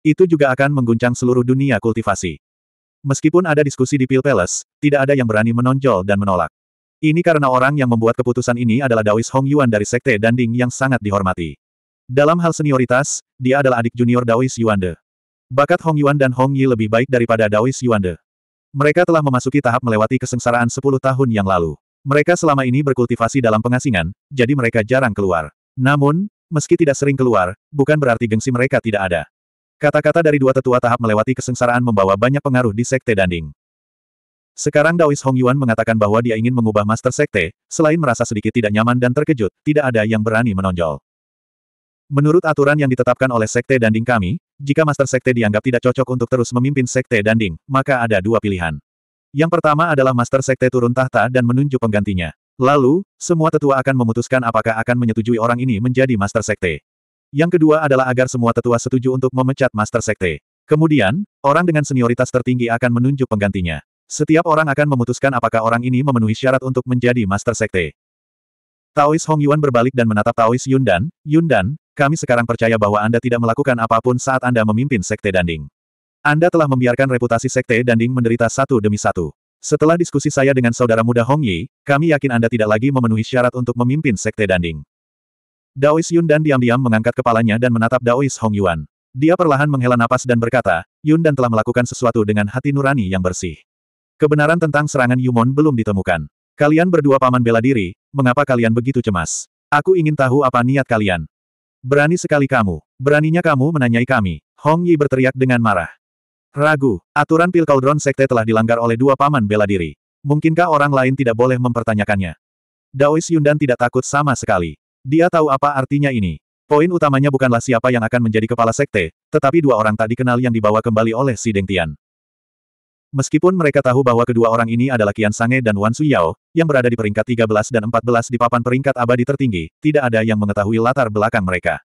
Itu juga akan mengguncang seluruh dunia kultivasi. Meskipun ada diskusi di Pil Palace, tidak ada yang berani menonjol dan menolak. Ini karena orang yang membuat keputusan ini adalah Dawis Hong Yuan dari Sekte Danding yang sangat dihormati. Dalam hal senioritas, dia adalah adik junior Dawis De. Bakat Hong Yuan dan Hong Yi lebih baik daripada Dawis De. Mereka telah memasuki tahap melewati kesengsaraan sepuluh tahun yang lalu. Mereka selama ini berkultivasi dalam pengasingan, jadi mereka jarang keluar. Namun, meski tidak sering keluar, bukan berarti gengsi mereka tidak ada. Kata-kata dari dua tetua tahap melewati kesengsaraan membawa banyak pengaruh di Sekte Danding. Sekarang Daois Hong Yuan mengatakan bahwa dia ingin mengubah Master Sekte, selain merasa sedikit tidak nyaman dan terkejut, tidak ada yang berani menonjol. Menurut aturan yang ditetapkan oleh Sekte Danding kami, jika Master Sekte dianggap tidak cocok untuk terus memimpin Sekte Danding, maka ada dua pilihan. Yang pertama adalah Master Sekte turun tahta dan menunjuk penggantinya. Lalu, semua tetua akan memutuskan apakah akan menyetujui orang ini menjadi Master Sekte. Yang kedua adalah agar semua tetua setuju untuk memecat Master Sekte. Kemudian, orang dengan senioritas tertinggi akan menunjuk penggantinya. Setiap orang akan memutuskan apakah orang ini memenuhi syarat untuk menjadi Master Sekte. Taois Hong Yuan berbalik dan menatap Taois Yundan, Yundan, kami sekarang percaya bahwa Anda tidak melakukan apapun saat Anda memimpin Sekte Danding. Anda telah membiarkan reputasi Sekte Danding menderita satu demi satu. Setelah diskusi saya dengan saudara muda Hong Yi, kami yakin Anda tidak lagi memenuhi syarat untuk memimpin Sekte Danding. Daois Yun Dan diam-diam mengangkat kepalanya dan menatap Daois Hong Yuan. Dia perlahan menghela napas dan berkata, Yun Dan telah melakukan sesuatu dengan hati nurani yang bersih. Kebenaran tentang serangan Yumon belum ditemukan. Kalian berdua paman bela diri, mengapa kalian begitu cemas? Aku ingin tahu apa niat kalian. Berani sekali kamu. Beraninya kamu menanyai kami. Hong Yi berteriak dengan marah. Ragu, aturan pil kaldron Sekte telah dilanggar oleh dua paman bela diri. Mungkinkah orang lain tidak boleh mempertanyakannya? Daois Yundan tidak takut sama sekali. Dia tahu apa artinya ini. Poin utamanya bukanlah siapa yang akan menjadi kepala sekte, tetapi dua orang tak dikenal yang dibawa kembali oleh Si Deng Tian. Meskipun mereka tahu bahwa kedua orang ini adalah Qian Sange dan Wan Suyao, yang berada di peringkat 13 dan 14 di papan peringkat abadi tertinggi, tidak ada yang mengetahui latar belakang mereka.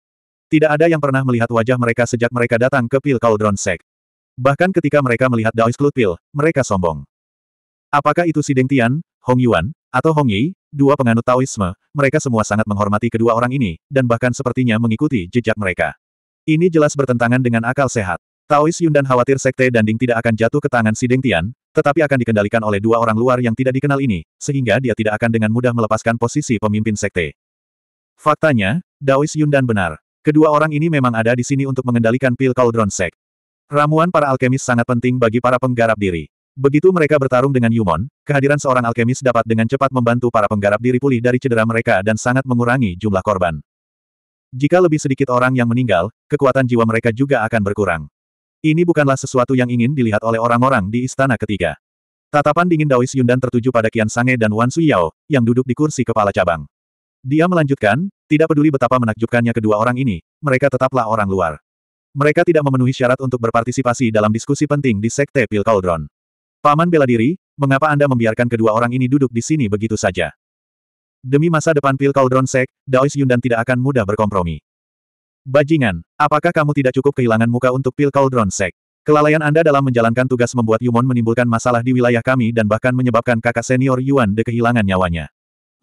Tidak ada yang pernah melihat wajah mereka sejak mereka datang ke Pil Cauldron Sek. Bahkan ketika mereka melihat Daoist Lut Pil, mereka sombong. Apakah itu Sideng Tian, Hong Yuan, atau Hong Yi, dua penganut Taoisme, mereka semua sangat menghormati kedua orang ini, dan bahkan sepertinya mengikuti jejak mereka. Ini jelas bertentangan dengan akal sehat. Taois Yun dan khawatir Sekte Danding tidak akan jatuh ke tangan Sideng Tian, tetapi akan dikendalikan oleh dua orang luar yang tidak dikenal ini, sehingga dia tidak akan dengan mudah melepaskan posisi pemimpin sekte. Faktanya, Daois Yundan benar. Kedua orang ini memang ada di sini untuk mengendalikan pil Cauldron Sek. Ramuan para alkemis sangat penting bagi para penggarap diri. Begitu mereka bertarung dengan Yumon, kehadiran seorang alkemis dapat dengan cepat membantu para penggarap diri pulih dari cedera mereka dan sangat mengurangi jumlah korban. Jika lebih sedikit orang yang meninggal, kekuatan jiwa mereka juga akan berkurang. Ini bukanlah sesuatu yang ingin dilihat oleh orang-orang di istana ketiga. Tatapan dingin Daois Yundan tertuju pada Kian Sange dan Wan Suyao, yang duduk di kursi kepala cabang. Dia melanjutkan, tidak peduli betapa menakjubkannya kedua orang ini, mereka tetaplah orang luar. Mereka tidak memenuhi syarat untuk berpartisipasi dalam diskusi penting di Sekte Pil Cauldron. Paman bela diri, mengapa Anda membiarkan kedua orang ini duduk di sini begitu saja? Demi masa depan Pil Cauldron Sek, Daois Yundan tidak akan mudah berkompromi. Bajingan, apakah kamu tidak cukup kehilangan muka untuk pil Cauldron Sek? Kelalaian Anda dalam menjalankan tugas membuat Yumon menimbulkan masalah di wilayah kami dan bahkan menyebabkan kakak senior Yuan De kehilangan nyawanya.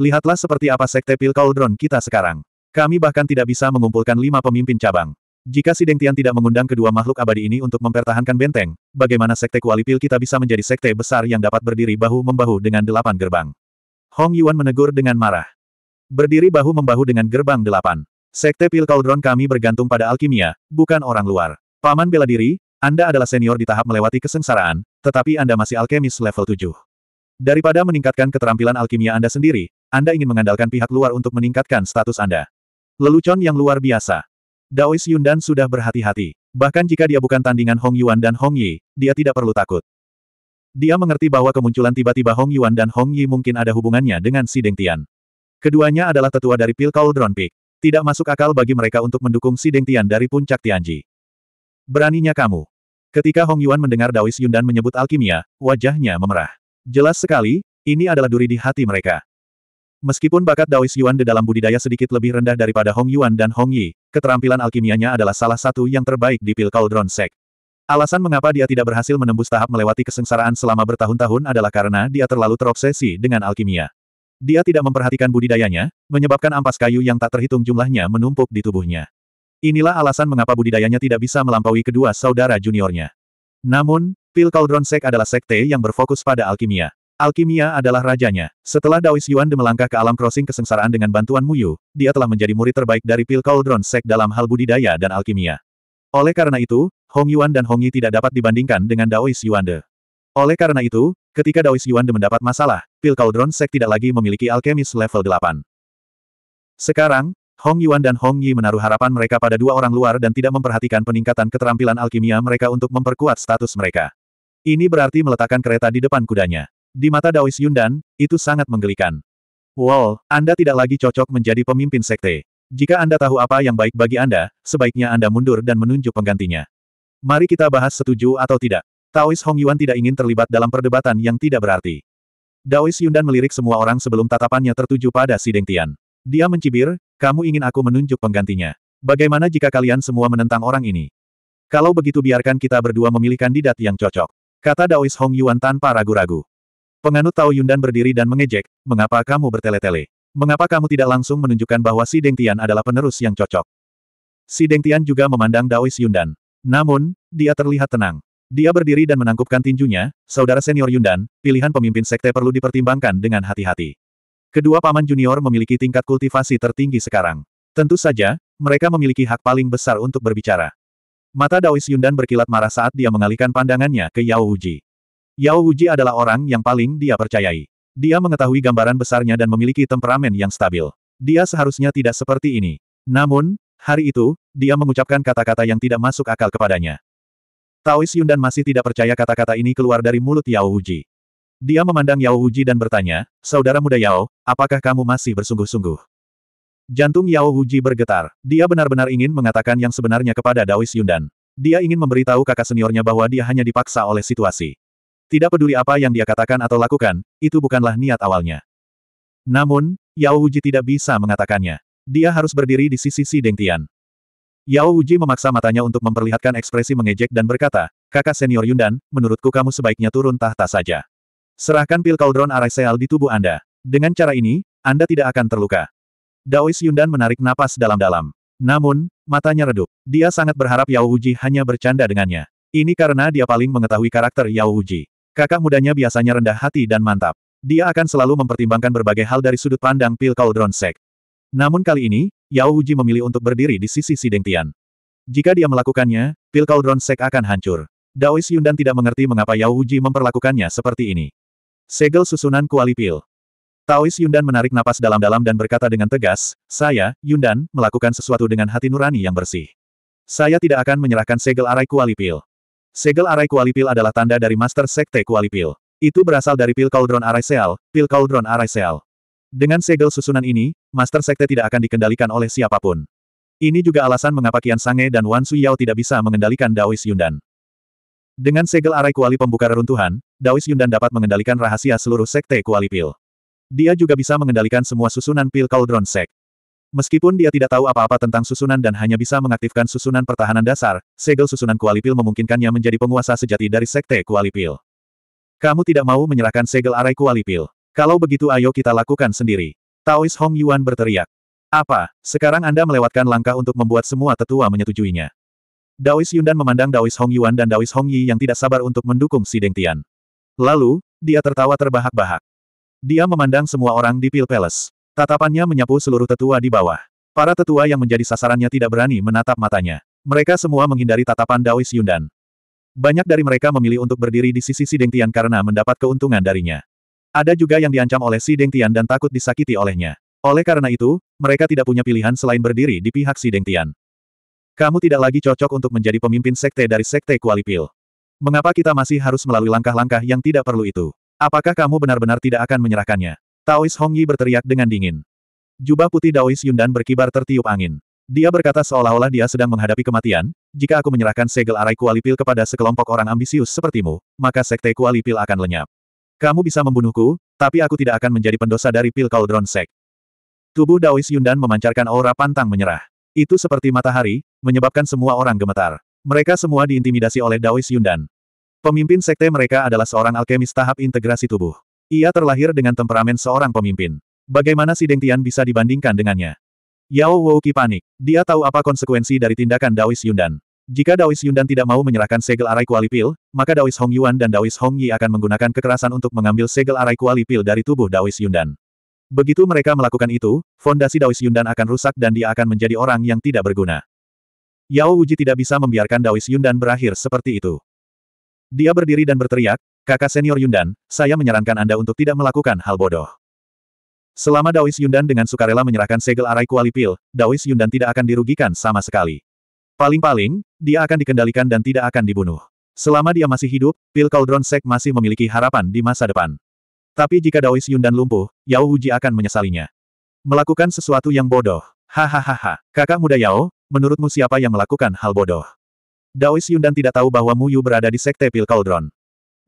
Lihatlah seperti apa sekte pil Cauldron kita sekarang. Kami bahkan tidak bisa mengumpulkan lima pemimpin cabang. Jika si Tian tidak mengundang kedua makhluk abadi ini untuk mempertahankan benteng, bagaimana sekte kuali pil kita bisa menjadi sekte besar yang dapat berdiri bahu-membahu dengan delapan gerbang? Hong Yuan menegur dengan marah. Berdiri bahu-membahu dengan gerbang delapan. Sekte Pil Cauldron kami bergantung pada alkimia, bukan orang luar. Paman bela diri, Anda adalah senior di tahap melewati kesengsaraan, tetapi Anda masih alkemis level 7. Daripada meningkatkan keterampilan alkimia Anda sendiri, Anda ingin mengandalkan pihak luar untuk meningkatkan status Anda. Lelucon yang luar biasa. Daois Yundan sudah berhati-hati. Bahkan jika dia bukan tandingan Hong Yuan dan Hong Yi, dia tidak perlu takut. Dia mengerti bahwa kemunculan tiba-tiba Hong Yuan dan Hong Yi mungkin ada hubungannya dengan si Deng Tian. Keduanya adalah tetua dari Pil Cauldron Peak. Tidak masuk akal bagi mereka untuk mendukung si Deng Tian dari puncak Tianji. Beraninya kamu. Ketika Hong Yuan mendengar Daois Yundan menyebut alkimia, wajahnya memerah. Jelas sekali, ini adalah duri di hati mereka. Meskipun bakat Daois Yuan di dalam budidaya sedikit lebih rendah daripada Hong Yuan dan Hong Yi, keterampilan alkimianya adalah salah satu yang terbaik di Pil Cauldron Sect. Alasan mengapa dia tidak berhasil menembus tahap melewati kesengsaraan selama bertahun-tahun adalah karena dia terlalu terobsesi dengan alkimia. Dia tidak memperhatikan budidayanya, menyebabkan ampas kayu yang tak terhitung jumlahnya menumpuk di tubuhnya. Inilah alasan mengapa budidayanya tidak bisa melampaui kedua saudara juniornya. Namun, Pil Cauldron Sek adalah sekte yang berfokus pada alkimia. Alkimia adalah rajanya. Setelah Daois Yuan de melangkah ke alam crossing kesengsaraan dengan bantuan Muyu, dia telah menjadi murid terbaik dari Pil Cauldron Sek dalam hal budidaya dan alkimia. Oleh karena itu, Hong Yuan dan Hong Yi tidak dapat dibandingkan dengan Daois Yuan de. Oleh karena itu, ketika Daois Yuan mendapat masalah, pil Cauldron Sek tidak lagi memiliki alkemis level 8. Sekarang, Hong Yuan dan Hong Yi menaruh harapan mereka pada dua orang luar dan tidak memperhatikan peningkatan keterampilan alkimia mereka untuk memperkuat status mereka. Ini berarti meletakkan kereta di depan kudanya. Di mata Daois Yundan, itu sangat menggelikan. Wall, Anda tidak lagi cocok menjadi pemimpin sekte. Jika Anda tahu apa yang baik bagi Anda, sebaiknya Anda mundur dan menunjuk penggantinya. Mari kita bahas setuju atau tidak. Taois Hong Yuan tidak ingin terlibat dalam perdebatan yang tidak berarti. Daois Yundan melirik semua orang sebelum tatapannya tertuju pada si Deng Tian. Dia mencibir, kamu ingin aku menunjuk penggantinya. Bagaimana jika kalian semua menentang orang ini? Kalau begitu biarkan kita berdua memilih kandidat yang cocok. Kata Daois Hong Yuan tanpa ragu-ragu. Penganut Tao Yundan berdiri dan mengejek, mengapa kamu bertele-tele? Mengapa kamu tidak langsung menunjukkan bahwa si Deng Tian adalah penerus yang cocok? Si Deng Tian juga memandang Daois Yundan. Namun, dia terlihat tenang. Dia berdiri dan menangkupkan tinjunya, saudara senior Yundan, pilihan pemimpin sekte perlu dipertimbangkan dengan hati-hati. Kedua paman junior memiliki tingkat kultivasi tertinggi sekarang. Tentu saja, mereka memiliki hak paling besar untuk berbicara. Mata Daois Yundan berkilat marah saat dia mengalihkan pandangannya ke Yao Wuji. Yao Wuji adalah orang yang paling dia percayai. Dia mengetahui gambaran besarnya dan memiliki temperamen yang stabil. Dia seharusnya tidak seperti ini. Namun, hari itu, dia mengucapkan kata-kata yang tidak masuk akal kepadanya. Taois Yundan masih tidak percaya kata-kata ini keluar dari mulut Yao Wuji. Dia memandang Yao Wuji dan bertanya, Saudara muda Yao, apakah kamu masih bersungguh-sungguh? Jantung Yao Wuji bergetar. Dia benar-benar ingin mengatakan yang sebenarnya kepada Daois Yundan. Dia ingin memberitahu kakak seniornya bahwa dia hanya dipaksa oleh situasi. Tidak peduli apa yang dia katakan atau lakukan, itu bukanlah niat awalnya. Namun, Yao Wuji tidak bisa mengatakannya. Dia harus berdiri di sisi si Deng Tian. Yao Uji memaksa matanya untuk memperlihatkan ekspresi mengejek dan berkata, kakak senior Yundan, menurutku kamu sebaiknya turun tahta saja. Serahkan pil kaldron Araseal di tubuh Anda. Dengan cara ini, Anda tidak akan terluka. Daois Yundan menarik napas dalam-dalam. Namun, matanya redup. Dia sangat berharap Yao Uji hanya bercanda dengannya. Ini karena dia paling mengetahui karakter Yao Uji. Kakak mudanya biasanya rendah hati dan mantap. Dia akan selalu mempertimbangkan berbagai hal dari sudut pandang pil kaldron sek. Namun kali ini, Yao Huji memilih untuk berdiri di sisi si Tian. Jika dia melakukannya, pil Cauldron Sek akan hancur. Daois Yundan tidak mengerti mengapa Yao Huji memperlakukannya seperti ini. Segel susunan kuali pil. Taois Yundan menarik napas dalam-dalam dan berkata dengan tegas, saya, Yundan, melakukan sesuatu dengan hati nurani yang bersih. Saya tidak akan menyerahkan segel arai Kuali Pil. Segel arai Kuali Pil adalah tanda dari Master Sekte Kuali Pil. Itu berasal dari pil Cauldron Arai Seal, pil Cauldron Arai Seal. Dengan segel susunan ini, Master Sekte tidak akan dikendalikan oleh siapapun. Ini juga alasan mengapa Kian Sange dan Wan Suyao tidak bisa mengendalikan Daois Yundan. Dengan segel arai kuali pembuka reruntuhan, Daois Yundan dapat mengendalikan rahasia seluruh sekte kuali pil. Dia juga bisa mengendalikan semua susunan pil Cauldron Sek. Meskipun dia tidak tahu apa-apa tentang susunan dan hanya bisa mengaktifkan susunan pertahanan dasar, segel susunan kuali pil memungkinkannya menjadi penguasa sejati dari sekte kuali pil. Kamu tidak mau menyerahkan segel arai kuali pil. Kalau begitu ayo kita lakukan sendiri. Taois Hong Yuan berteriak. Apa, sekarang Anda melewatkan langkah untuk membuat semua tetua menyetujuinya. Daois Yundan memandang Daois Hong Yuan dan Daois Hong Yi yang tidak sabar untuk mendukung si Deng Tian. Lalu, dia tertawa terbahak-bahak. Dia memandang semua orang di Pil Palace. Tatapannya menyapu seluruh tetua di bawah. Para tetua yang menjadi sasarannya tidak berani menatap matanya. Mereka semua menghindari tatapan Daois Yundan. Banyak dari mereka memilih untuk berdiri di sisi si Deng Tian karena mendapat keuntungan darinya. Ada juga yang diancam oleh Si Deng Tian dan takut disakiti olehnya. Oleh karena itu, mereka tidak punya pilihan selain berdiri di pihak Si Deng Tian. Kamu tidak lagi cocok untuk menjadi pemimpin sekte dari sekte Kualipil. Mengapa kita masih harus melalui langkah-langkah yang tidak perlu itu? Apakah kamu benar-benar tidak akan menyerahkannya? Taois Hong Yi berteriak dengan dingin. Jubah putih Daois Yundan berkibar tertiup angin. Dia berkata seolah-olah dia sedang menghadapi kematian, jika aku menyerahkan segel arai Kualipil kepada sekelompok orang ambisius sepertimu, maka sekte Kualipil akan lenyap. Kamu bisa membunuhku, tapi aku tidak akan menjadi pendosa dari pil Cauldron Sek. Tubuh Daois Yundan memancarkan aura pantang menyerah. Itu seperti matahari, menyebabkan semua orang gemetar. Mereka semua diintimidasi oleh Daois Yundan. Pemimpin sekte mereka adalah seorang alkemis tahap integrasi tubuh. Ia terlahir dengan temperamen seorang pemimpin. Bagaimana si Deng Tian bisa dibandingkan dengannya? Yao Wouki panik. Dia tahu apa konsekuensi dari tindakan Daois Yundan. Jika Daois Yundan tidak mau menyerahkan segel arai kuali pil, maka Daois Hong Yuan dan Daois Hong Yi akan menggunakan kekerasan untuk mengambil segel arai kuali pil dari tubuh Daois Yundan. Begitu mereka melakukan itu, fondasi Daois Yundan akan rusak dan dia akan menjadi orang yang tidak berguna. Yao Uji tidak bisa membiarkan Daois Yundan berakhir seperti itu. Dia berdiri dan berteriak, kakak senior Yundan, saya menyarankan Anda untuk tidak melakukan hal bodoh. Selama Daois Yundan dengan sukarela menyerahkan segel arai kuali pil, Daois Yundan tidak akan dirugikan sama sekali. Paling-paling, dia akan dikendalikan dan tidak akan dibunuh. Selama dia masih hidup, pil Cauldron Sek masih memiliki harapan di masa depan. Tapi jika Daois dan lumpuh, Yao Huji akan menyesalinya. Melakukan sesuatu yang bodoh. Hahaha, kakak muda Yao, menurutmu siapa yang melakukan hal bodoh? Daois dan tidak tahu bahwa Mu Yu berada di Sekte Pil Cauldron.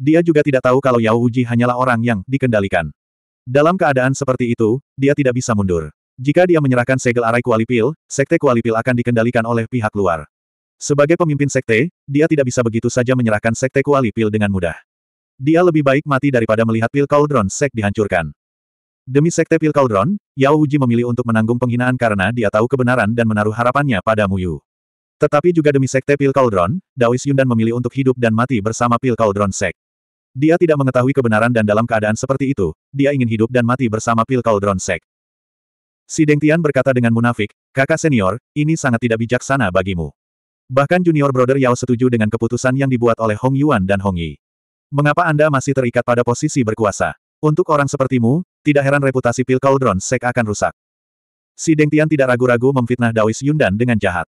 Dia juga tidak tahu kalau Yao Huji hanyalah orang yang dikendalikan. Dalam keadaan seperti itu, dia tidak bisa mundur. Jika dia menyerahkan segel arai kualipil, sekte kualipil akan dikendalikan oleh pihak luar. Sebagai pemimpin sekte, dia tidak bisa begitu saja menyerahkan sekte kualipil dengan mudah. Dia lebih baik mati daripada melihat pil kaldron sek dihancurkan. Demi sekte pil kaldron, Yao Uji memilih untuk menanggung penghinaan karena dia tahu kebenaran dan menaruh harapannya pada Muyu. Tetapi juga demi sekte pil cauldron, Daois dan memilih untuk hidup dan mati bersama pil kaldron sek. Dia tidak mengetahui kebenaran dan dalam keadaan seperti itu, dia ingin hidup dan mati bersama pil kaldron sek. Si Deng Tian berkata dengan munafik, kakak senior, ini sangat tidak bijaksana bagimu. Bahkan junior brother Yao setuju dengan keputusan yang dibuat oleh Hong Yuan dan Hong Yi. Mengapa Anda masih terikat pada posisi berkuasa? Untuk orang sepertimu, tidak heran reputasi Pil Cauldron Sek akan rusak. Si Deng Tian tidak ragu-ragu memfitnah Daois Yundan dengan jahat.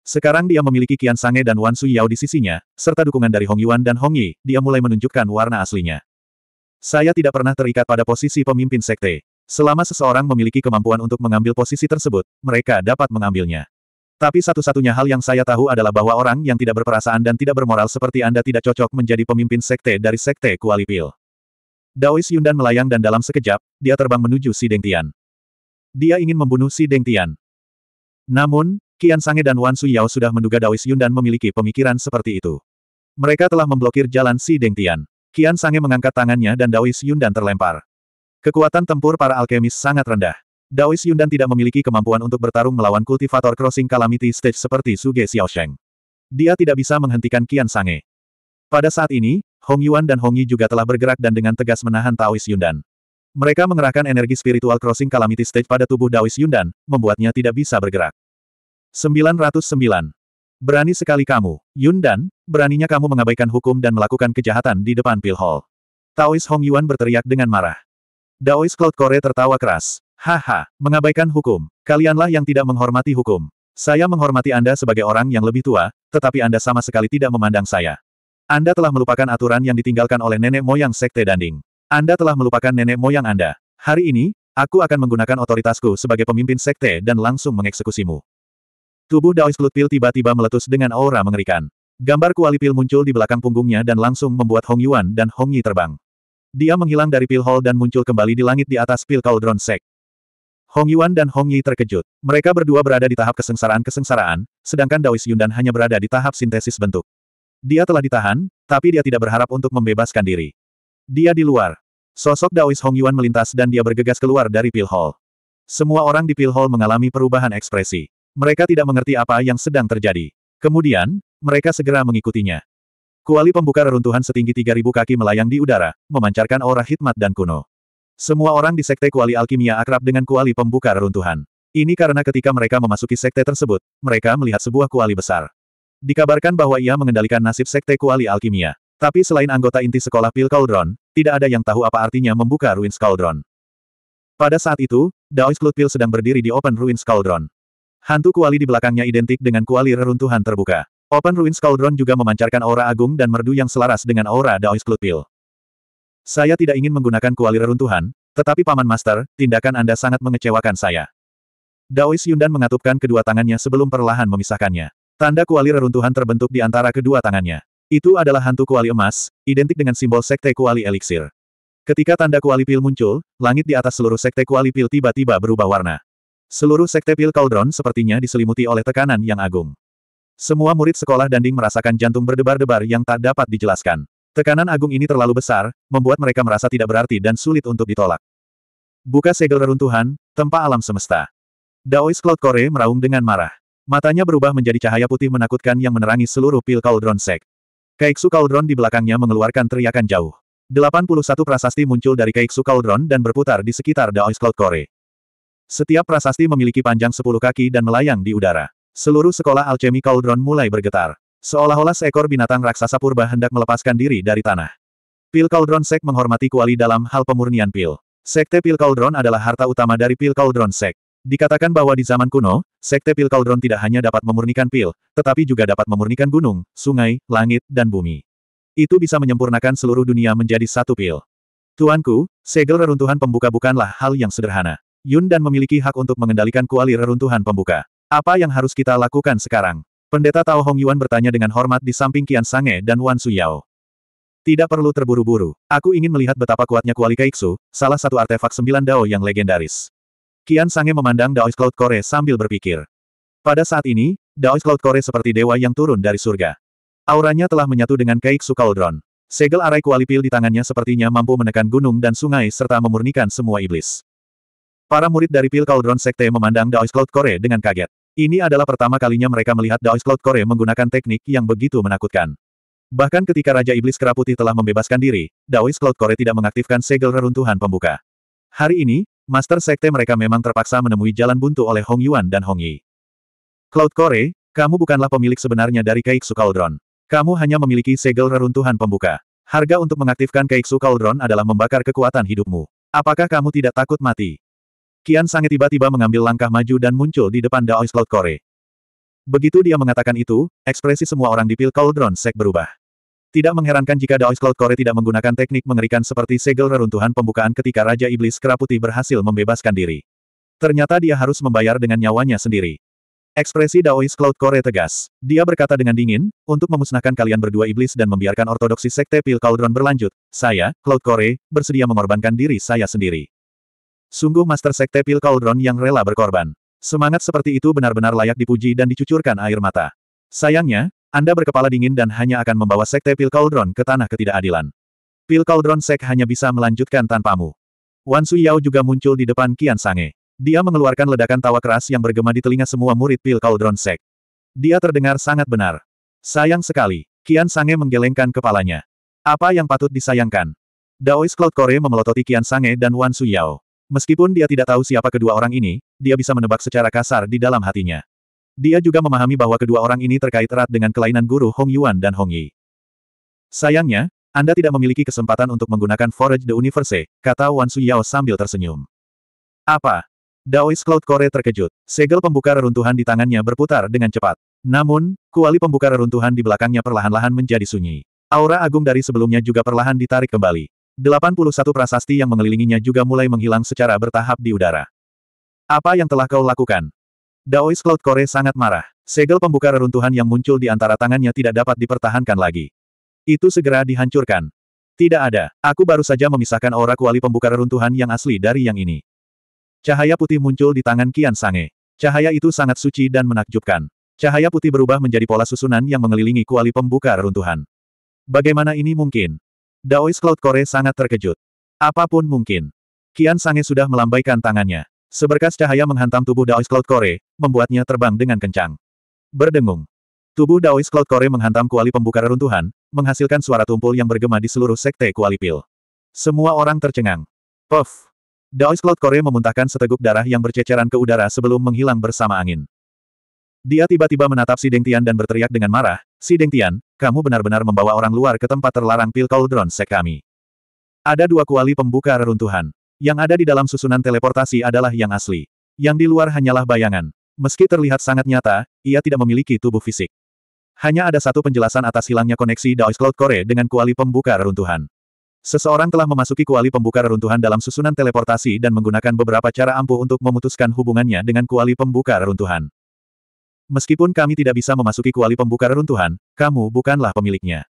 Sekarang dia memiliki Kian Sange dan Wan Yao di sisinya, serta dukungan dari Hong Yuan dan Hong Yi, dia mulai menunjukkan warna aslinya. Saya tidak pernah terikat pada posisi pemimpin sekte. Selama seseorang memiliki kemampuan untuk mengambil posisi tersebut, mereka dapat mengambilnya. Tapi satu-satunya hal yang saya tahu adalah bahwa orang yang tidak berperasaan dan tidak bermoral seperti Anda tidak cocok menjadi pemimpin sekte dari sekte Kualipil. Daois Yundan melayang dan dalam sekejap, dia terbang menuju Si Deng Tian. Dia ingin membunuh Si Deng Tian. Namun, Kian Sange dan Wan Suyao sudah menduga Daois Yundan memiliki pemikiran seperti itu. Mereka telah memblokir jalan Si Deng Tian. Kian Sange mengangkat tangannya dan Daois Yundan terlempar. Kekuatan tempur para alkemis sangat rendah. Daois Yundan tidak memiliki kemampuan untuk bertarung melawan kultivator crossing calamity stage seperti Suge Xiaosheng. Dia tidak bisa menghentikan Kian Sange. Pada saat ini, Hong Yuan dan Hong Yi juga telah bergerak dan dengan tegas menahan Taois Yundan. Mereka mengerahkan energi spiritual crossing calamity stage pada tubuh Daois Yundan, membuatnya tidak bisa bergerak. 909. Berani sekali kamu, Yundan, beraninya kamu mengabaikan hukum dan melakukan kejahatan di depan Pil Hall. Taois Hong Yuan berteriak dengan marah. Daois Cloud Core tertawa keras. Haha, mengabaikan hukum. Kalianlah yang tidak menghormati hukum. Saya menghormati Anda sebagai orang yang lebih tua, tetapi Anda sama sekali tidak memandang saya. Anda telah melupakan aturan yang ditinggalkan oleh nenek moyang Sekte Danding. Anda telah melupakan nenek moyang Anda. Hari ini, aku akan menggunakan otoritasku sebagai pemimpin Sekte dan langsung mengeksekusimu. Tubuh Daois Cloud Pil tiba-tiba meletus dengan aura mengerikan. Gambar pil muncul di belakang punggungnya dan langsung membuat Hong Yuan dan Hong Yi terbang. Dia menghilang dari pil hall dan muncul kembali di langit di atas pil Cauldron Sek. Hong Yuan dan Hong Yi terkejut. Mereka berdua berada di tahap kesengsaraan-kesengsaraan, sedangkan Daois Yundan hanya berada di tahap sintesis bentuk. Dia telah ditahan, tapi dia tidak berharap untuk membebaskan diri. Dia di luar. Sosok Daois Hong Yuan melintas dan dia bergegas keluar dari pil hall. Semua orang di pil hall mengalami perubahan ekspresi. Mereka tidak mengerti apa yang sedang terjadi. Kemudian, mereka segera mengikutinya. Kuali pembuka reruntuhan setinggi 3.000 kaki melayang di udara, memancarkan aura hikmat dan kuno. Semua orang di sekte kuali alkimia akrab dengan kuali pembuka reruntuhan. Ini karena ketika mereka memasuki sekte tersebut, mereka melihat sebuah kuali besar. Dikabarkan bahwa ia mengendalikan nasib sekte kuali alkimia. Tapi selain anggota inti sekolah Pil Cauldron, tidak ada yang tahu apa artinya membuka Ruins Cauldron. Pada saat itu, Daois Cloud Pil sedang berdiri di Open Ruins Cauldron. Hantu kuali di belakangnya identik dengan kuali reruntuhan terbuka. Open Ruins Cauldron juga memancarkan aura agung dan merdu yang selaras dengan aura Daois Klutpil. Saya tidak ingin menggunakan kuali reruntuhan, tetapi Paman Master, tindakan Anda sangat mengecewakan saya. Daois Yundan mengatupkan kedua tangannya sebelum perlahan memisahkannya. Tanda kuali reruntuhan terbentuk di antara kedua tangannya. Itu adalah hantu kuali emas, identik dengan simbol sekte kuali eliksir. Ketika tanda kuali pil muncul, langit di atas seluruh sekte kuali pil tiba-tiba berubah warna. Seluruh sekte pil Cauldron sepertinya diselimuti oleh tekanan yang agung. Semua murid sekolah Danding merasakan jantung berdebar-debar yang tak dapat dijelaskan. Tekanan agung ini terlalu besar, membuat mereka merasa tidak berarti dan sulit untuk ditolak. Buka segel reruntuhan, tempa alam semesta. Daois Cloud Core meraung dengan marah. Matanya berubah menjadi cahaya putih menakutkan yang menerangi seluruh pil Cauldron Sek. Kaiksu Cauldron di belakangnya mengeluarkan teriakan jauh. 81 prasasti muncul dari Kaiksu Cauldron dan berputar di sekitar Daois Cloud Core. Setiap prasasti memiliki panjang 10 kaki dan melayang di udara. Seluruh sekolah alchemy Cauldron mulai bergetar. Seolah-olah seekor binatang raksasa purba hendak melepaskan diri dari tanah. Pil Cauldron Sek menghormati kuali dalam hal pemurnian pil. Sekte Pil Cauldron adalah harta utama dari Pil Cauldron Sek. Dikatakan bahwa di zaman kuno, Sekte Pil Cauldron tidak hanya dapat memurnikan pil, tetapi juga dapat memurnikan gunung, sungai, langit, dan bumi. Itu bisa menyempurnakan seluruh dunia menjadi satu pil. Tuanku, segel reruntuhan pembuka bukanlah hal yang sederhana. Yun dan memiliki hak untuk mengendalikan kuali reruntuhan pembuka. Apa yang harus kita lakukan sekarang? Pendeta Tao Hong Yuan bertanya dengan hormat di samping Qian Sange dan Wan Suyao. Tidak perlu terburu-buru, aku ingin melihat betapa kuatnya kuali Kaiksu, salah satu artefak sembilan Dao yang legendaris. Qian Sange memandang Daois Cloud Core sambil berpikir. Pada saat ini, Daois Cloud Core seperti dewa yang turun dari surga. Auranya telah menyatu dengan Kaiksu Cauldron. Segel arai kuali pil di tangannya sepertinya mampu menekan gunung dan sungai serta memurnikan semua iblis. Para murid dari pil Cauldron Sekte memandang Daois Cloud Core dengan kaget. Ini adalah pertama kalinya mereka melihat Daoist Cloud Core menggunakan teknik yang begitu menakutkan. Bahkan ketika Raja Iblis Keraputi telah membebaskan diri, Daoist Cloud Core tidak mengaktifkan segel reruntuhan pembuka. Hari ini, Master Sekte mereka memang terpaksa menemui jalan buntu oleh Hong Yuan dan Hong Yi. Cloud Core, kamu bukanlah pemilik sebenarnya dari Kaiksu Cauldron. Kamu hanya memiliki segel reruntuhan pembuka. Harga untuk mengaktifkan Kaiksu Cauldron adalah membakar kekuatan hidupmu. Apakah kamu tidak takut mati? Kian Sange tiba-tiba mengambil langkah maju dan muncul di depan Daoist Cloud Core. Begitu dia mengatakan itu, ekspresi semua orang di Pil Cauldron Sek berubah. Tidak mengherankan jika Daoist Cloud Core tidak menggunakan teknik mengerikan seperti segel reruntuhan pembukaan ketika Raja Iblis Kera berhasil membebaskan diri. Ternyata dia harus membayar dengan nyawanya sendiri. Ekspresi Daois Cloud Core tegas. Dia berkata dengan dingin, untuk memusnahkan kalian berdua iblis dan membiarkan ortodoksi sekte Pil Cauldron berlanjut, saya, Cloud Core, bersedia mengorbankan diri saya sendiri. Sungguh Master Sekte Pil Cauldron yang rela berkorban. Semangat seperti itu benar-benar layak dipuji dan dicucurkan air mata. Sayangnya, Anda berkepala dingin dan hanya akan membawa Sekte Pil Cauldron ke tanah ketidakadilan. Pil Cauldron Sek hanya bisa melanjutkan tanpamu. Wan Suyao juga muncul di depan Kian Sange. Dia mengeluarkan ledakan tawa keras yang bergema di telinga semua murid Pil Cauldron Sek. Dia terdengar sangat benar. Sayang sekali, Kian Sange menggelengkan kepalanya. Apa yang patut disayangkan? Daois Cloud Core memelototi Kian Sange dan Wan Suyao. Meskipun dia tidak tahu siapa kedua orang ini, dia bisa menebak secara kasar di dalam hatinya. Dia juga memahami bahwa kedua orang ini terkait erat dengan kelainan guru Hong Yuan dan Hong Yi. Sayangnya, Anda tidak memiliki kesempatan untuk menggunakan Forage the Universe, kata Wan Su Yao sambil tersenyum. Apa? Daois Cloud Core terkejut. Segel pembuka reruntuhan di tangannya berputar dengan cepat. Namun, kuali pembuka reruntuhan di belakangnya perlahan-lahan menjadi sunyi. Aura agung dari sebelumnya juga perlahan ditarik kembali. 81 prasasti yang mengelilinginya juga mulai menghilang secara bertahap di udara. Apa yang telah kau lakukan? Daois Cloud Core sangat marah. Segel pembuka reruntuhan yang muncul di antara tangannya tidak dapat dipertahankan lagi. Itu segera dihancurkan. Tidak ada, aku baru saja memisahkan aura kuali pembuka reruntuhan yang asli dari yang ini. Cahaya putih muncul di tangan Kian Sange. Cahaya itu sangat suci dan menakjubkan. Cahaya putih berubah menjadi pola susunan yang mengelilingi kuali pembuka reruntuhan. Bagaimana ini mungkin? Daois Cloud Core sangat terkejut. Apapun mungkin. Kian Sange sudah melambaikan tangannya. Seberkas cahaya menghantam tubuh Daois Cloud Core, membuatnya terbang dengan kencang. Berdengung. Tubuh Daois Cloud Core menghantam kuali pembuka reruntuhan, menghasilkan suara tumpul yang bergema di seluruh sekte kuali pil. Semua orang tercengang. Puff! Daois Cloud Core memuntahkan seteguk darah yang berceceran ke udara sebelum menghilang bersama angin. Dia tiba-tiba menatap si Deng Tian dan berteriak dengan marah, Si Deng Tian, kamu benar-benar membawa orang luar ke tempat terlarang pil Cauldron Sek kami. Ada dua kuali pembuka reruntuhan. Yang ada di dalam susunan teleportasi adalah yang asli. Yang di luar hanyalah bayangan. Meski terlihat sangat nyata, ia tidak memiliki tubuh fisik. Hanya ada satu penjelasan atas hilangnya koneksi Daois Cloud Core dengan kuali pembuka reruntuhan. Seseorang telah memasuki kuali pembuka reruntuhan dalam susunan teleportasi dan menggunakan beberapa cara ampuh untuk memutuskan hubungannya dengan kuali pembuka reruntuhan. Meskipun kami tidak bisa memasuki kuali pembuka reruntuhan, kamu bukanlah pemiliknya.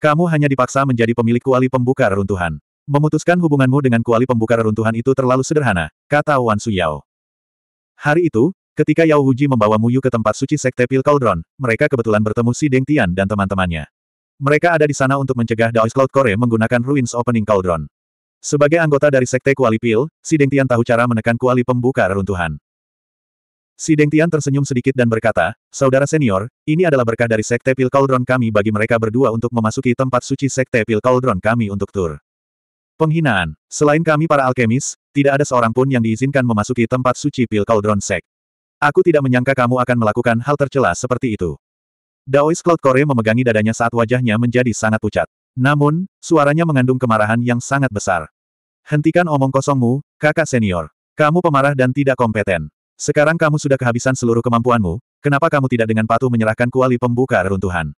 Kamu hanya dipaksa menjadi pemilik kuali pembuka reruntuhan. Memutuskan hubunganmu dengan kuali pembuka reruntuhan itu terlalu sederhana, kata Wan Suyao. Hari itu, ketika Yao Huji membawa Mu Yu ke tempat suci Sekte Pil Cauldron, mereka kebetulan bertemu si Deng Tian dan teman-temannya. Mereka ada di sana untuk mencegah Daoist Cloud Core menggunakan Ruins Opening Cauldron. Sebagai anggota dari Sekte Kuali Pil, si Deng Tian tahu cara menekan kuali pembuka reruntuhan. Si Deng Tian tersenyum sedikit dan berkata, Saudara senior, ini adalah berkah dari Sekte Pil Cauldron kami bagi mereka berdua untuk memasuki tempat suci Sekte Pil Cauldron kami untuk tur. Penghinaan. Selain kami para alkemis, tidak ada seorang pun yang diizinkan memasuki tempat suci Pil Cauldron Sek. Aku tidak menyangka kamu akan melakukan hal tercela seperti itu. Daois Cloud Core memegangi dadanya saat wajahnya menjadi sangat pucat. Namun, suaranya mengandung kemarahan yang sangat besar. Hentikan omong kosongmu, kakak senior. Kamu pemarah dan tidak kompeten. Sekarang kamu sudah kehabisan seluruh kemampuanmu, kenapa kamu tidak dengan patuh menyerahkan kuali pembuka reruntuhan?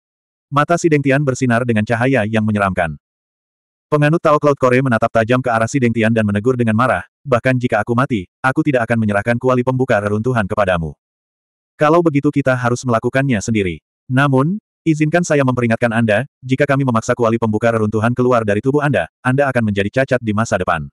Mata si Tian bersinar dengan cahaya yang menyeramkan. Penganut Tao Cloud Core menatap tajam ke arah si Tian dan menegur dengan marah, bahkan jika aku mati, aku tidak akan menyerahkan kuali pembuka reruntuhan kepadamu. Kalau begitu kita harus melakukannya sendiri. Namun, izinkan saya memperingatkan Anda, jika kami memaksa kuali pembuka reruntuhan keluar dari tubuh Anda, Anda akan menjadi cacat di masa depan.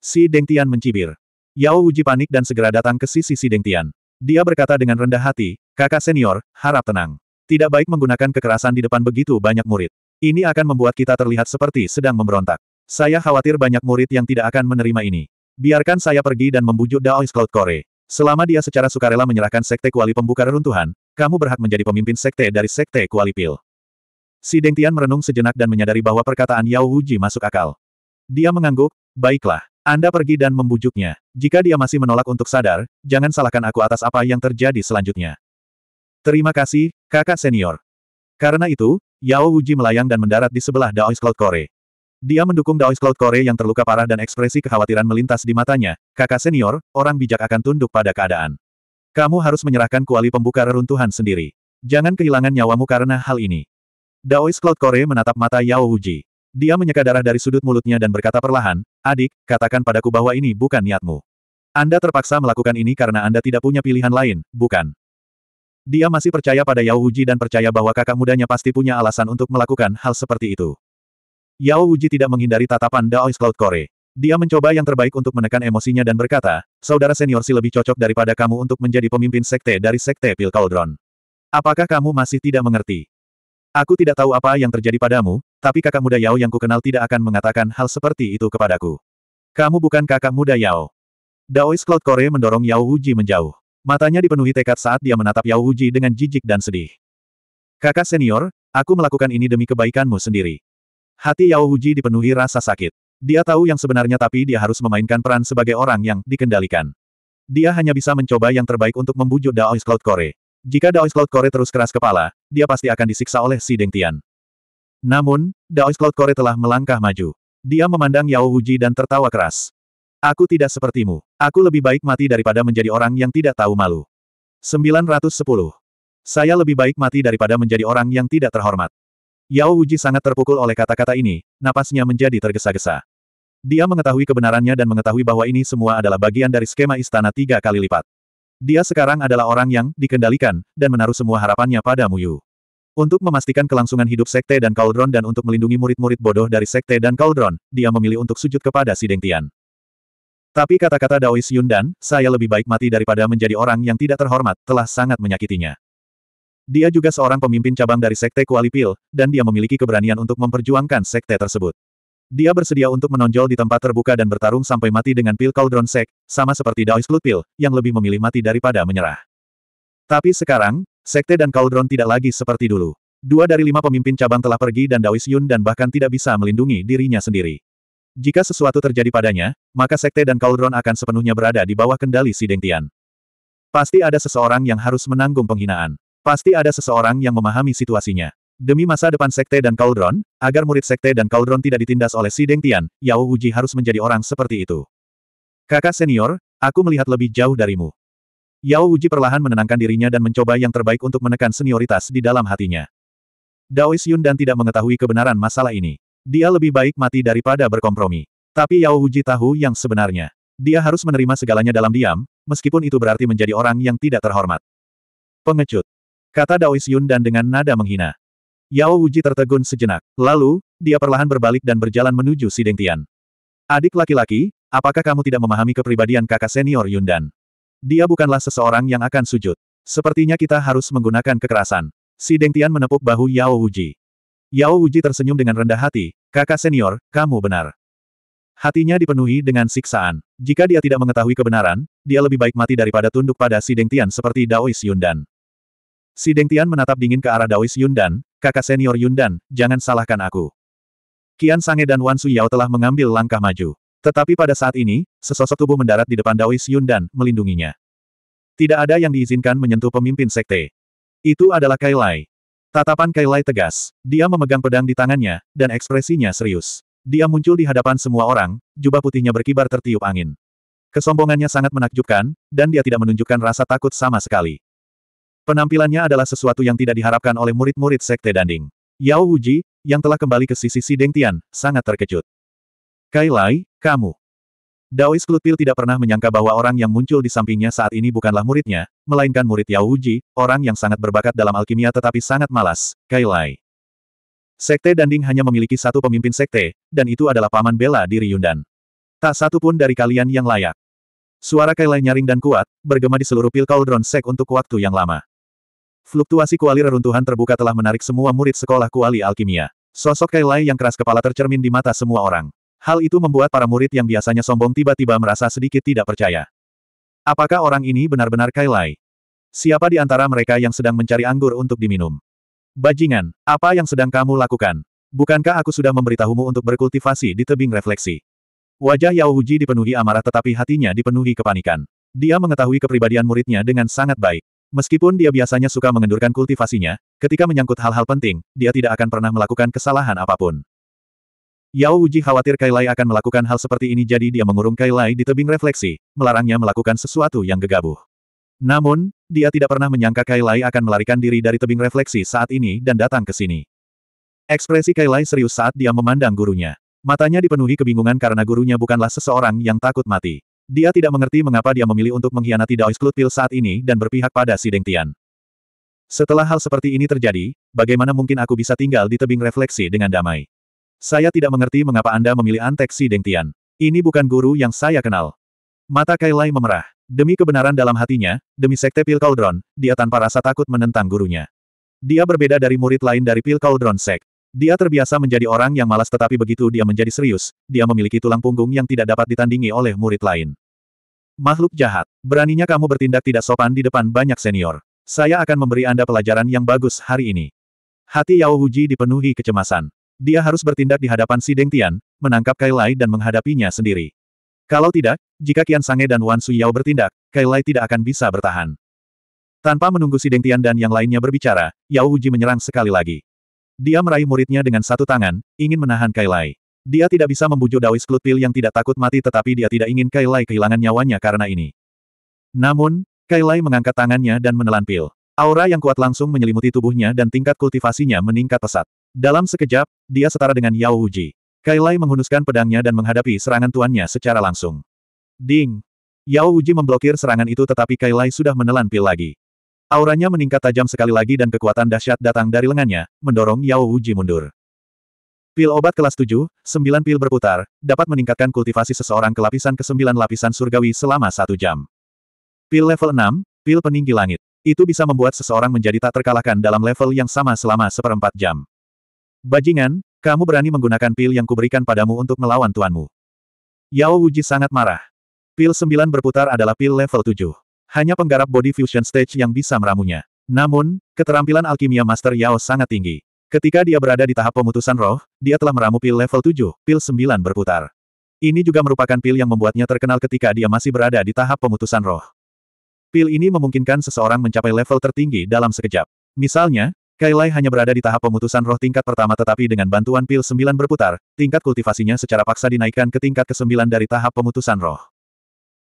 Si Tian mencibir. Yao Uji panik dan segera datang ke sisi si Tian. Dia berkata dengan rendah hati, kakak senior, harap tenang. Tidak baik menggunakan kekerasan di depan begitu banyak murid. Ini akan membuat kita terlihat seperti sedang memberontak. Saya khawatir banyak murid yang tidak akan menerima ini. Biarkan saya pergi dan membujuk Daoist Cloud Core. Selama dia secara sukarela menyerahkan Sekte Kuali Pembuka Reruntuhan, kamu berhak menjadi pemimpin Sekte dari Sekte Kuali Pil. Si Tian merenung sejenak dan menyadari bahwa perkataan Yao Wuji masuk akal. Dia mengangguk, baiklah. Anda pergi dan membujuknya. Jika dia masih menolak untuk sadar, jangan salahkan aku atas apa yang terjadi selanjutnya. Terima kasih, kakak senior. Karena itu, Yao Wuji melayang dan mendarat di sebelah Daois Cloud Core. Dia mendukung Daois Cloud Core yang terluka parah dan ekspresi kekhawatiran melintas di matanya. Kakak senior, orang bijak akan tunduk pada keadaan. Kamu harus menyerahkan kuali pembuka reruntuhan sendiri. Jangan kehilangan nyawamu karena hal ini. Daois Cloud Core menatap mata Yao Wuji. Dia menyeka darah dari sudut mulutnya dan berkata perlahan, Adik, katakan padaku bahwa ini bukan niatmu. Anda terpaksa melakukan ini karena Anda tidak punya pilihan lain, bukan? Dia masih percaya pada Yao Uji dan percaya bahwa kakak mudanya pasti punya alasan untuk melakukan hal seperti itu. Yao Uji tidak menghindari tatapan Daois Cloud Core. Dia mencoba yang terbaik untuk menekan emosinya dan berkata, saudara senior si lebih cocok daripada kamu untuk menjadi pemimpin sekte dari sekte Pil Cauldron. Apakah kamu masih tidak mengerti? Aku tidak tahu apa yang terjadi padamu, tapi kakak muda Yao yang kukenal tidak akan mengatakan hal seperti itu kepadaku. Kamu bukan kakak muda Yao. Daois Cloud Core mendorong Yao Uji menjauh. Matanya dipenuhi tekad saat dia menatap Yao Uji dengan jijik dan sedih. Kakak senior, aku melakukan ini demi kebaikanmu sendiri. Hati Yao Uji dipenuhi rasa sakit. Dia tahu yang sebenarnya tapi dia harus memainkan peran sebagai orang yang dikendalikan. Dia hanya bisa mencoba yang terbaik untuk membujuk Daois Cloud Core. Jika Daois Cloud Core terus keras kepala, dia pasti akan disiksa oleh Si Deng Tian. Namun, Daois Cloud Core telah melangkah maju. Dia memandang Yao Huji dan tertawa keras. Aku tidak sepertimu. Aku lebih baik mati daripada menjadi orang yang tidak tahu malu. 910. Saya lebih baik mati daripada menjadi orang yang tidak terhormat. Yao Huji sangat terpukul oleh kata-kata ini, napasnya menjadi tergesa-gesa. Dia mengetahui kebenarannya dan mengetahui bahwa ini semua adalah bagian dari skema istana tiga kali lipat. Dia sekarang adalah orang yang dikendalikan, dan menaruh semua harapannya pada Muyu. Untuk memastikan kelangsungan hidup sekte dan Cauldron dan untuk melindungi murid-murid bodoh dari sekte dan Cauldron, dia memilih untuk sujud kepada si Deng Tian. Tapi kata-kata Daois Dan, saya lebih baik mati daripada menjadi orang yang tidak terhormat, telah sangat menyakitinya. Dia juga seorang pemimpin cabang dari sekte Kuali Kualipil, dan dia memiliki keberanian untuk memperjuangkan sekte tersebut. Dia bersedia untuk menonjol di tempat terbuka dan bertarung sampai mati dengan pil Cauldron Sek, sama seperti Daois Clut Pil, yang lebih memilih mati daripada menyerah. Tapi sekarang, Sekte dan Cauldron tidak lagi seperti dulu. Dua dari lima pemimpin cabang telah pergi dan Dawis Yun dan bahkan tidak bisa melindungi dirinya sendiri. Jika sesuatu terjadi padanya, maka Sekte dan Cauldron akan sepenuhnya berada di bawah kendali si Dengtian. Pasti ada seseorang yang harus menanggung penghinaan. Pasti ada seseorang yang memahami situasinya. Demi masa depan Sekte dan Cauldron, agar murid Sekte dan Cauldron tidak ditindas oleh si Deng Yao Wuji harus menjadi orang seperti itu. Kakak senior, aku melihat lebih jauh darimu. Yao Uji perlahan menenangkan dirinya dan mencoba yang terbaik untuk menekan senioritas di dalam hatinya. Daois Yun dan tidak mengetahui kebenaran masalah ini. Dia lebih baik mati daripada berkompromi. Tapi Yao Uji tahu yang sebenarnya. Dia harus menerima segalanya dalam diam, meskipun itu berarti menjadi orang yang tidak terhormat. Pengecut. Kata Daois Yun dan dengan nada menghina. Yao Uji tertegun sejenak. Lalu, dia perlahan berbalik dan berjalan menuju Sideng Tian. Adik laki-laki, apakah kamu tidak memahami kepribadian kakak senior Yundan? Dia bukanlah seseorang yang akan sujud. Sepertinya kita harus menggunakan kekerasan. Si Deng Tian menepuk bahu Yao Wuji. Yao Wuji tersenyum dengan rendah hati, kakak senior, kamu benar. Hatinya dipenuhi dengan siksaan. Jika dia tidak mengetahui kebenaran, dia lebih baik mati daripada tunduk pada si Deng Tian seperti Daois Yundan. Si Deng Tian menatap dingin ke arah Daois Yundan, kakak senior Yundan, jangan salahkan aku. Kian Sange dan Wan Su Yao telah mengambil langkah maju. Tetapi pada saat ini, sesosok tubuh mendarat di depan Daois Yun dan melindunginya. Tidak ada yang diizinkan menyentuh pemimpin sekte. Itu adalah Kailai. Tatapan Kailai tegas. Dia memegang pedang di tangannya, dan ekspresinya serius. Dia muncul di hadapan semua orang, jubah putihnya berkibar tertiup angin. Kesombongannya sangat menakjubkan, dan dia tidak menunjukkan rasa takut sama sekali. Penampilannya adalah sesuatu yang tidak diharapkan oleh murid-murid Sekte Danding. Yao Wuji, yang telah kembali ke sisi Si Tian, sangat terkejut. Kailai, kamu. Daois Klutpil tidak pernah menyangka bahwa orang yang muncul di sampingnya saat ini bukanlah muridnya, melainkan murid Yao Uji, orang yang sangat berbakat dalam alkimia tetapi sangat malas, Kailai. Sekte Danding hanya memiliki satu pemimpin sekte, dan itu adalah paman bela diri Yundan. Tak satu pun dari kalian yang layak. Suara Kailai nyaring dan kuat, bergema di seluruh pil Cauldron Sek untuk waktu yang lama. Fluktuasi kuali reruntuhan terbuka telah menarik semua murid sekolah kuali alkimia. Sosok Kailai yang keras kepala tercermin di mata semua orang. Hal itu membuat para murid yang biasanya sombong tiba-tiba merasa sedikit tidak percaya. Apakah orang ini benar-benar Kailai? Siapa di antara mereka yang sedang mencari anggur untuk diminum? Bajingan, apa yang sedang kamu lakukan? Bukankah aku sudah memberitahumu untuk berkultivasi di tebing refleksi? Wajah Yao Huji dipenuhi amarah tetapi hatinya dipenuhi kepanikan. Dia mengetahui kepribadian muridnya dengan sangat baik. Meskipun dia biasanya suka mengendurkan kultivasinya, ketika menyangkut hal-hal penting, dia tidak akan pernah melakukan kesalahan apapun. Yao Uji khawatir Kailai akan melakukan hal seperti ini jadi dia mengurung Kailai di tebing refleksi, melarangnya melakukan sesuatu yang gegabah. Namun, dia tidak pernah menyangka Kailai akan melarikan diri dari tebing refleksi saat ini dan datang ke sini. Ekspresi Kailai serius saat dia memandang gurunya. Matanya dipenuhi kebingungan karena gurunya bukanlah seseorang yang takut mati. Dia tidak mengerti mengapa dia memilih untuk mengkhianati Daois Klutpil saat ini dan berpihak pada si Deng Tian. Setelah hal seperti ini terjadi, bagaimana mungkin aku bisa tinggal di tebing refleksi dengan damai? Saya tidak mengerti mengapa Anda memilih Antek Si Deng Tian. Ini bukan guru yang saya kenal. Mata Kailai memerah. Demi kebenaran dalam hatinya, demi sekte Pil Cauldron, dia tanpa rasa takut menentang gurunya. Dia berbeda dari murid lain dari Pil Cauldron Sek. Dia terbiasa menjadi orang yang malas tetapi begitu dia menjadi serius, dia memiliki tulang punggung yang tidak dapat ditandingi oleh murid lain. Makhluk jahat, beraninya kamu bertindak tidak sopan di depan banyak senior. Saya akan memberi Anda pelajaran yang bagus hari ini. Hati Yao Huji dipenuhi kecemasan dia harus bertindak di hadapan si Deng Tian, menangkap Kai Lai dan menghadapinya sendiri. Kalau tidak, jika Kian Sange dan Wan Su Yao bertindak, Kai Lai tidak akan bisa bertahan. Tanpa menunggu si Deng Tian dan yang lainnya berbicara, Yao Wuji menyerang sekali lagi. Dia meraih muridnya dengan satu tangan, ingin menahan Kai Lai. Dia tidak bisa membujuk Dawis Klutpil yang tidak takut mati tetapi dia tidak ingin Kai Lai kehilangan nyawanya karena ini. Namun, Kai Lai mengangkat tangannya dan menelan pil. Aura yang kuat langsung menyelimuti tubuhnya dan tingkat kultivasinya meningkat pesat. Dalam sekejap, dia setara dengan Yao Wuji. Kailai menghunuskan pedangnya dan menghadapi serangan tuannya secara langsung. Ding! Yao Wuji memblokir serangan itu tetapi Kailai sudah menelan pil lagi. Auranya meningkat tajam sekali lagi dan kekuatan dahsyat datang dari lengannya, mendorong Yao Wuji mundur. Pil obat kelas 7, 9 pil berputar, dapat meningkatkan kultivasi seseorang ke lapisan ke-9 lapisan surgawi selama satu jam. Pil level 6, pil peninggi langit. Itu bisa membuat seseorang menjadi tak terkalahkan dalam level yang sama selama seperempat jam. Bajingan, kamu berani menggunakan pil yang kuberikan padamu untuk melawan tuanmu. Yao Wuji sangat marah. Pil 9 berputar adalah pil level 7. Hanya penggarap body fusion stage yang bisa meramunya. Namun, keterampilan alkimia Master Yao sangat tinggi. Ketika dia berada di tahap pemutusan roh, dia telah meramu pil level 7, pil 9 berputar. Ini juga merupakan pil yang membuatnya terkenal ketika dia masih berada di tahap pemutusan roh. Pil ini memungkinkan seseorang mencapai level tertinggi dalam sekejap. Misalnya, Kailai hanya berada di tahap pemutusan roh tingkat pertama tetapi dengan bantuan pil sembilan berputar, tingkat kultivasinya secara paksa dinaikkan ke tingkat ke-9 dari tahap pemutusan roh.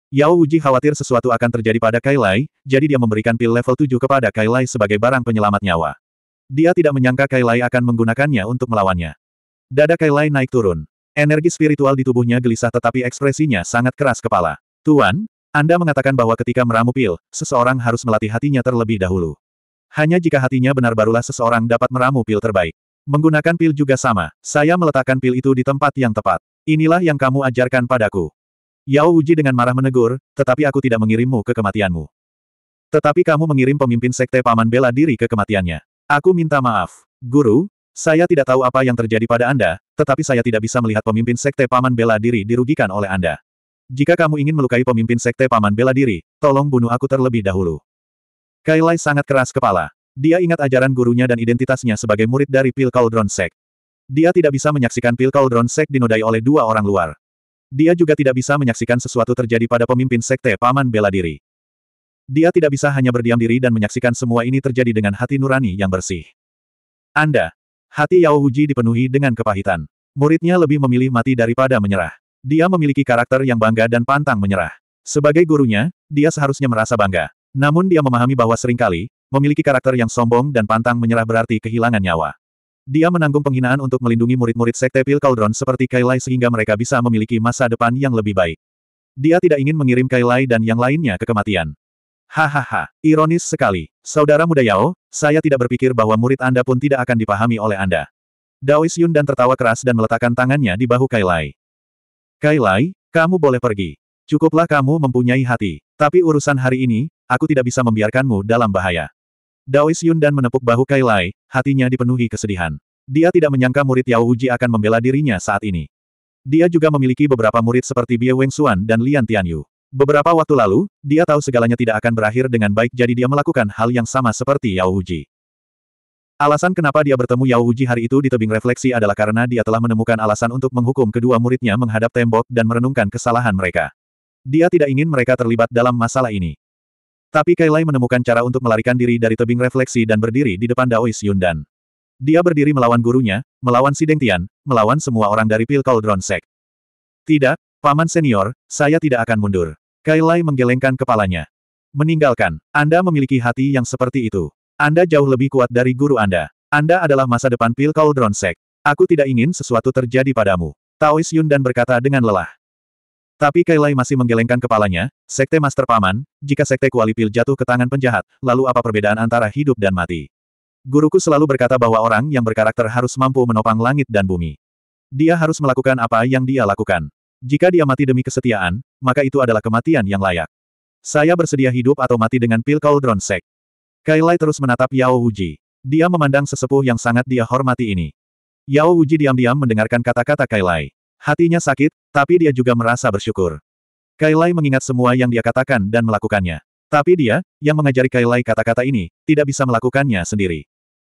Yao Uji khawatir sesuatu akan terjadi pada Kailai, jadi dia memberikan pil level 7 kepada Kailai sebagai barang penyelamat nyawa. Dia tidak menyangka Kailai akan menggunakannya untuk melawannya. Dada Kailai naik turun. Energi spiritual di tubuhnya gelisah tetapi ekspresinya sangat keras kepala. Tuan, Anda mengatakan bahwa ketika meramu pil, seseorang harus melatih hatinya terlebih dahulu. Hanya jika hatinya benar barulah seseorang dapat meramu pil terbaik. Menggunakan pil juga sama, saya meletakkan pil itu di tempat yang tepat. Inilah yang kamu ajarkan padaku. Yao Uji dengan marah menegur, tetapi aku tidak mengirimmu ke kematianmu. Tetapi kamu mengirim pemimpin sekte paman bela diri ke kematiannya. Aku minta maaf. Guru, saya tidak tahu apa yang terjadi pada Anda, tetapi saya tidak bisa melihat pemimpin sekte paman bela diri dirugikan oleh Anda. Jika kamu ingin melukai pemimpin sekte paman bela diri, tolong bunuh aku terlebih dahulu. Kailai sangat keras kepala. Dia ingat ajaran gurunya dan identitasnya sebagai murid dari Pil Cauldron Sek. Dia tidak bisa menyaksikan Pil Cauldron Sek dinodai oleh dua orang luar. Dia juga tidak bisa menyaksikan sesuatu terjadi pada pemimpin sekte Paman Bela Diri. Dia tidak bisa hanya berdiam diri dan menyaksikan semua ini terjadi dengan hati nurani yang bersih. Anda. Hati Yao Huji dipenuhi dengan kepahitan. Muridnya lebih memilih mati daripada menyerah. Dia memiliki karakter yang bangga dan pantang menyerah. Sebagai gurunya, dia seharusnya merasa bangga. Namun dia memahami bahwa seringkali, memiliki karakter yang sombong dan pantang menyerah berarti kehilangan nyawa. Dia menanggung penghinaan untuk melindungi murid-murid sekte Pil Cauldron seperti Kailai sehingga mereka bisa memiliki masa depan yang lebih baik. Dia tidak ingin mengirim Kailai dan yang lainnya ke kematian. Hahaha, ironis sekali. Saudara muda Yao, saya tidak berpikir bahwa murid Anda pun tidak akan dipahami oleh Anda. Daois Yun dan tertawa keras dan meletakkan tangannya di bahu Kailai. Kailai, kamu boleh pergi. Cukuplah kamu mempunyai hati. Tapi urusan hari ini, Aku tidak bisa membiarkanmu dalam bahaya. Daois Yun dan menepuk bahu Kai Lai, hatinya dipenuhi kesedihan. Dia tidak menyangka murid Yao Uji akan membela dirinya saat ini. Dia juga memiliki beberapa murid seperti Bie Weng Xuan dan Lian Tianyu. Beberapa waktu lalu, dia tahu segalanya tidak akan berakhir dengan baik jadi dia melakukan hal yang sama seperti Yao Uji. Alasan kenapa dia bertemu Yao Uji hari itu di tebing refleksi adalah karena dia telah menemukan alasan untuk menghukum kedua muridnya menghadap tembok dan merenungkan kesalahan mereka. Dia tidak ingin mereka terlibat dalam masalah ini. Tapi Kailai menemukan cara untuk melarikan diri dari tebing refleksi dan berdiri di depan Daois Yundan. Dia berdiri melawan gurunya, melawan Sideng Tian, melawan semua orang dari Pil Cauldron Sek. Tidak, Paman Senior, saya tidak akan mundur. Kailai menggelengkan kepalanya. Meninggalkan, Anda memiliki hati yang seperti itu. Anda jauh lebih kuat dari guru Anda. Anda adalah masa depan Pil Cauldron Sek. Aku tidak ingin sesuatu terjadi padamu. Taois dan berkata dengan lelah. Tapi Kailai masih menggelengkan kepalanya, Sekte Master Paman, jika Sekte Kuali Pil jatuh ke tangan penjahat, lalu apa perbedaan antara hidup dan mati? Guruku selalu berkata bahwa orang yang berkarakter harus mampu menopang langit dan bumi. Dia harus melakukan apa yang dia lakukan. Jika dia mati demi kesetiaan, maka itu adalah kematian yang layak. Saya bersedia hidup atau mati dengan pil Cauldron Sek. Kailai terus menatap Yao Wuji. Dia memandang sesepuh yang sangat dia hormati ini. Yao Wuji diam-diam mendengarkan kata-kata Kailai. Hatinya sakit, tapi dia juga merasa bersyukur. Kailai mengingat semua yang dia katakan dan melakukannya. Tapi dia, yang mengajari Kailai kata-kata ini, tidak bisa melakukannya sendiri.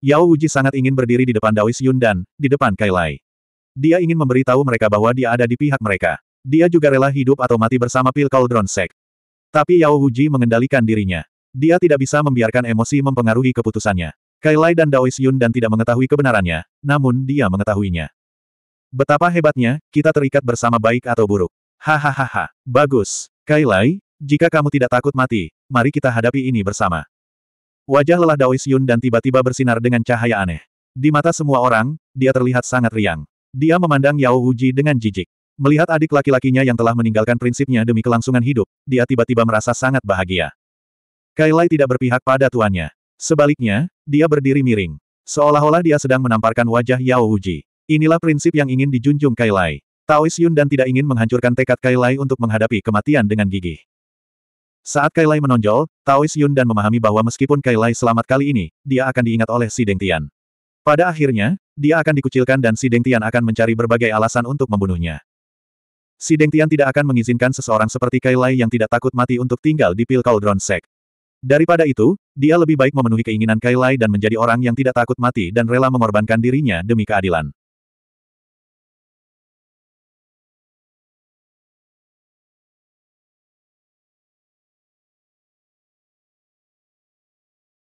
Yao Uji sangat ingin berdiri di depan Daois Yun dan, di depan Kailai. Dia ingin memberitahu mereka bahwa dia ada di pihak mereka. Dia juga rela hidup atau mati bersama Pil Cauldron Sek. Tapi Yao Uji mengendalikan dirinya. Dia tidak bisa membiarkan emosi mempengaruhi keputusannya. Kailai dan Daois Yun dan tidak mengetahui kebenarannya, namun dia mengetahuinya. Betapa hebatnya, kita terikat bersama baik atau buruk. Hahaha, bagus. Kailai, jika kamu tidak takut mati, mari kita hadapi ini bersama. Wajah lelah Daois Yun dan tiba-tiba bersinar dengan cahaya aneh. Di mata semua orang, dia terlihat sangat riang. Dia memandang Yao Wuji dengan jijik. Melihat adik laki-lakinya yang telah meninggalkan prinsipnya demi kelangsungan hidup, dia tiba-tiba merasa sangat bahagia. Kailai tidak berpihak pada tuannya. Sebaliknya, dia berdiri miring. Seolah-olah dia sedang menamparkan wajah Yao Wuji. Inilah prinsip yang ingin dijunjung Kailai. Taois Yun dan tidak ingin menghancurkan tekad Kailai untuk menghadapi kematian dengan gigih. Saat Kailai menonjol, Taois Yun dan memahami bahwa meskipun Kailai selamat kali ini, dia akan diingat oleh si Dengtian. Pada akhirnya, dia akan dikucilkan dan si Dengtian akan mencari berbagai alasan untuk membunuhnya. Si Dengtian tidak akan mengizinkan seseorang seperti Kailai yang tidak takut mati untuk tinggal di Pil Cauldron Sect. Daripada itu, dia lebih baik memenuhi keinginan Kailai dan menjadi orang yang tidak takut mati dan rela mengorbankan dirinya demi keadilan.